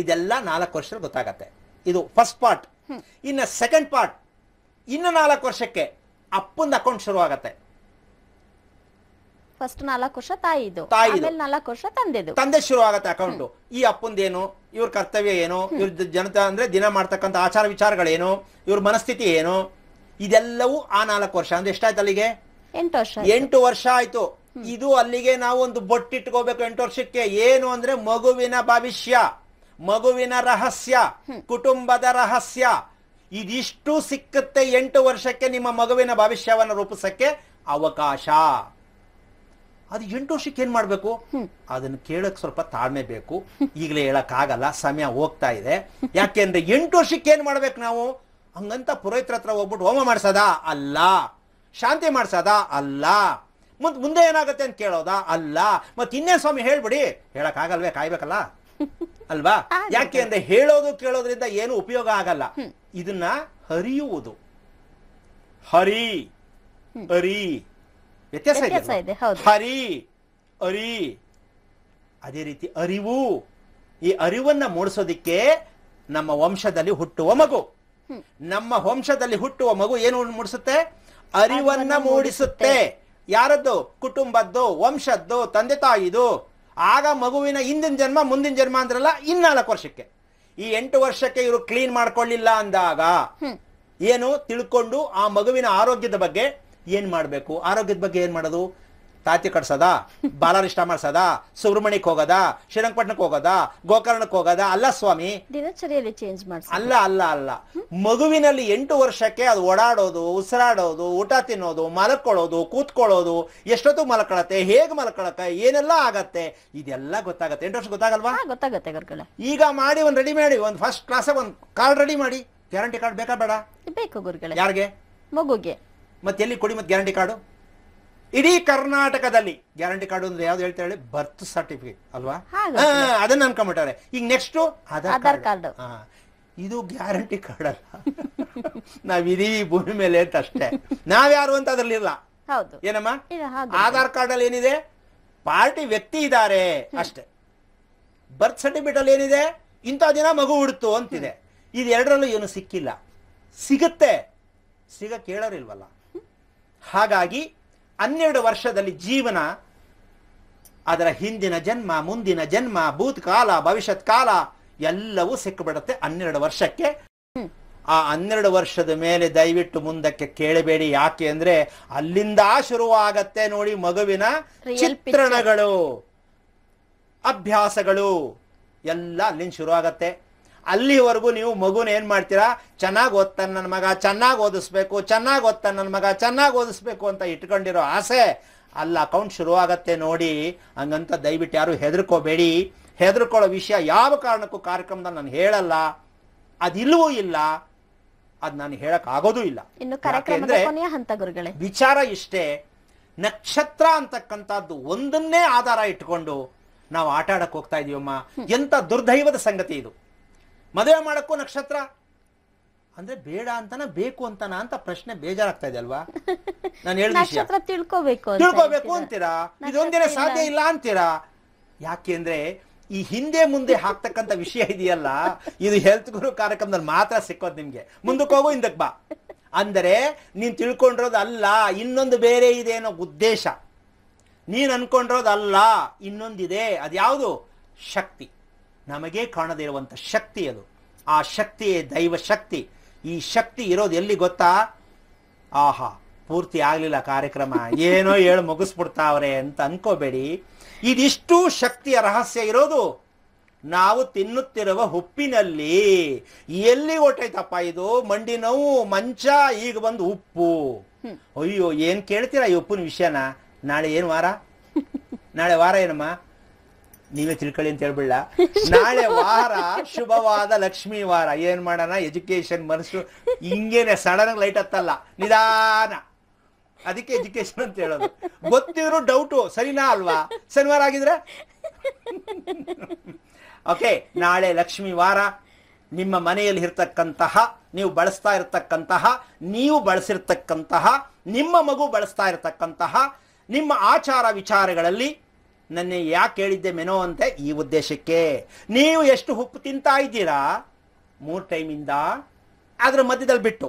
ಇದೆಲ್ಲ ನಾಲ್ಕು ವರ್ಷ ಗೊತ್ತಾಗತ್ತೆ ಇದು ಫಸ್ಟ್ ಪಾರ್ಟ್ ಇನ್ನ ಸೆಕೆಂಡ್ ಪಾರ್ಟ್ ಇನ್ನು ನಾಲ್ಕು ವರ್ಷಕ್ಕೆ ಅಪ್ಪಂದ ಅಕೌಂಟ್ ಶುರು ಆಗತ್ತೆ ಫಸ್ಟ್ ನಾಲ್ಕು ವರ್ಷ ಇದು ತಾಯಿ ನಾಲ್ಕು ವರ್ಷ ತಂದೆದು ತಂದೆ ಶುರು ಆಗತ್ತೆ ಅಕೌಂಟ್ ಈ ಏನು ಇವ್ರ ಕರ್ತವ್ಯ ಏನು ಇವ್ರ ಜನತಾ ಅಂದ್ರೆ ದಿನ ಮಾಡ್ತಕ್ಕಂತ ಆಚಾರ ವಿಚಾರಗಳೇನು ಇವ್ರ ಮನಸ್ಥಿತಿ ಏನು ಇದೆಲ್ಲವೂ ಆ ನಾಲ್ಕು ವರ್ಷ ಅಂದ್ರೆ ಎಷ್ಟಾಯ್ತು ಅಲ್ಲಿಗೆ ಎಂಟು ವರ್ಷ ಎಂಟು ವರ್ಷ ಆಯ್ತು ಇದು ಅಲ್ಲಿಗೆ ನಾವು ಒಂದು ಬೊಟ್ಟಿಟ್ಕೋಬೇಕು ಎಂಟು ವರ್ಷಕ್ಕೆ ಏನು ಅಂದ್ರೆ ಮಗುವಿನ ಭವಿಷ್ಯ ಮಗುವಿನ ರಹಸ್ಯ ಕುಟುಂಬದ ರಹಸ್ಯ ಇದಿಷ್ಟು ಸಿಕ್ಕತ್ತೆ ಎಂಟು ವರ್ಷಕ್ಕೆ ನಿಮ್ಮ ಮಗುವಿನ ಭವಿಷ್ಯವನ್ನು ರೂಪಿಸಕ್ಕೆ ಅವಕಾಶ ಅದು ಎಂಟು ವರ್ಷಕ್ಕೆ ಏನ್ ಮಾಡ್ಬೇಕು ಅದನ್ನ ಕೇಳಕ್ ಸ್ವಲ್ಪ ತಾಳ್ಮೆ ಬೇಕು ಈಗಲೇ ಹೇಳಕ್ ಆಗಲ್ಲ ಸಮಯ ಹೋಗ್ತಾ ಇದೆ ಯಾಕೆಂದ್ರೆ ಎಂಟು ವರ್ಷಕ್ಕೆ ಏನ್ ಮಾಡ್ಬೇಕು ನಾವು ಹಂಗಂತ ಪುರೋಹಿತ್ರ ಹತ್ರ ಹೋಗ್ಬಿಟ್ಟು ಹೋಮ ಮಾಡ್ಸದ ಅಲ್ಲ ಶಾಂತಿ ಮಾಡ್ಸದ ಅಲ್ಲ ಮುಂದೆ ಏನಾಗುತ್ತೆ ಅಂತ ಕೇಳೋದಾ ಅಲ್ಲ ಮತ್ತೆ ಇನ್ನೇ ಸ್ವಾಮಿ ಹೇಳ್ಬಿಡಿ ಹೇಳಕ್ ಆಗಲ್ವೇ ಕಾಯ್ಬೇಕಲ್ಲ ಅಲ್ವಾ ಯಾಕೆ ಅಂದ್ರೆ ಹೇಳೋದು ಕೇಳೋದ್ರಿಂದ ಏನು ಉಪಯೋಗ ಆಗಲ್ಲ ಇದನ್ನ ಹರಿಯುವುದು ಹರಿ ಅರಿ ವ್ಯತ್ಯಾಸ ಹರಿ ಅರಿ ಅದೇ ರೀತಿ ಅರಿವು ಈ ಅರಿವನ್ನ ಮೂಡಿಸೋದಿಕ್ಕೆ ನಮ್ಮ ವಂಶದಲ್ಲಿ ಹುಟ್ಟುವ ಮಗು ನಮ್ಮ ವಂಶದಲ್ಲಿ ಹುಟ್ಟುವ ಮಗು ಏನು ಮೂಡಿಸುತ್ತೆ ಅರಿವನ್ನ ಮೂಡಿಸುತ್ತೆ ಯಾರದ್ದು ಕುಟುಂಬದ್ದು ವಂಶದ್ದು ತಂದೆ ತಾಯಿದು ಆಗ ಮಗುವಿನ ಹಿಂದಿನ ಜನ್ಮ ಮುಂದಿನ ಜನ್ಮ ಅಂದ್ರಲ್ಲ ಇನ್ನಾಲ್ಕು ವರ್ಷಕ್ಕೆ ಈ ಎಂಟು ವರ್ಷಕ್ಕೆ ಇವರು ಕ್ಲೀನ್ ಮಾಡ್ಕೊಳ್ಳಿಲ್ಲ ಅಂದಾಗ ಏನು ತಿಳ್ಕೊಂಡು ಆ ಮಗುವಿನ ಆರೋಗ್ಯದ ಬಗ್ಗೆ ಏನ್ ಮಾಡಬೇಕು ಆರೋಗ್ಯದ ಬಗ್ಗೆ ಏನ್ ಮಾಡೋದು ತಾತಿ ಕಟ್ಸೋದ ಬಾಲಾರಿಷ್ಟ ಮಾಡ್ಸದ ಸುಬ್ರಹ್ಮಣ್ಯಕ್ಕೆ ಹೋಗೋದ ಶ್ರೀರಂಗಪಟ್ಟಣಕ್ಕೆ ಹೋಗೋದ ಗೋಕರ್ಣಕ್ಕೆ ಹೋಗೋದ ಅಲ್ಲ ಸ್ವಾಮಿ ದಿನಚರಿಯಲ್ಲಿ ಚೇಂಜ್ ಮಾಡ್ಸ ಅಲ್ಲ ಅಲ್ಲ ಅಲ್ಲ ಮಗುವಿನಲ್ಲಿ ಎಂಟು ವರ್ಷಕ್ಕೆ ಅದು ಓಡಾಡೋದು ಉಸಿರಾಡೋದು ಊಟ ತಿನ್ನೋದು ಮಲಕ್ಕೊಳ್ಳೋದು ಕೂತ್ಕೊಳ್ಳೋದು ಎಷ್ಟೊತ್ತು ಮಲ್ಕೊಳತ್ತೆ ಹೇಗೆ ಮಲಕೊಳತ್ತೆ ಏನೆಲ್ಲ ಆಗತ್ತೆ ಇದೆಲ್ಲ ಗೊತ್ತಾಗತ್ತೆ ಎಂಟು ವರ್ಷ ಗೊತ್ತಾಗಲ್ವಾ ಗೊತ್ತಾಗತ್ತೆ ಗುರುಗಳ ಈಗ ಮಾಡಿ ಒಂದು ರೆಡಿ ಮಾಡಿ ಒಂದು ಫಸ್ಟ್ ಕ್ಲಾಸ್ ಒಂದು ಕಾರ್ಡ್ ರೆಡಿ ಮಾಡಿ ಗ್ಯಾರಂಟಿ ಕಾರ್ಡ್ ಬೇಕಾ ಬೇಡ ಬೇಕು ಗುರುಗಳ ಯಾರಿಗೆ ಮಗುಗೆ ಮತ್ತೆ ಎಲ್ಲಿ ಕೊಡಿ ಮತ್ತೆ ಗ್ಯಾರಂಟಿ ಕಾರ್ಡು ಇಡೀ ಕರ್ನಾಟಕದಲ್ಲಿ ಗ್ಯಾರಂಟಿ ಕಾರ್ಡ್ ಅಂದ್ರೆ ಯಾವ್ದು ಹೇಳ್ತಾ ಹೇಳಿ ಬರ್ತ್ ಸರ್ಟಿಫಿಕೇಟ್ ಅಲ್ವಾ ಅದನ್ನ ಅನ್ಕೊಂಡ್ಬಿಟ್ಟಾರೆ ಈಗ ನೆಕ್ಸ್ಟ್ ಆಧಾರ್ ಕಾರ್ಡ್ ಇದು ಗ್ಯಾರಂಟಿ ಕಾರ್ಡ್ ಅಲ್ಲ ಇಡೀ ಭೂಮಿ ಮೇಲೆ ಅಂತ ಅಷ್ಟೇ ನಾವ್ಯಾರು ಅಂತ ಅದ್ರಲ್ಲಿ ಇಲ್ಲ ಏನಮ್ಮ ಆಧಾರ್ ಕಾರ್ಡ್ ಅಲ್ಲಿ ಏನಿದೆ ಪಾರ್ಟಿ ವ್ಯಕ್ತಿ ಇದ್ದಾರೆ ಅಷ್ಟೇ ಬರ್ತ್ ಸರ್ಟಿಫಿಕೇಟ್ ಅಲ್ಲಿ ಏನಿದೆ ಇಂಥ ದಿನ ಮಗು ಹುಡ್ತು ಅಂತಿದೆ ಎರಡರಲ್ಲೂ ಏನು ಸಿಕ್ಕಿಲ್ಲ ಸಿಗತ್ತೆ ಸಿಗ ಕೇಳೋರಿಲ್ವಲ್ಲ ಹಾಗಾಗಿ ಹನ್ನೆರಡು ವರ್ಷದಲ್ಲಿ ಜೀವನ ಅದರ ಹಿಂದಿನ ಜನ್ಮ ಮುಂದಿನ ಜನ್ಮ ಭೂತ್ಕಾಲ ಭವಿಷ್ಯತ್ ಕಾಲ ಎಲ್ಲವೂ ಸಿಕ್ಕಿಬಿಡುತ್ತೆ ಹನ್ನೆರಡು ವರ್ಷಕ್ಕೆ ಆ ಹನ್ನೆರಡು ವರ್ಷದ ಮೇಲೆ ದಯವಿಟ್ಟು ಮುಂದಕ್ಕೆ ಕೇಳಬೇಡಿ ಯಾಕೆ ಅಂದ್ರೆ ಅಲ್ಲಿಂದ ಶುರುವಾಗತ್ತೆ ನೋಡಿ ಮಗುವಿನ ಚಿತ್ರಣಗಳು ಅಭ್ಯಾಸಗಳು ಎಲ್ಲ ಅಲ್ಲಿಂದ ಶುರುವಾಗತ್ತೆ ಅಲ್ಲಿವರೆಗೂ ನೀವು ಮಗುನ ಏನ್ ಮಾಡ್ತೀರಾ ಚೆನ್ನಾಗಿ ಓದ್ತಾನೆ ನನ್ನ ಮಗ ಚೆನ್ನಾಗಿ ಓದಿಸ್ಬೇಕು ಚೆನ್ನಾಗಿ ಓದ್ತಾನೆ ನನ್ನ ಮಗ ಚೆನ್ನಾಗಿ ಓದಿಸ್ಬೇಕು ಅಂತ ಇಟ್ಕೊಂಡಿರೋ ಆಸೆ ಅಲ್ಲ ಅಕೌಂಟ್ ಶುರುವಾಗತ್ತೆ ನೋಡಿ ಹಂಗಂತ ದಯವಿಟ್ಟು ಯಾರು ಹೆದರ್ಕೋಬೇಡಿ ಹೆದರ್ಕೊಳ್ಳೋ ವಿಷಯ ಯಾವ ಕಾರಣಕ್ಕೂ ಕಾರ್ಯಕ್ರಮದಲ್ಲಿ ನಾನು ಹೇಳಲ್ಲ ಅದಿಲ್ವೂ ಇಲ್ಲ ಅದ್ ನಾನು ಹೇಳಕ್ ಆಗೋದೂ ಇಲ್ಲ ಗುರುಗಳೇ ವಿಚಾರ ಇಷ್ಟೇ ನಕ್ಷತ್ರ ಅಂತಕ್ಕಂಥದ್ದು ಒಂದನ್ನೇ ಆಧಾರ ಇಟ್ಕೊಂಡು ನಾವು ಆಟಾಡಕ್ ಹೋಗ್ತಾ ಇದೀವಮ್ಮ ಎಂತ ದುರ್ದೈವದ ಸಂಗತಿ ಇದು ಮದುವೆ ಮಾಡಕ್ಕೂ ನಕ್ಷತ್ರ ಅಂದ್ರೆ ಬೇಡ ಅಂತನ ಬೇಕು ಅಂತನ ಅಂತ ಪ್ರಶ್ನೆ ಬೇಜಾರಾಗ್ತಾ ಇದೆ ಅಲ್ವಾ ನಾನು ಹೇಳ್ದೆ ತಿಳ್ಕೋಬೇಕು ತಿಳ್ಕೋಬೇಕು ಅಂತೀರಾ ಇದೊಂದಿನ ಸಾಧ್ಯ ಇಲ್ಲ ಅಂತೀರಾ ಯಾಕೆಂದ್ರೆ ಈ ಹಿಂದೆ ಮುಂದೆ ಹಾಕ್ತಕ್ಕಂಥ ವಿಷಯ ಇದೆಯಲ್ಲ ಇದು ಹೆಲ್ತ್ ಗುರು ಕಾರ್ಯಕ್ರಮದಲ್ಲಿ ಮಾತ್ರ ಸಿಕ್ಕೋದು ನಿಮ್ಗೆ ಮುಂದಕ್ಕೆ ಹೋಗು ಹಿಂದಕ್ಕೆ ಬಾ ಅಂದರೆ ನೀನು ತಿಳ್ಕೊಂಡಿರೋದು ಅಲ್ಲ ಇನ್ನೊಂದು ಬೇರೆ ಇದೆ ಅನ್ನೋ ಉದ್ದೇಶ ನೀನು ಅನ್ಕೊಂಡಿರೋದು ಅಲ್ಲ ಇನ್ನೊಂದಿದೆ ಅದ್ಯಾವುದು ಶಕ್ತಿ ನಮಗೆ ಕಾಣದೇ ಇರುವಂತ ಶಕ್ತಿ ಅದು ಆ ಶಕ್ತಿಯೇ ದೈವ ಶಕ್ತಿ ಈ ಶಕ್ತಿ ಇರೋದು ಎಲ್ಲಿ ಗೊತ್ತಾ ಆಹಾ ಪೂರ್ತಿ ಆಗಲಿಲ್ಲ ಕಾರ್ಯಕ್ರಮ ಏನೋ ಹೇಳಿ ಮುಗಿಸ್ಬಿಡ್ತಾವ್ರೆ ಅಂತ ಅನ್ಕೋಬೇಡಿ ಇದಿಷ್ಟು ಶಕ್ತಿಯ ರಹಸ್ಯ ಇರೋದು ನಾವು ತಿನ್ನುತ್ತಿರುವ ಉಪ್ಪಿನಲ್ಲಿ ಎಲ್ಲಿ ಹೊಟ್ಟೈತಪ್ಪ ಇದು ಮಂಡಿ ನೋವು ಮಂಚ ಈಗ ಬಂದು ಉಪ್ಪು ಅಯ್ಯೋ ಏನ್ ಕೇಳ್ತೀರಾ ಈ ಉಪ್ಪಿನ ವಿಷಯನ ನಾಳೆ ಏನು ವಾರ ನಾಳೆ ವಾರ ಏನಮ್ಮ ನೀವೇ ತಿಳ್ಕೊಳ್ಳಿ ಅಂತ ಹೇಳ್ಬಿಡ್ಲ ನಾಳೆ ವಾರ ಶುಭವಾದ ಲಕ್ಷ್ಮೀ ವಾರ ಏನ್ ಮಾಡೋಣ ಎಜುಕೇಶನ್ ಮನಸ್ಸು ಹಿಂಗೇನೆ ಸಡನ್ ಲೈಟ್ ಹತ್ತಲ್ಲ ನಿಧಾನ ಅದಕ್ಕೆ ಎಜುಕೇಶನ್ ಅಂತ ಹೇಳೋದು ಗೊತ್ತಿದ್ರು ಡೌಟು ಸರಿನಾ ಅಲ್ವಾ ಶನಿವಾರ ಆಗಿದ್ರೆ ಓಕೆ ನಾಳೆ ಲಕ್ಷ್ಮೀ ವಾರ ನಿಮ್ಮ ಮನೆಯಲ್ಲಿ ಇರ್ತಕ್ಕಂತಹ ನೀವು ಬಳಸ್ತಾ ಇರತಕ್ಕಂತಹ ನೀವು ಬಳಸಿರ್ತಕ್ಕಂತಹ ನಿಮ್ಮ ಮಗು ಬಳಸ್ತಾ ಇರತಕ್ಕಂತಹ ನಿಮ್ಮ ಆಚಾರ ವಿಚಾರಗಳಲ್ಲಿ ನನ್ನ ಯಾಕೆ ಹೇಳಿದ್ದೆ ಮೆನೋ ಅಂತ ಈ ಉದ್ದೇಶಕ್ಕೆ ನೀವು ಎಷ್ಟು ಉಪ್ಪು ತಿಂತಾ ಇದ್ದೀರಾ ಮೂರು ಟೈಮಿಂದ ಅದರ ಮಧ್ಯದಲ್ಲಿ ಬಿಟ್ಟು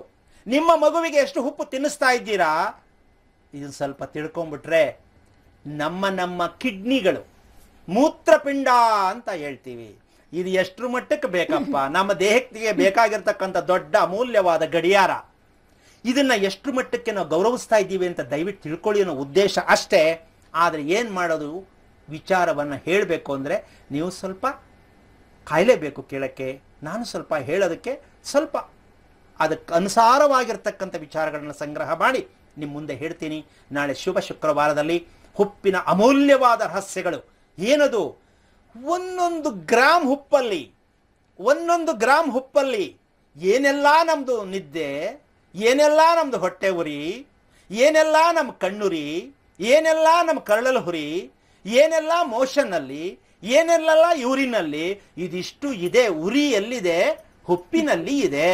ನಿಮ್ಮ ಮಗುವಿಗೆ ಎಷ್ಟು ಉಪ್ಪು ತಿನ್ನಿಸ್ತಾ ಇದ್ದೀರಾ ಇದನ್ನು ಸ್ವಲ್ಪ ತಿಳ್ಕೊಂಬಿಟ್ರೆ ನಮ್ಮ ನಮ್ಮ ಕಿಡ್ನಿಗಳು ಮೂತ್ರಪಿಂಡ ಅಂತ ಹೇಳ್ತೀವಿ ಇದು ಎಷ್ಟು ಮಟ್ಟಕ್ಕೆ ಬೇಕಪ್ಪ ನಮ್ಮ ದೇಹಕ್ಕೆ ಬೇಕಾಗಿರ್ತಕ್ಕಂಥ ದೊಡ್ಡ ಅಮೂಲ್ಯವಾದ ಗಡಿಯಾರ ಇದನ್ನು ಎಷ್ಟು ಮಟ್ಟಕ್ಕೆ ನಾವು ಗೌರವಿಸ್ತಾ ಇದ್ದೀವಿ ಅಂತ ದಯವಿಟ್ಟು ತಿಳ್ಕೊಳ್ಳಿ ಅನ್ನೋ ಉದ್ದೇಶ ಅಷ್ಟೇ ಆದರೆ ಏನು ಮಾಡೋದು ವಿಚಾರವನ್ನು ಹೇಳಬೇಕು ಅಂದರೆ ನೀವು ಸ್ವಲ್ಪ ಕಾಯಲೇಬೇಕು ಕೇಳೋಕ್ಕೆ ನಾನು ಸ್ವಲ್ಪ ಹೇಳೋದಕ್ಕೆ ಸ್ವಲ್ಪ ಅದಕ್ಕೆ ಅನುಸಾರವಾಗಿರ್ತಕ್ಕಂಥ ವಿಚಾರಗಳನ್ನು ಸಂಗ್ರಹ ಮಾಡಿ ನಿಮ್ಮ ಮುಂದೆ ಹೇಳ್ತೀನಿ ನಾಳೆ ಶುಭ ಶುಕ್ರವಾರದಲ್ಲಿ ಹುಪ್ಪಿನ ಅಮೂಲ್ಯವಾದ ರಹಸ್ಯಗಳು ಏನದು ಒಂದೊಂದು ಗ್ರಾಮ್ ಹುಪ್ಪಲ್ಲಿ ಒಂದೊಂದು ಗ್ರಾಮ್ ಹುಪ್ಪಲ್ಲಿ ಏನೆಲ್ಲ ನಮ್ಮದು ನಿದ್ದೆ ಏನೆಲ್ಲ ನಮ್ಮದು ಹೊಟ್ಟೆ ಉರಿ ಏನೆಲ್ಲ ನಮ್ಮ ಕಣ್ಣುರಿ ಏನೆಲ್ಲ ನಮ್ಮ ಕರಳಲು ಹುರಿ ಏನೆಲ್ಲ ಮೋಷನ್ನಲ್ಲಿ ಏನೆಲ್ಲ ಇವರಿನಲ್ಲಿ ಇದಿಷ್ಟು ಇದೆ ಉರಿ ಎಲ್ಲಿದೆ ಹುಪ್ಪಿನಲ್ಲಿ ಇದೆ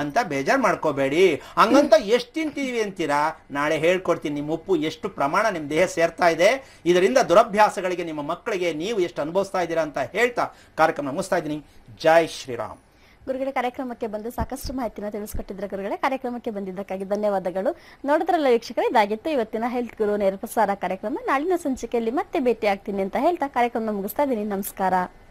ಅಂತ ಬೇಜಾರ್ ಮಾಡ್ಕೋಬೇಡಿ ಹಂಗಂತ ಎಷ್ಟು ತಿಂತೀವಿ ಅಂತೀರಾ ನಾಳೆ ಹೇಳ್ಕೊಡ್ತೀನಿ ನಿಮ್ಮ ಉಪ್ಪು ಎಷ್ಟು ಪ್ರಮಾಣ ನಿಮ್ಮ ದೇಹ ಸೇರ್ತಾ ಇದೆ ಇದರಿಂದ ದುರಭ್ಯಾಸಗಳಿಗೆ ನಿಮ್ಮ ಮಕ್ಕಳಿಗೆ ನೀವು ಎಷ್ಟು ಅನುಭವಿಸ್ತಾ ಇದ್ದೀರಾ ಅಂತ ಹೇಳ್ತಾ ಕಾರ್ಯಕ್ರಮ ಮುಗಿಸ್ತಾ ಇದ್ದೀನಿ ಜೈ ಶ್ರೀರಾಮ್ ಗುರುಗಳ ಕಾರ್ಯಕ್ರಮಕ್ಕೆ ಬಂದು ಸಾಕಷ್ಟು ಮಾಹಿತಿನ ತಿಳಿಸ್ಕೊಟ್ಟಿದ್ರೆ ಗುರುಗಳ ಕಾರ್ಯಕ್ರಮಕ್ಕೆ ಬಂದಿದ್ದಕ್ಕಾಗಿ ಧನ್ಯವಾದಗಳು ನೋಡಿದ್ರಲ್ಲ ವೀಕ್ಷಕರು ಇದಾಗಿತ್ತು ಇವತ್ತಿನ ಹೆಲ್ತ್ ಗುರು ನೇರ ಪ್ರಸಾರ ಕಾರ್ಯಕ್ರಮ ನಾಳಿನ ಸಂಚಿಕೆಯಲ್ಲಿ ಮತ್ತೆ ಭೇಟಿ ಆಗ್ತೀನಿ ಅಂತ ಹೇಳ್ತಾ ಕಾರ್ಯಕ್ರಮ ಮುಗಿಸ್ತಾ ಇದ್ದೀನಿ ನಮಸ್ಕಾರ